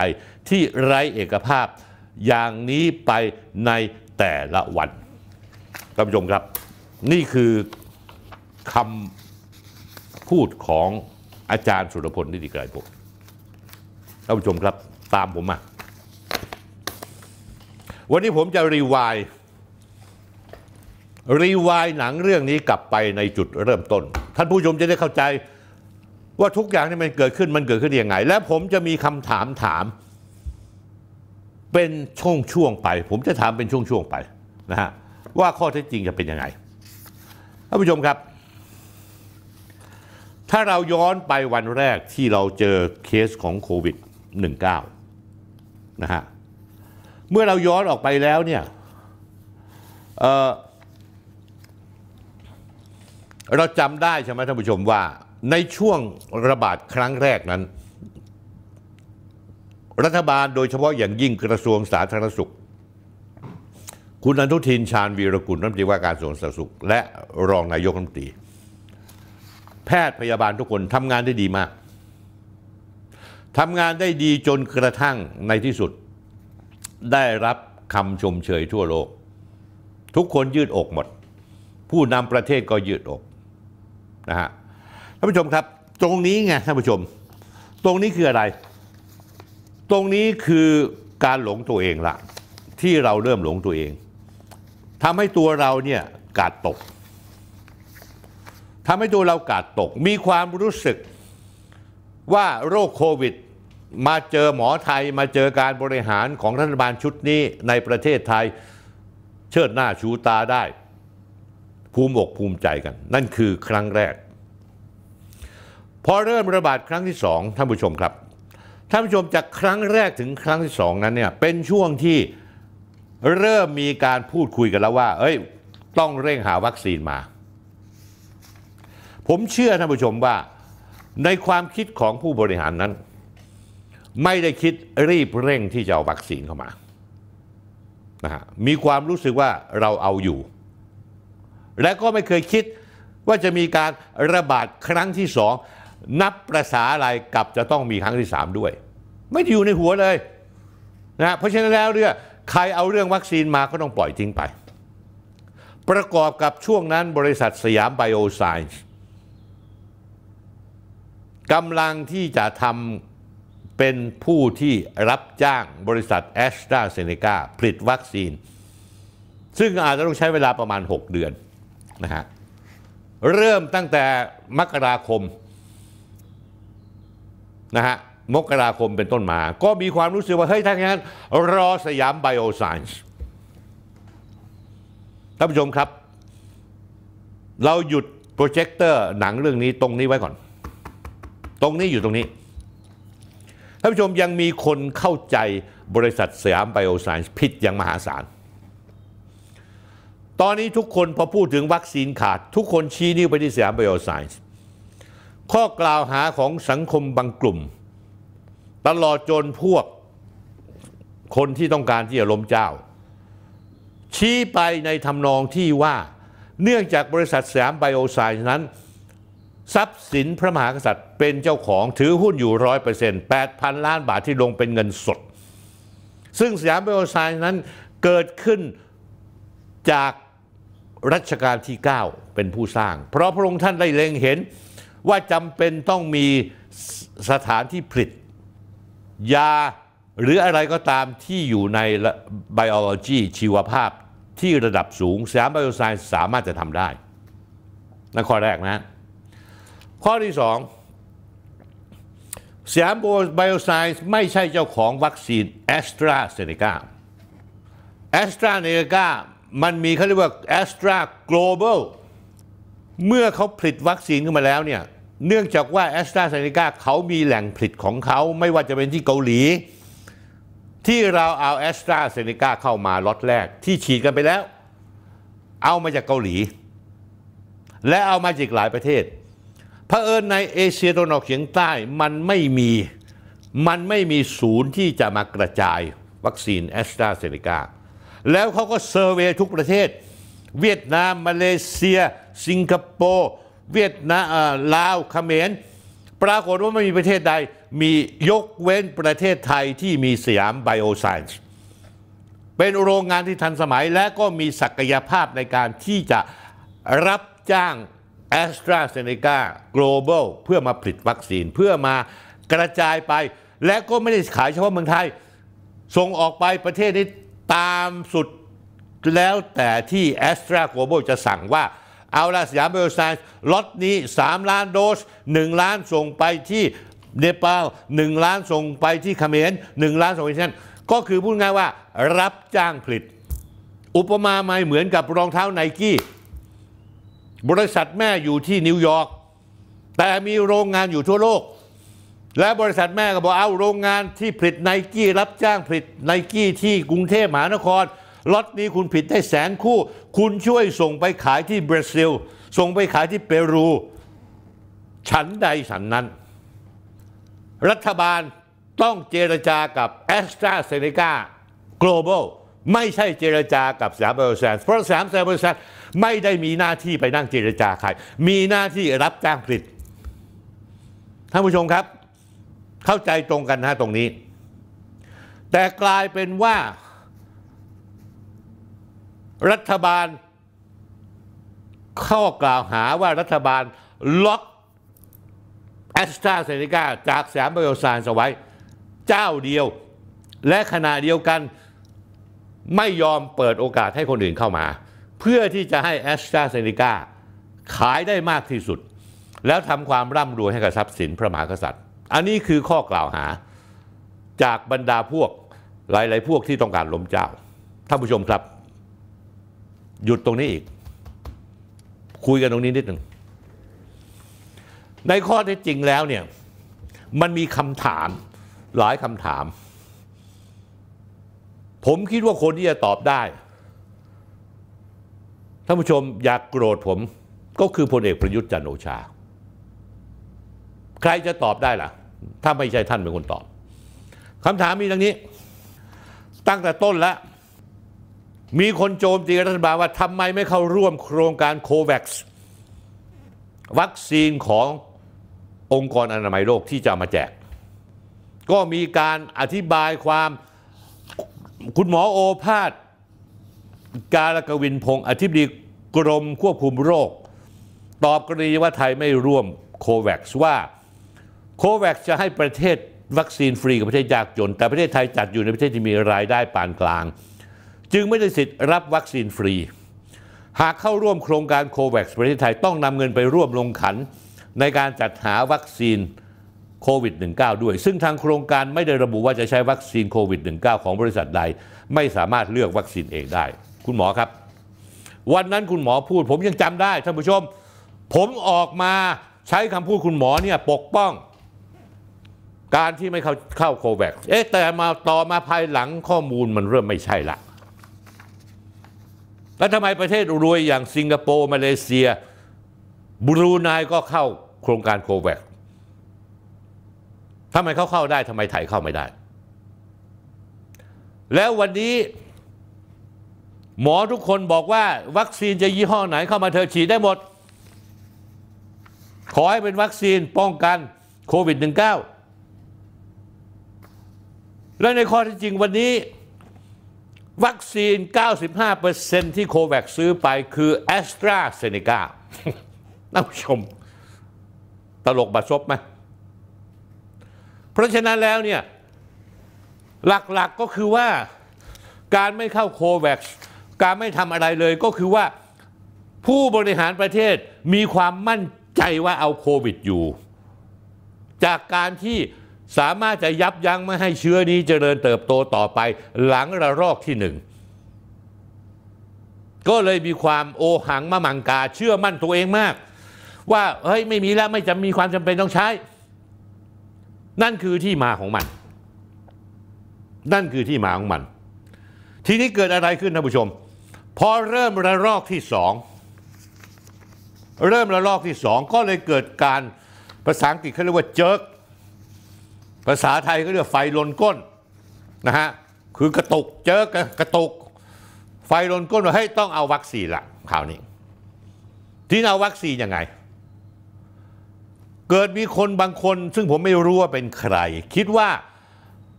ที่ไร้เอกภาพอย่างนี้ไปในแต่ละวัน ท่านผู้ชมครับ นี่คือคำพูดของอาจารย์สุรพลนิติไกรศพท่านผู้ชมครับตามผมมา วันนี้ผมจะรีวายรีวายหนังเรื่องนี้กลับไปในจุดเริ่มต้น ท่านผู้ชมจะได้เข้าใจว่าทุกอย่างนี่มันเกิดขึ้นมันเกิดขึ้นยังไง และผมจะมีคำถามถาม เป็นช่วงช่วงไป ผมจะถามเป็นช่วงช่วงไปนะฮะว่าข้อเท็จจริงจะเป็นยังไงท่านผู้ชมครับ ถ้าเราย้อนไปวันแรกที่เราเจอเคสของโควิด -19 นะฮะเมื่อเราย้อนออกไปแล้วเนี่ยเเราจำได้ใช่ไหมท่านผู้ชมว่าในช่วงระบาดครั้งแรกนั้น รัฐบาลโดยเฉพาะอย่างยิ่งกระทรวงสาธารณสุข คุณอนุทิน ชาญวีรกุลรัฐมนตรีว่าการกระทรวงสาธารณสุข และรองนายกรัฐมนตรีแพทย์พยาบาลทุกคนทำงานได้ดีมากทำงานได้ดีจนกระทั่งในที่สุด ได้รับคำชมเชยทั่วโลก ทุกคนยืดอกหมด ผู้นำประเทศก็ยืดอกนะฮะท่านผู้ชมครับตรงนี้ไงท่านผู้ชม ตรงนี้คืออะไร ตรงนี้คือการหลงตัวเองละที่เราเริ่มหลงตัวเองทำให้ตัวเราเนี่ยกาดตกทำให้ตัวเรากาดตก มีความรู้สึกว่าโรคโควิด มาเจอหมอไทยมาเจอการบริหารของรัฐบาลชุดนี้ในประเทศไทย เชิดหน้าชูตาได้ ภูมิอกภูมิใจกัน นั่นคือครั้งแรกพอเริ่มระบาดครั้งที่สองท่านผู้ชมครับท่านผู้ชมจากครั้งแรกถึงครั้งที่สองนั้นเนี่ยเป็นช่วงที่เริ่มมีการพูดคุยกันแล้วว่าเอ้ยต้องเร่งหาวัคซีนมา ผมเชื่อท่านผู้ชมว่า ในความคิดของผู้บริหารนั้น ไม่ได้คิดรีบเร่งที่จะเอาวัคซีนเข้ามานะฮะมีความรู้สึกว่าเราเอาอยู่ และก็ไม่เคยคิดว่าจะมีการระบาดครั้งที่สองนับประษาอะไรกับจะต้องมีครั้งที่ 3 ด้วย ไม่อยู่ในหัวเลยนะเพราะฉะนั้นแล้วเรื่องใครเอาเรื่องวัคซีนมาก็ต้องปล่อยทิ้งไป ประกอบกับช่วงนั้นบริษัทสยามไบโอไซน์กำลังที่จะทำเป็นผู้ที่รับจ้างบริษัทแอสตราเซเนกาผลิตวัคซีน ซึ่งอาจจะต้องใช้เวลาประมาณ 6 เดือนนะฮะเริ่มตั้งแต่มกราคมนะฮะมกราคมเป็นต้นมา ก็มีความรู้สึกว่าเฮ้ยถ้างั้นรอสยามไบโอไซน์ท่านผู้ชมครับ เราหยุดโปรเจคเตอร์หนังเรื่องนี้ตรงนี้ไว้ก่อน ตรงนี้อยู่ตรงนี้ท่านผู้ชมยังมีคนเข้าใจบริษัทสยามไบโอไซน์ผิดอย่างมหาศาล ตอนนี้ทุกคนพอพูดถึงวัคซีนขาด ทุกคนชี้นิ้วไปที่สยามไบโอไซน์ข้อกล่าวหาของสังคมบางกลุ่ม ตลอดจนพวกคนที่ต้องการที่จะล้มเจ้า ชี้ไปในทำนองที่ว่าเนื่องจากบริษัทสยามไบโอไซน์นั้น ทรัพย์สินพระมหากษัตริย์เป็นเจ้าของถือหุ้นอยู่ร้อยเปอร์เซ็นต์แปดพันล้านบาทที่ลงเป็นเงินสด ซึ่งสยามไบโอไซน์นั้นเกิดขึ้นจากรัชกาลที่9เป็นผู้สร้าง เพราะพระองค์ท่านได้เล็งเห็นว่าจำเป็นต้องมีสถานที่ผลิต ยาหรืออะไรก็ตามที่อยู่ในบโอโลจีชีวภาพที่ระดับสูงสยามไบโอไซน์สามารถจะทำได้นั่นข้อแรกนะข้อที่สองสยามไบโอไซน์ไม่ใช่เจ้าของวัคซีนแอสตราเซเนกาแอสตราเซเนกามันมีเขาเรียกว่าแอสตรา global เมื่อเขาผลิตวัคซีนขึ้นมาแล้วเนี่ย เนื่องจากว่าแอสตราเซเนกาเขามีแหล่งผลิตของเขาไม่ว่าจะเป็นที่เกาหลี ที่เราเอาแอสตราเซเนกาเข้ามาล็อตแรก ที่ฉีดกันไปแล้ว เอามาจากเกาหลี และเอามาจากหลายประเทศเผอิญในเอเชียตะวันออกเฉียงใต้มันไม่มีมันไม่มีศูนย์ที่จะมากระจายวัคซีนแอสตราเซเนกาแล้วเขาก็เซอร์เวยทุกประเทศเวียดนามมาเลเซีย สิงคโปร์ เวียดนามลาวเขมรปรากฏว่าไม่มีประเทศใดมียกเว้นประเทศไทยที่มีสยามไบโอไซน์เป็นโรงงานที่ทันสมัย และก็มีศักยภาพในการที่จะรับจ้าง a s t r a z เซ e c a Global เพื่อมาผลิตวัคซีนเพื่อมากระจายไป และก็ไม่ได้ขายเฉพาะเมืองไทย ส่งออกไปประเทศนี้ตามสุดแล้วแต่ที่แอสตราโกลบอลจะสั่งว่าเอาละสยามเบลไซา์ล็อตนี้ 3 ล้านโดส1ล้านส่งไปที่เนปาล1ล้านส่งไปที่เขมร1ล้านส่งไปที่นั่น ก็คือพูดง่ายว่ารับจ้างผลิต อุปมาไมยเหมือนกับรองเท้าไนกี้บริษัทแม่อยู่ที่นิวยอร์กแต่มีโรงงานอยู่ทั่วโลก และบริษัทแม่ก็บอกเอาโรงงานที่ผลิตไนกี้รับจ้างผลิตไนกี้ที่กรุงเทพมหานครล็อตนี้คุณผิดได้แสนคู่ คุณช่วยส่งไปขายที่บราซิล ส่งไปขายที่เปรู ฉันใดฉันนั้น รัฐบาลต้องเจรจากับแอสตราเซเนกา global ไม่ใช่เจรจากับสามบริษัทเพราะสามบริษัทไม่ได้มีหน้าที่ไปนั่งเจรจาใครมีหน้าที่รับจ้างผลิต ท่านผู้ชมครับ เข้าใจตรงกันนะตรงนี้ แต่กลายเป็นว่ารัฐบาลข้อกล่าวหาว่ารัฐบาลล็อกแอสตราเซเนกาจากสยามไบโอซานสไว้เจ้าเดียวและขณะเดียวกันไม่ยอมเปิดโอกาสให้คนอื่นเข้ามา เพื่อที่จะให้แอสตราเซเนกาขายได้มากที่สุด แล้วทำความร่ำรวยให้กับทรัพย์สินพระมหากษัตริย์ อันนี้คือข้อกล่าวหาจากบรรดาพวกหลาย ๆ พวกที่ต้องการล้มเจ้า ท่านผู้ชมครับหยุดตรงนี้อีก คุยกันตรงนี้นิดหนึ่ง ในข้อที่จริงแล้วเนี่ยมันมีคำถามหลายคำถาม ผมคิดว่าคนที่จะตอบได้ท่านผู้ชมอยากโกรธผมก็คือพลเอกประยุทธ์จันโอชา ใครจะตอบได้ล่ะ ถ้าไม่ใช่ท่านเป็นคนตอบคำถามมีดังนี้ ตั้งแต่ต้นแล้วมีคนโจมตีรัฐบาลว่าทำไมไม่เข้าร่วมโครงการโควัคซ์วัคซีนขององค์กรอนามัยโลกที่จะมาแจก ก็มีการอธิบายความคุณหมอโอภาส กาลกวินพงศ์อธิบดีกรมควบคุมโรค ตอบกรณีว่าไทยไม่ร่วมโควัคซ์ว่าโควัคซ์จะให้ประเทศวัคซีนฟรีกับประเทศยากจน แต่ประเทศไทยจัดอยู่ในประเทศที่มีรายได้ปานกลางจึงไม่ได้สิทธิ์รับวัคซีนฟรี หากเข้าร่วมโครงการโควัคประเทศไทย ต้องนำเงินไปร่วมลงขันในการจัดหาวัคซีนโควิด -19 ด้วย ซึ่งทางโครงการไม่ได้ระบุว่าจะใช้วัคซีนโควิด -19 ของบริษัทใด ไม่สามารถเลือกวัคซีนเองได้ คุณหมอครับ วันนั้นคุณหมอพูด ผมยังจำได้ ท่านผู้ชม ผมออกมาใช้คำพูดคุณหมอเนี่ยปกป้อง การที่ไม่เข้าเข้าโควิดเอ๊ะแต่มาต่อมาภายหลังข้อมูลมันเริ่มไม่ใช่ละแล้วทำไมประเทศรวยอย่างสิงคโปร์มาเลเซียบรูไนก็เข้าโครงการโควิดทำไมเขาเข้าได้ ทำไมไทยเข้าไม่ได้ แล้ววันนี้ หมอทุกคนบอกว่าวัคซีนจะยี่ห้อไหนเข้ามาเธอฉีดได้หมดขอให้เป็นวัคซีนป้องกันโควิด -19 และในข้อที่จริงวันนี้วัคซีน 95%ที่โควัคซื้อไปคือแอสตราเซเนกาท่านผู้ชม ตลกบาซบไหม เพราะฉะนั้นแล้วเนี่ย หลักๆกก็คือว่าการไม่เข้าโควัคการไม่ทำอะไรเลยก็คือว่าผู้บริหารประเทศมีความมั่นใจว่าเอาโควิดอยู่ จากการที่สามารถจะยับยั้งไม่ให้เชื้อนี้เจริญเติบโตต่อไป หลังระลอกที่หนึ่ง ก็เลยมีความโอหังมะมังกาเชื่อมั่นตัวเองมาก ว่าเฮ้ยไม่มีแล้วไม่จะมีความจำเป็นต้องใช้ นั่นคือที่มาของมัน นั่นคือที่มาของมัน ทีนี้เกิดอะไรขึ้นท่านผู้ชม พอเริ่มระลอกที่สอง เริ่มระลอกที่สองก็เลยเกิดการภาษาอังกฤษเขาเรียกว่าเจิร์กภาษาไทยก็เรียกไฟลนก้น นะฮะ คือกระตุกเจอกระตุกไฟลนก้นว่าให้ต้องเอาวัคซีนละข่าวนี้ ที่เอาวัคซีนยังไง เกิดมีคนบางคน ซึ่งผมไม่รู้ว่าเป็นใคร คิดว่า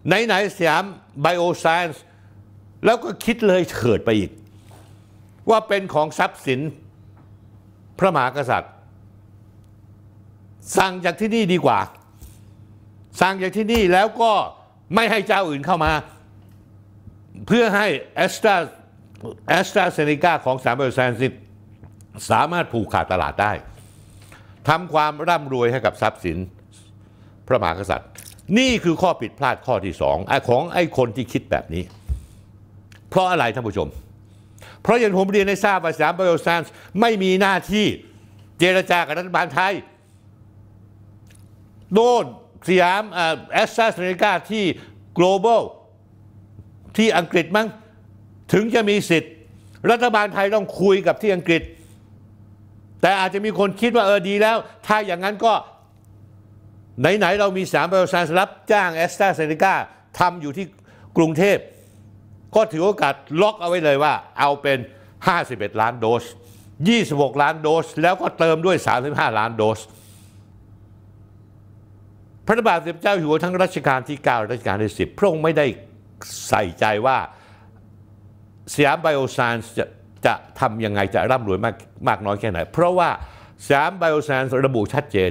ไหนไหนสยามไบโอไซน์แล้วก็คิดเลยเถิดไปอีก ว่าเป็นของทรัพย์สิน พระมหากษัตริย์ สั่งจากที่นี่ดีกว่าสั่งจากที่นี่แล้วก็ไม่ให้เจ้าอื่นเข้ามา เพื่อให้แอสตราแอสตราเซเนกาของสามบรินตทสามารถผูกขาดตลาดได้ทำความร่ำรวยให้กับทรัพย์สินพระมหากษัตริย์ นี่คือข้อผิดพลาดข้อที่สองของไอ้คนที่คิดแบบนี้ เพราะอะไรท่านผู้ชม เพราะอย่างผมเรียนในทราบว่าสามบรินต์ไม่มีหน้าที่เจรจากับรัฐบาลไทย โดนสยามแอสตราเซเนกาที่ global ที่อังกฤษมั้งถึงจะมีสิทธิ์ รัฐบาลไทยต้องคุยกับที่อังกฤษ แต่อาจจะมีคนคิดว่าเออดีแล้ว ถ้าอย่างนั้นก็ไหน ๆ เรามีสามบริษัทรับจ้างแอสตราเซเนกาทำอยู่ที่กรุงเทพก็ถือโอกาสล็อกเอาไว้เลยว่าเอาเป็น 51 ล้านโดส26 ล้านโดสแล้วก็เติมด้วย 35 ล้านโดสพระบาทสมเด็จเจ้าอยู่หัวทั้งรัชกาลที่9รัชกาลที่ 10พระองค์ไม่ได้ใส่ใจว่าสยามไบโอซานจะจะทำยังไงจะร่ำรวยมากมากน้อยแค่ไหน เพราะว่าสยามไบโอซานระบุชัดเจน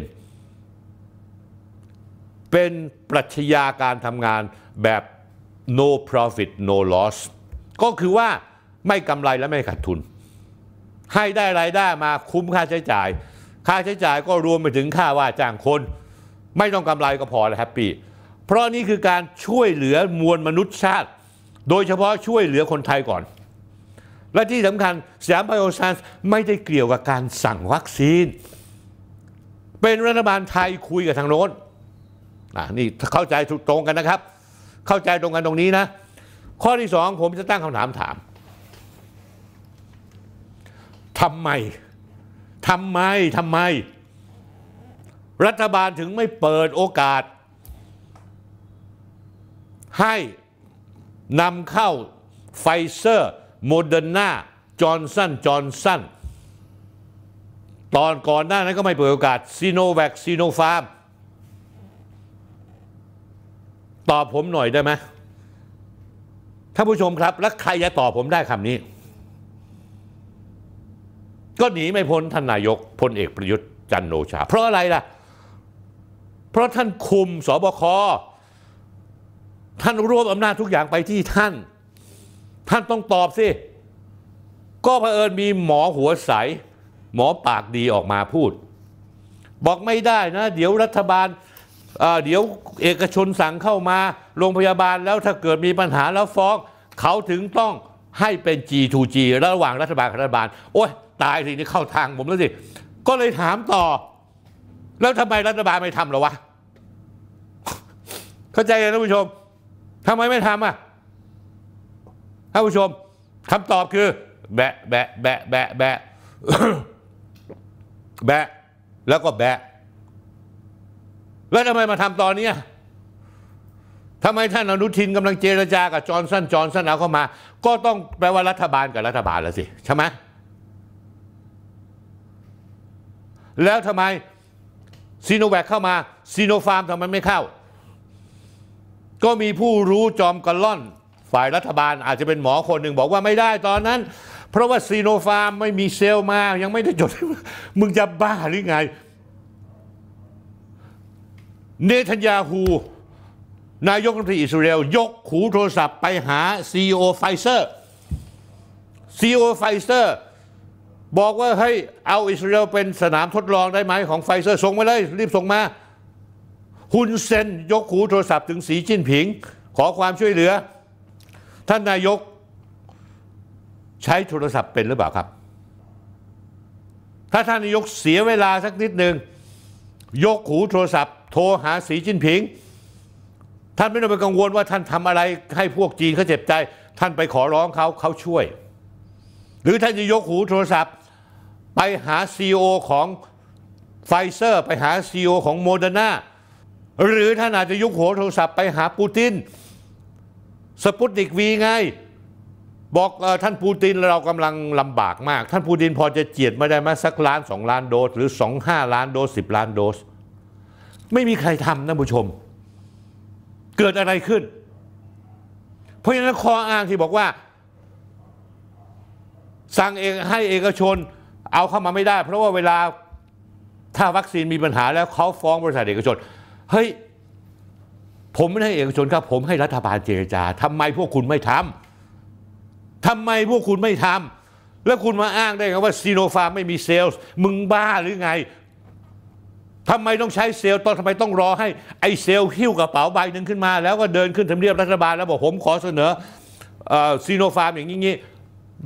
เป็นปรัชญาการทำงานแบบ no profit no loss ก็คือว่าไม่กำไรและไม่ขาดทุน ให้ได้รายได้มาคุ้มค่าใช้จ่าย ค่าใช้จ่ายก็รวมไปถึงค่าว่าจ้างคนไม่ต้องกำไรก็พอแล้วแฮปปี้เพราะนี่คือการช่วยเหลือมวลมนุษยชาติ โดยเฉพาะช่วยเหลือคนไทยก่อน และที่สำคัญสยามไบโอซาน์ไม่ได้เกี่ยวกับการสั่งวัคซีน เป็นรัฐบาลไทยคุยกับทางโน้น นี่เข้าใจตรงกันนะครับ เข้าใจตรงกันตรงนี้นะ ข้อที่สองผมจะตั้งคำถามถาม ทำไม ทำไม ทำไมรัฐบาลถึงไม่เปิดโอกาส ให้นำเข้าไฟเซอร์ โมเดอร์นาจอร์นสัน จอร์นสัน ตอนก่อนหน้านั้นก็ไม่เปิดโอกาสซีโนแวคซีโนฟาร์ม ตอบผมหน่อยได้ไหมท่านผู้ชมครับ แล้วใครจะตอบผมได้คำนี้ ก็หนีไม่พ้นท่านนายก พลเอกประยุทธ์จันโอชา เพราะอะไรล่ะเพราะท่านคุมสบคท่านรวบอำนาจทุกอย่างไปที่ท่าน ท่านต้องตอบสิ ก็เผอิญมีหมอหัวใส หมอปากดีออกมาพูด บอกไม่ได้นะ เดี๋ยวรัฐบาล เดี๋ยวเอกชนสั่งเข้ามาโรงพยาบาลแล้วถ้าเกิดมีปัญหาแล้วฟ้องเขาถึงต้องให้เป็น G2G ระหว่างรัฐบาลกับรัฐบาล โอ้ยตายสินี่เข้าทางผมแล้วสิก็เลยถามต่อแล้วทำไมรัฐบาลไม่ทำหรอวะ เข้าใจหมท่านผู้ชม ทำไมไม่ทำอ่ะ ท่านผู้ชมคำตอบคือ แบะแบะแบะแบะแบะแบะแล้วก็แบะแล้วทำไมมาทำตอนนี้ ทำไมท่านอนุทินกำลังเจรจากับจอร์นสันจอร์นสันเอาเข้ามา ก็ต้องแปลว่ารัฐบาลกับรัฐบาลแล้วสิ ใช่ไหม แล้วทำไมซีโนแวคเข้ามาซีโนฟาร์มทำไมไม่เข้า ก็มีผู้รู้จอมกัลล่อน ฝ่ายรัฐบาลอาจจะเป็นหมอคนหนึ่งบอกว่าไม่ได้ตอนนั้น เพราะว่าซีโนฟาร์มไม่มีเซลล์มา ยังไม่ได้จด มึงจะบ้าหรือไง เนทันยาฮูนายกรัฐมนตรีอิสราเอลยกหูโทรศัพท์ไปหาซีโอไฟเซอร์ซีโอไฟเซอร์บอกว่าเฮ้ยเอาอิสราเอลเป็นสนามทดลองได้ไหมของไฟเซอร์ส่งมาเลย รีบส่งมาฮุนเซนยกหูโทรศัพท์ถึงสีจิ้นผิง ขอความช่วยเหลือ ท่านนายกใช้โทรศัพท์เป็นหรือเปล่าครับ ถ้าท่านนายกเสียเวลาสักนิดหนึ่ง ยกหูโทรศัพท์ โทรหาสีจิ้นผิง ท่านไม่ต้องไปกังวลว่าท่านทำอะไร ให้พวกจีนเขาเจ็บใจ ท่านไปขอร้องเขาเขาช่วย หรือท่านจะยกหูโทรศัพท์ไปหาซีอของไฟเซอร์ไปหาซีอของโมเดอร์นาหรือท่านอาจจะยุคหัวโทรศัพท์ไปหาปูตินสปุตนิกวีไง บอกอท่านปูตินเรากำลังลำบากมาก ท่านปูตินพอจะเจียดมาได้ไหมสักล้านสองล้านโดส หรือสองห้าล้านโดสสิบล้านโดส ไม่มีใครทำนะผู้ชม เกิดอะไรขึ้น เพราะฉะนั้นข้ออ้างที่บอกว่าสั่งเองให้เอกชนเอาเข้ามาไม่ได้ เพราะว่าเวลาถ้าวัคซีนมีปัญหาแล้วเขาฟ้องบริษัทเอกชนเฮ้ยผมไม่ให้เอกชนครับ ผมให้รัฐบาลเจรจาทำไมพวกคุณไม่ทำ ทำไมพวกคุณไม่ทำ แล้วคุณมาอ้างได้ครับว่าซีโนฟาร์มไม่มีเซลล์มึงบ้าหรือไงทำไมต้องใช้เซลล์ตอนทำไมต้องรอให้ไอ้เซลล์หิ้วกระเป๋าใบหนึ่งขึ้นมา แล้วก็เดินขึ้นทำเรียบรัฐบาลแล้วบอกผมขอเสนอซีโนฟาร์มอย่างนี้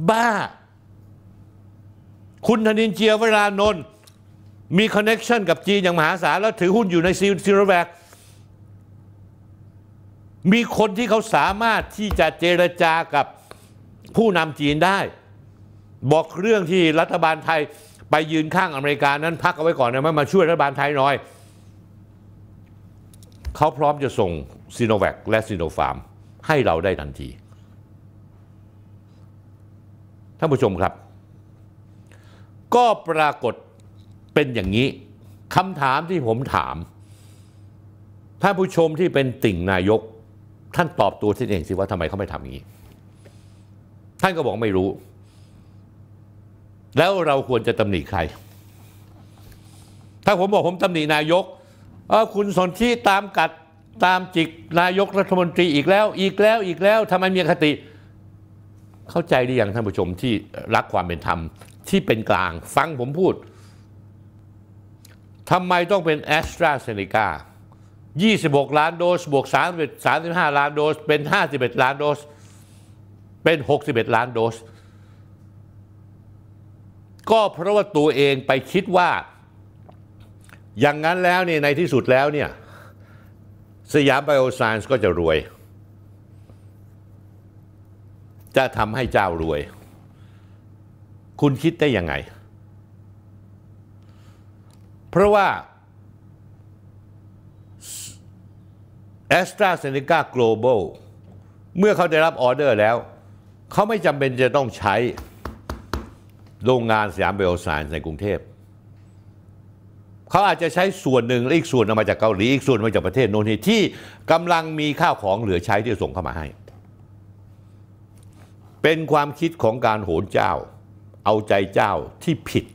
บ้าคุณธนินเจียวรานนท์มีคอนเน็ชันกับจีนอย่างมหาศาลแล้วถือหุ้นอยู่ในซีซีโรแวกมีคนที่เขาสามารถที่จะเจรจากับผู้นำจีนได้ บอกเรื่องที่รัฐบาลไทยไปยืนข้างอเมริกา นั้น พักเอาไว้ก่อนนะไม่มาช่วยรัฐบาลไทยหน่อย เขาพร้อมจะส่งซีโนแวคและซีโนฟาร์ม ให้เราได้ทันที ท่านผู้ชมครับก็ปรากฏเป็นอย่างนี้คำถามที่ผมถาม ท่านผู้ชมที่เป็นติ่งนายก ท่านตอบตัวท่านเองสิว่าทำไมเขาไม่ทำอย่างนี้ท่านก็บอกไม่รู้ แล้วเราควรจะตำหนิใคร ถ้าผมบอกผมตำหนินายกคุณสนที่ตามกัดตามจิก นายกรัฐมนตรีอีกแล้ว อีกแล้วอีกแล้วทำไมมีคติ เข้าใจดีอย่างท่านผู้ชมที่รักความเป็นธรรมที่เป็นกลางฟังผมพูดทำไมต้องเป็นแอสตราเซเนกา26 ล้านโดส บวก3 35 ล้านโดส เป็น 51 ล้านโดส เป็น 61 ล้านโดส ก็เพราะว่าตัวเองไปคิดว่าอย่างนั้นแล้วเนี่ยในที่สุดแล้วเนี่ยสยามไบโอไซน์ก็จะรวย จะทำให้เจ้ารวยคุณคิดได้ยังไง เพราะว่าแอสตราเซเนกา global เมื่อเขาได้รับออเดอร์แล้ว เขาไม่จำเป็นจะต้องใช้โรงงานสยามเบลซานในกรุงเทพ เขาอาจจะใช้ส่วนหนึ่งอีกส่วนมาจากเกาหลีอีกส่วนมาจากประเทศโน้นที่กำลังมีข้าวของเหลือใช้ที่ส่งเข้ามาให้ เป็นความคิดของการโหนเจ้าเอาใจเจ้าที่ผิด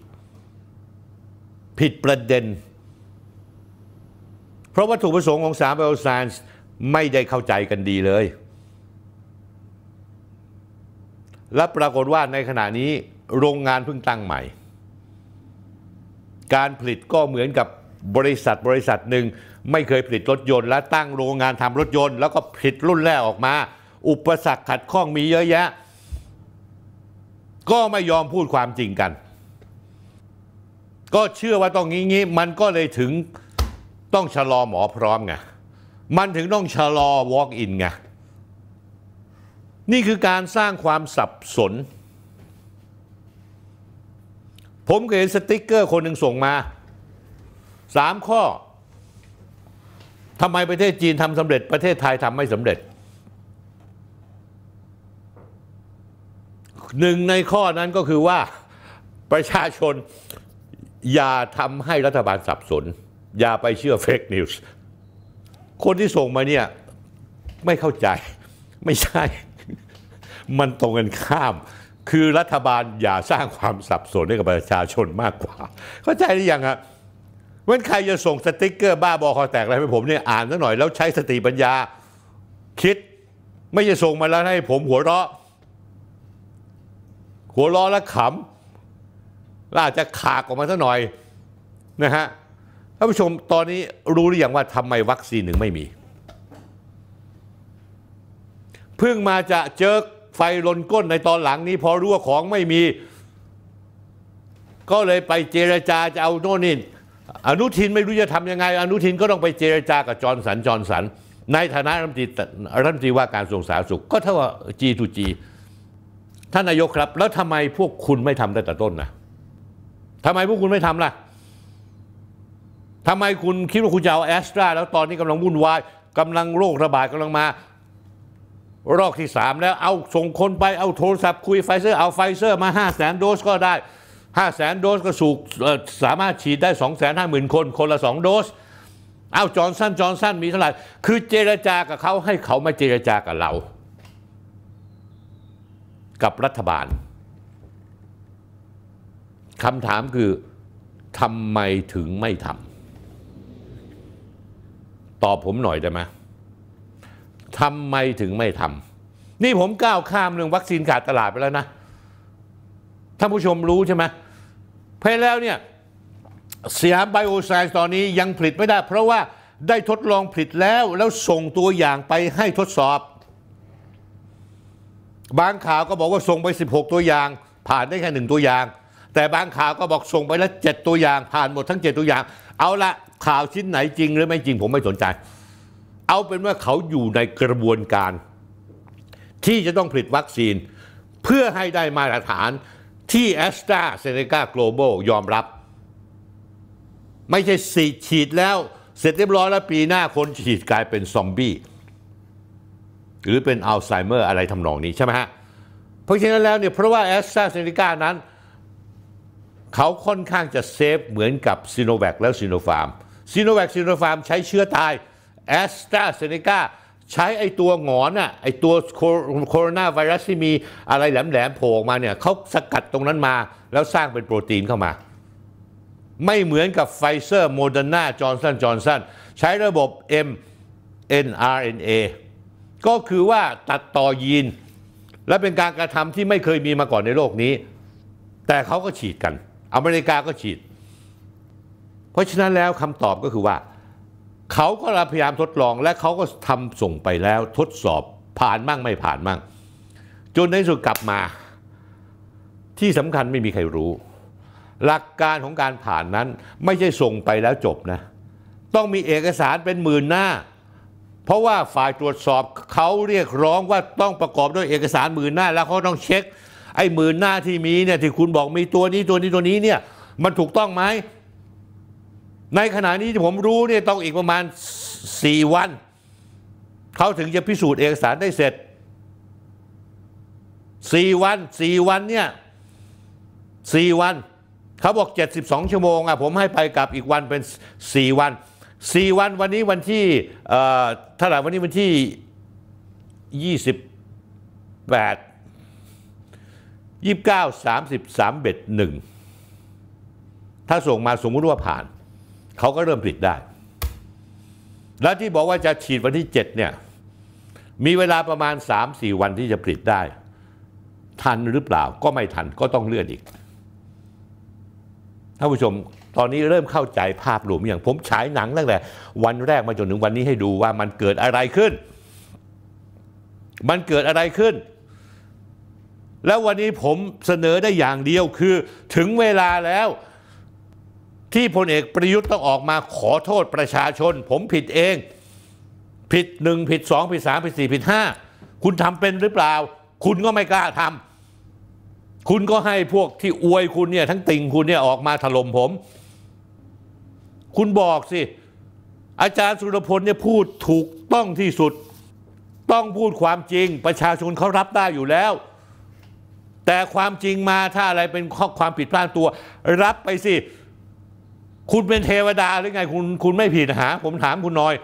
ผิดประเด็น เพราะวัตถุประสงค์ของสามเอลซานไม่ได้เข้าใจกันดีเลย และปรากฏว่าในขณะนี้โรงงานเพิ่งตั้งใหม่ การผลิตก็เหมือนกับบริษัทบริษัทหนึ่ง ไม่เคยผลิตรถยนต์และตั้งโรงงานทำรถยนต์แล้วก็ผลิตรุ่นแรกออกมา อุปสรรคขัดข้องมีเยอะแยะก็ไม่ยอมพูดความจริงกัน ก็เชื่อว่าต้องงี้งี้มันก็เลยถึงต้องชะลอหมอพร้อมไง มันถึงต้องชะลอ walk in ไง นี่คือการสร้างความสับสน ผมเคยห็นสติกเกอร์คนหนึ่งส่งมาสามข้อ ทำไมประเทศจีนทำสำเร็จ ประเทศไทยทำไม่สำเร็จหนึ่งในข้อนั้นก็คือว่าประชาชนอย่าทำให้รัฐบาลสับสนอย่าไปเชื่อเฟกนิวส์คนที่ส่งมาเนี่ยไม่เข้าใจไม่ใช่ มันตรงกันข้าม คือรัฐบาลอย่าสร้างความสับสนให้กับประชาชนมากกว่า เข้าใจหรือยังครับเมื่อใครจะส่งสติกเกอร์บ้าบอคอแตกอะไรให้ผมเนี่ยอ่านสักหน่อย แล้วใช้สติปัญญาคิด ไม่จะส่งมาแล้วให้ผมหัวเราะหัวล้อและขำล่าจะขากออกมาสักหน่อยนะฮะ ท่านผู้ชมตอนนี้รู้หรือยังว่าทำไมวัคซีนหนึ่งไม่มี เพิ่งมาจะเจอไฟลนก้นในตอนหลังนี้พอรู้ว่าของไม่มี ก็เลยไปเจรจาจะเอาโน่นนี่ อนุทินไม่รู้จะทำยังไง อนุทินก็ต้องไปเจรจากับจอร์นสันจอร์นสันในฐานะรัฐมนตรีรัฐมนตรีว่าการส่งสาธารณสุข ก็เท่ากับ G2G ท่านนายกครับ แล้วทำไมพวกคุณไม่ทำตั้งแต่ต้นนะทำไมพวกคุณไม่ทำล่ะทำไมคุณคิดว่าคุณจะเอาแอสตรา แล้วตอนนี้กำลังวุ่นวายกำลังโรคระบาดกำลังมารอบที่สามแล้วเอาส่งคนไปเอาโทรศัพท์คุยไฟเซอร์ เอาไฟเซอร์มาห้าแสนโดสก็ได้ห้าแสนโดสก็สูกสามารถฉีดได้สสองแนห้าหมื่นคน คนละสองโดส เอาจอร์นสันจอร์นสันมีเท่าไหร่คือเจรจากับเขาให้เขามาเจรจากับเรากับรัฐบาล คำถามคือทำไมถึงไม่ทำตอบผมหน่อยได้ไหมทำไมถึงไม่ทำนี่ผมก้าวข้ามเรื่องวัคซีนขาดตลาดไปแล้วนะท่านผู้ชมรู้ใช่ไหมเพลยะแล้วเนี่ยสยามไบโอไซส์ตอนนี้ยังผลิตไม่ได้ เพราะว่าได้ทดลองผลิตแล้วแล้วส่งตัวอย่างไปให้ทดสอบบางข่าวก็บอกว่าส่งไป 16 ตัวอย่าง ผ่านได้แค่หนึ่งตัวอย่าง แต่บางข่าวก็บอกส่งไปแล้วเจ็ดตัวอย่างผ่านหมดทั้งเจ็ดตัวอย่าง เอาละข่าวชิ้นไหนจริงหรือไม่จริงผมไม่สนใจ เอาเป็นว่าเขาอยู่ในกระบวนการ ที่จะต้องผลิตวัคซีนเพื่อให้ได้มาตรฐานที่แอสตราเซเนกาโกลบอลยอมรับ ไม่ใช่สีฉีดแล้ว เสร็จเรียบร้อยแล้วปีหน้าคนฉีดกลายเป็นซอมบี้หรือเป็นอัลไซเมอร์อะไรทำนองนี้ใช่ไหมฮะ เพราะฉะนั้นแล้วเนี่ยเพราะว่าแอสตราเซเนกานั้นเขาค่อนข้างจะเซฟเหมือนกับซีโนแวคแล้วซีโนฟาร์มซีโนแวคซีโนฟาร์มใช้เชื้อตายแอสตราเซเนกาใช้ไอตัวหงอนอะไอตัวโคโรนาไวรัสที่มีอะไรแหลมๆโผล่มาเนี่ยเขาสกัดตรงนั้นมา แล้วสร้างเป็นโปรตีนเข้ามา ไม่เหมือนกับไฟเซอร์โมเดอร์นาจอร์นสันจอร์นสันใช้ระบบ mRNA ก็คือว่าตัดต่อยีนและเป็นการกระทำที่ไม่เคยมีมาก่อนในโลกนี้ แต่เขาก็ฉีดกัน อเมริกาก็ฉีด เพราะฉะนั้นแล้วคำตอบก็คือว่า เขาก็พยายามทดลองและเขาก็ทำส่งไปแล้วทดสอบผ่านมั่งไม่ผ่านมั่งจนในสุดกลับมา ที่สำคัญไม่มีใครรู้ หลักการของการผ่านนั้นไม่ใช่ส่งไปแล้วจบนะ ต้องมีเอกสารเป็นหมื่นหน้าเพราะว่าฝ่ายตรวจสอบเขาเรียกร้องว่าต้องประกอบด้วยเอกสารหมื่นหน้าแล้วเขาต้องเช็คไอ้หมื่นหน้าที่มีเนี่ยที่คุณบอกมีตัวนี้ตัวนี้ตัวนี้เนี่ยมันถูกต้องไหม ในขณะนี้ที่ผมรู้เนี่ยต้องอีกประมาณ4วันเขาถึงจะพิสูจน์เอกสารได้เสร็จ4 วัน 4 วันเนี่ย4วันเขาบอก 72ชั่วโมงอ่ะผมให้ไปกลับอีกวันเป็น 4 วันสี่วันวันนี้วันที่เท่าไหร่วันนี้วันที่ยี่สิบแปดยี่สิบเก้าสามสิบสามเบ็ดหนึ่งถ้าส่งมาสมมติว่าผ่าน เขาก็เริ่มผลิตได้ แล้วที่บอกว่าจะฉีดวันที่เจ็ดเนี่ย มีเวลาประมาณ 3-4 วันที่จะผลิตได้ ทันหรือเปล่าก็ไม่ทันก็ต้องเลื่อนอีกท่านผู้ชมตอนนี้เริ่มเข้าใจภาพรวมอย่าง ผมฉายหนังตั้งแต่ วันแรกมาจนถึงวันนี้ให้ดูว่ามันเกิดอะไรขึ้น มันเกิดอะไรขึ้น แล้ววันนี้ผมเสนอได้อย่างเดียวคือถึงเวลาแล้วที่พลเอกประยุทธ์ต้องออกมาขอโทษประชาชน ผมผิดเองผิดหนึ่งผิดสองผิดสามผิดสี่ผิดห้าคุณทำเป็นหรือเปล่า คุณก็ไม่กล้าทำคุณก็ให้พวกที่อวยคุณเนี่ยทั้งติ่งคุณเนี่ยออกมาถล่มผมคุณบอกสิอาจารย์สุรพลเนี่ยพูดถูกต้องที่สุด ต้องพูดความจริง ประชาชนเขารับได้อยู่แล้ว แต่ความจริงมาถ้าอะไรเป็นข้อความผิดพลาดตัว รับไปสิ คุณเป็นเทวดาหรือไงคุณคุณไม่ผิดหาผมถามคุณหน่อย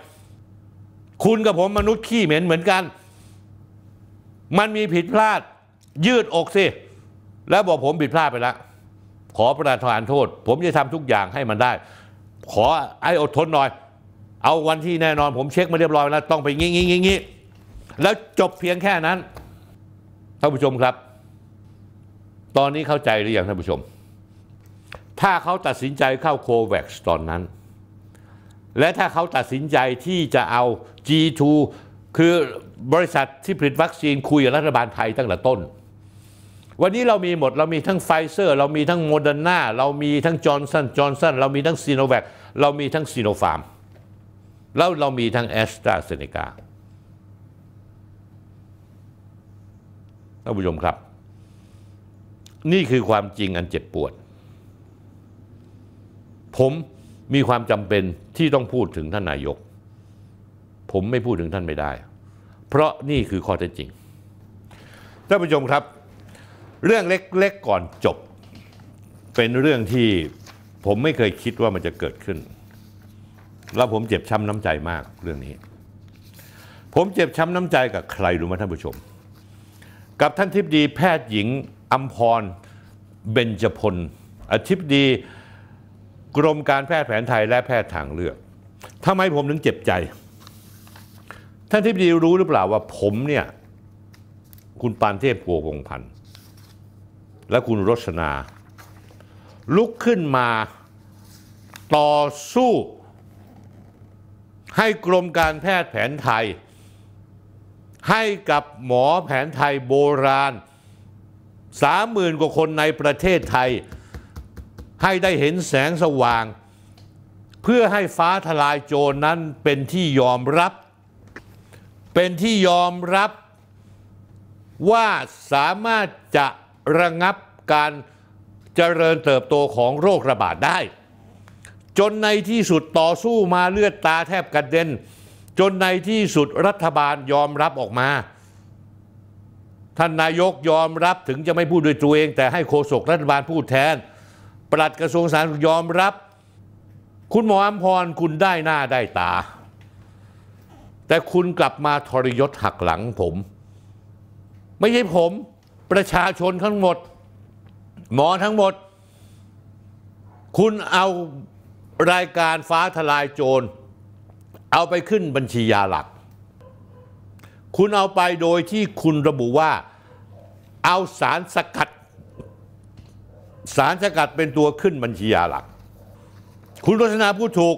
คุณกับผมมนุษย์ขี้เหม็นเหมือนกัน มันมีผิดพลาด ยืดอกสิ แล้วบอกผมผิดพลาดไปแล้วขอประทานโทษ ผมจะทำทุกอย่างให้มันได้ขอไอ้อดทนหน่อย เอาวันที่แน่นอนผมเช็คมาเรียบร้อยแล้วต้องไปงี้งี้งี้แล้วจบเพียงแค่นั้น ท่านผู้ชมครับ ตอนนี้เข้าใจหรือยังท่านผู้ชม ถ้าเขาตัดสินใจเข้าโควัคตอนนั้น และถ้าเขาตัดสินใจที่จะเอา G2 คือบริษัทที่ผลิตวัคซีนคุยกับรัฐบาลไทยตั้งแต่ต้นวันนี้เรามีหมดเรามีทั้งไฟเซอร์เรามีทั้งโมเดอร์นาเรามีทั้งจอร์นสันจอร์นสันเรามีทั้งซีโนแวคเรามีทั้งซีโนฟาร์มแล้วเรามีทั้งแอสตราเซเนกาท่านผู้ชมครับ นี่คือความจริงอันเจ็บปวด ผมมีความจำเป็นที่ต้องพูดถึงท่านนายก ผมไม่พูดถึงท่านไม่ได้ เพราะนี่คือข้อเท็จจริงท่านผู้ชมครับเรื่องเล็กๆก่อนจบ เป็นเรื่องที่ผมไม่เคยคิดว่ามันจะเกิดขึ้น แล้วผมเจ็บช้ำน้ำใจมากเรื่องนี้ ผมเจ็บช้ำน้ำใจกับใครรู้ไหมท่านผู้ชม กับท่านทิพดีแพทย์หญิงอัมพรเบญจพลอธิบดีกรมการแพทย์แผนไทยและแพทย์ทางเลือกทำไมผมถึงเจ็บใจ ท่านทิพดีรู้หรือเปล่าว่าผมเนี่ยคุณปานเทพพัววงพันธ์และคุณรสนา ลุกขึ้นมา ต่อสู้ ให้กรมการแพทย์แผนไทย ให้กับหมอแผนไทยโบราณ สามหมื่นกว่าคนในประเทศไทย ให้ได้เห็นแสงสว่าง เพื่อให้ฟ้าทลายโจรนั้นเป็นที่ยอมรับ เป็นที่ยอมรับ ว่าสามารถจะระงับการเจริญเติบโตของโรคระบาดได้ จนในที่สุดต่อสู้มาเลือดตาแทบกระเด็น จนในที่สุดรัฐบาลยอมรับออกมา ท่านนายกยอมรับถึงจะไม่พูดด้วยตัวเอง แต่ให้โฆษกรัฐบาลพูดแทน ปลัดกระทรวงสาธารณสุขยอมรับ คุณหมออัมพรคุณได้หน้าได้ตา แต่คุณกลับมาทรยศหักหลังผม ไม่ใช่ผมประชาชนทั้งหมดหมอทั้งหมด คุณเอารายการฟ้าทลายโจร เอาไปขึ้นบัญชียาหลัก คุณเอาไปโดยที่คุณระบุว่าเอาสารสกัดสารสกัดเป็นตัวขึ้นบัญชียาหลัก คุณรัชนาพูดถูก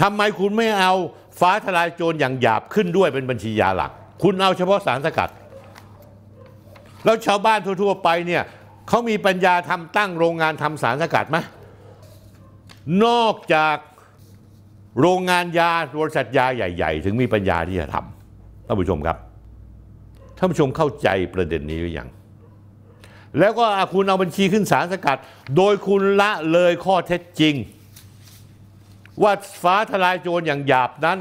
ทำไมคุณไม่เอาฟ้าทลายโจรอย่างหยาบขึ้นด้วยเป็นบัญชียาหลักคุณเอาเฉพาะสารสกัดแล้วชาวบ้านทั่วๆไปเนี่ยเขามีปัญญาทำตั้งโรงงานทำสารสกัดไหมนอกจากโรงงานยาบริษัทยาใหญ่ๆ ถึงมีปัญญาที่จะทำท่านผู้ชมครับท่านผู้ชมเข้าใจประเด็นนี้หรือยัง แล้วก็คุณเอาบัญชีขึ้นสารสกัด โดยคุณละเลยข้อเท็จจริง ว่าฟ้าทลายโจรอย่างหยาบนั้น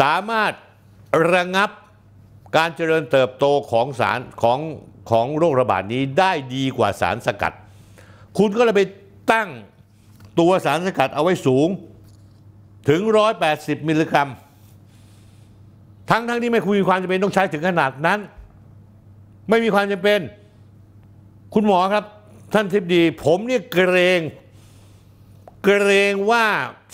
สามารถระงับการเจริญเติบโตของสารของของโรคระบาดนี้ได้ดีกว่าสารสกัด คุณก็เลยไปตั้งตัวสารสกัดเอาไว้สูงถึง 180 มิลลิกรัม ทั้งทั้งที่ไม่คุยความจำเป็นต้องใช้ถึงขนาดนั้น ไม่มีความจำเป็น คุณหมอครับท่านทิพดีผมเนี่ยเกรงเกรงว่า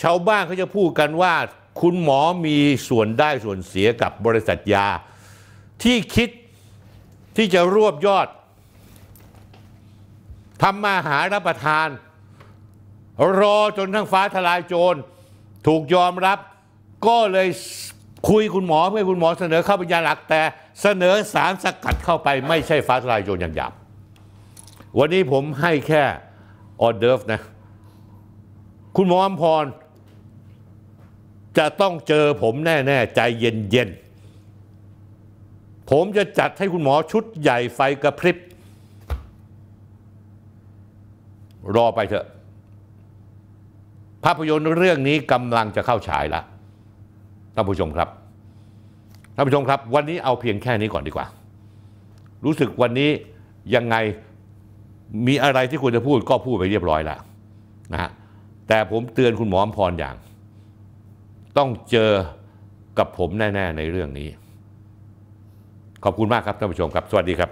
ชาวบ้านเขาจะพูดกันว่าคุณหมอมีส่วนได้ส่วนเสียกับบริษัทยาที่คิดที่จะรวบยอดทำมาหารับประทาน รอจนทั้งฟ้าทลายโจร ถูกยอมรับ ก็เลยคุยคุณหมอเพื่อคุณหมอเสนอเข้าเป็นยาหลักแต่เสนอสารสกัดเข้าไปไม่ใช่ฟ้าทลายโจรอย่างหยาบวันนี้ผมให้แค่ออเดิร์ฟนะคุณหมออมพร จะต้องเจอผมแน่ ๆ ใจเย็น ๆผมจะจัดให้คุณหมอชุดใหญ่ไฟกระพริบรอไปเถอะภาพยนตร์เรื่องนี้กำลังจะเข้าฉายแล้วท่านผู้ชมครับท่านผู้ชมครับวันนี้เอาเพียงแค่นี้ก่อนดีกว่า รู้สึกวันนี้ยังไงมีอะไรที่ควรจะพูด ก็พูดไปเรียบร้อยแล้วนะฮะแต่ผมเตือนคุณหมออมพรอย่าง ต้องเจอกับผมแน่ ๆ ในเรื่องนี้ขอบคุณมากครับท่านผู้ชมครับ สวัสดีครับ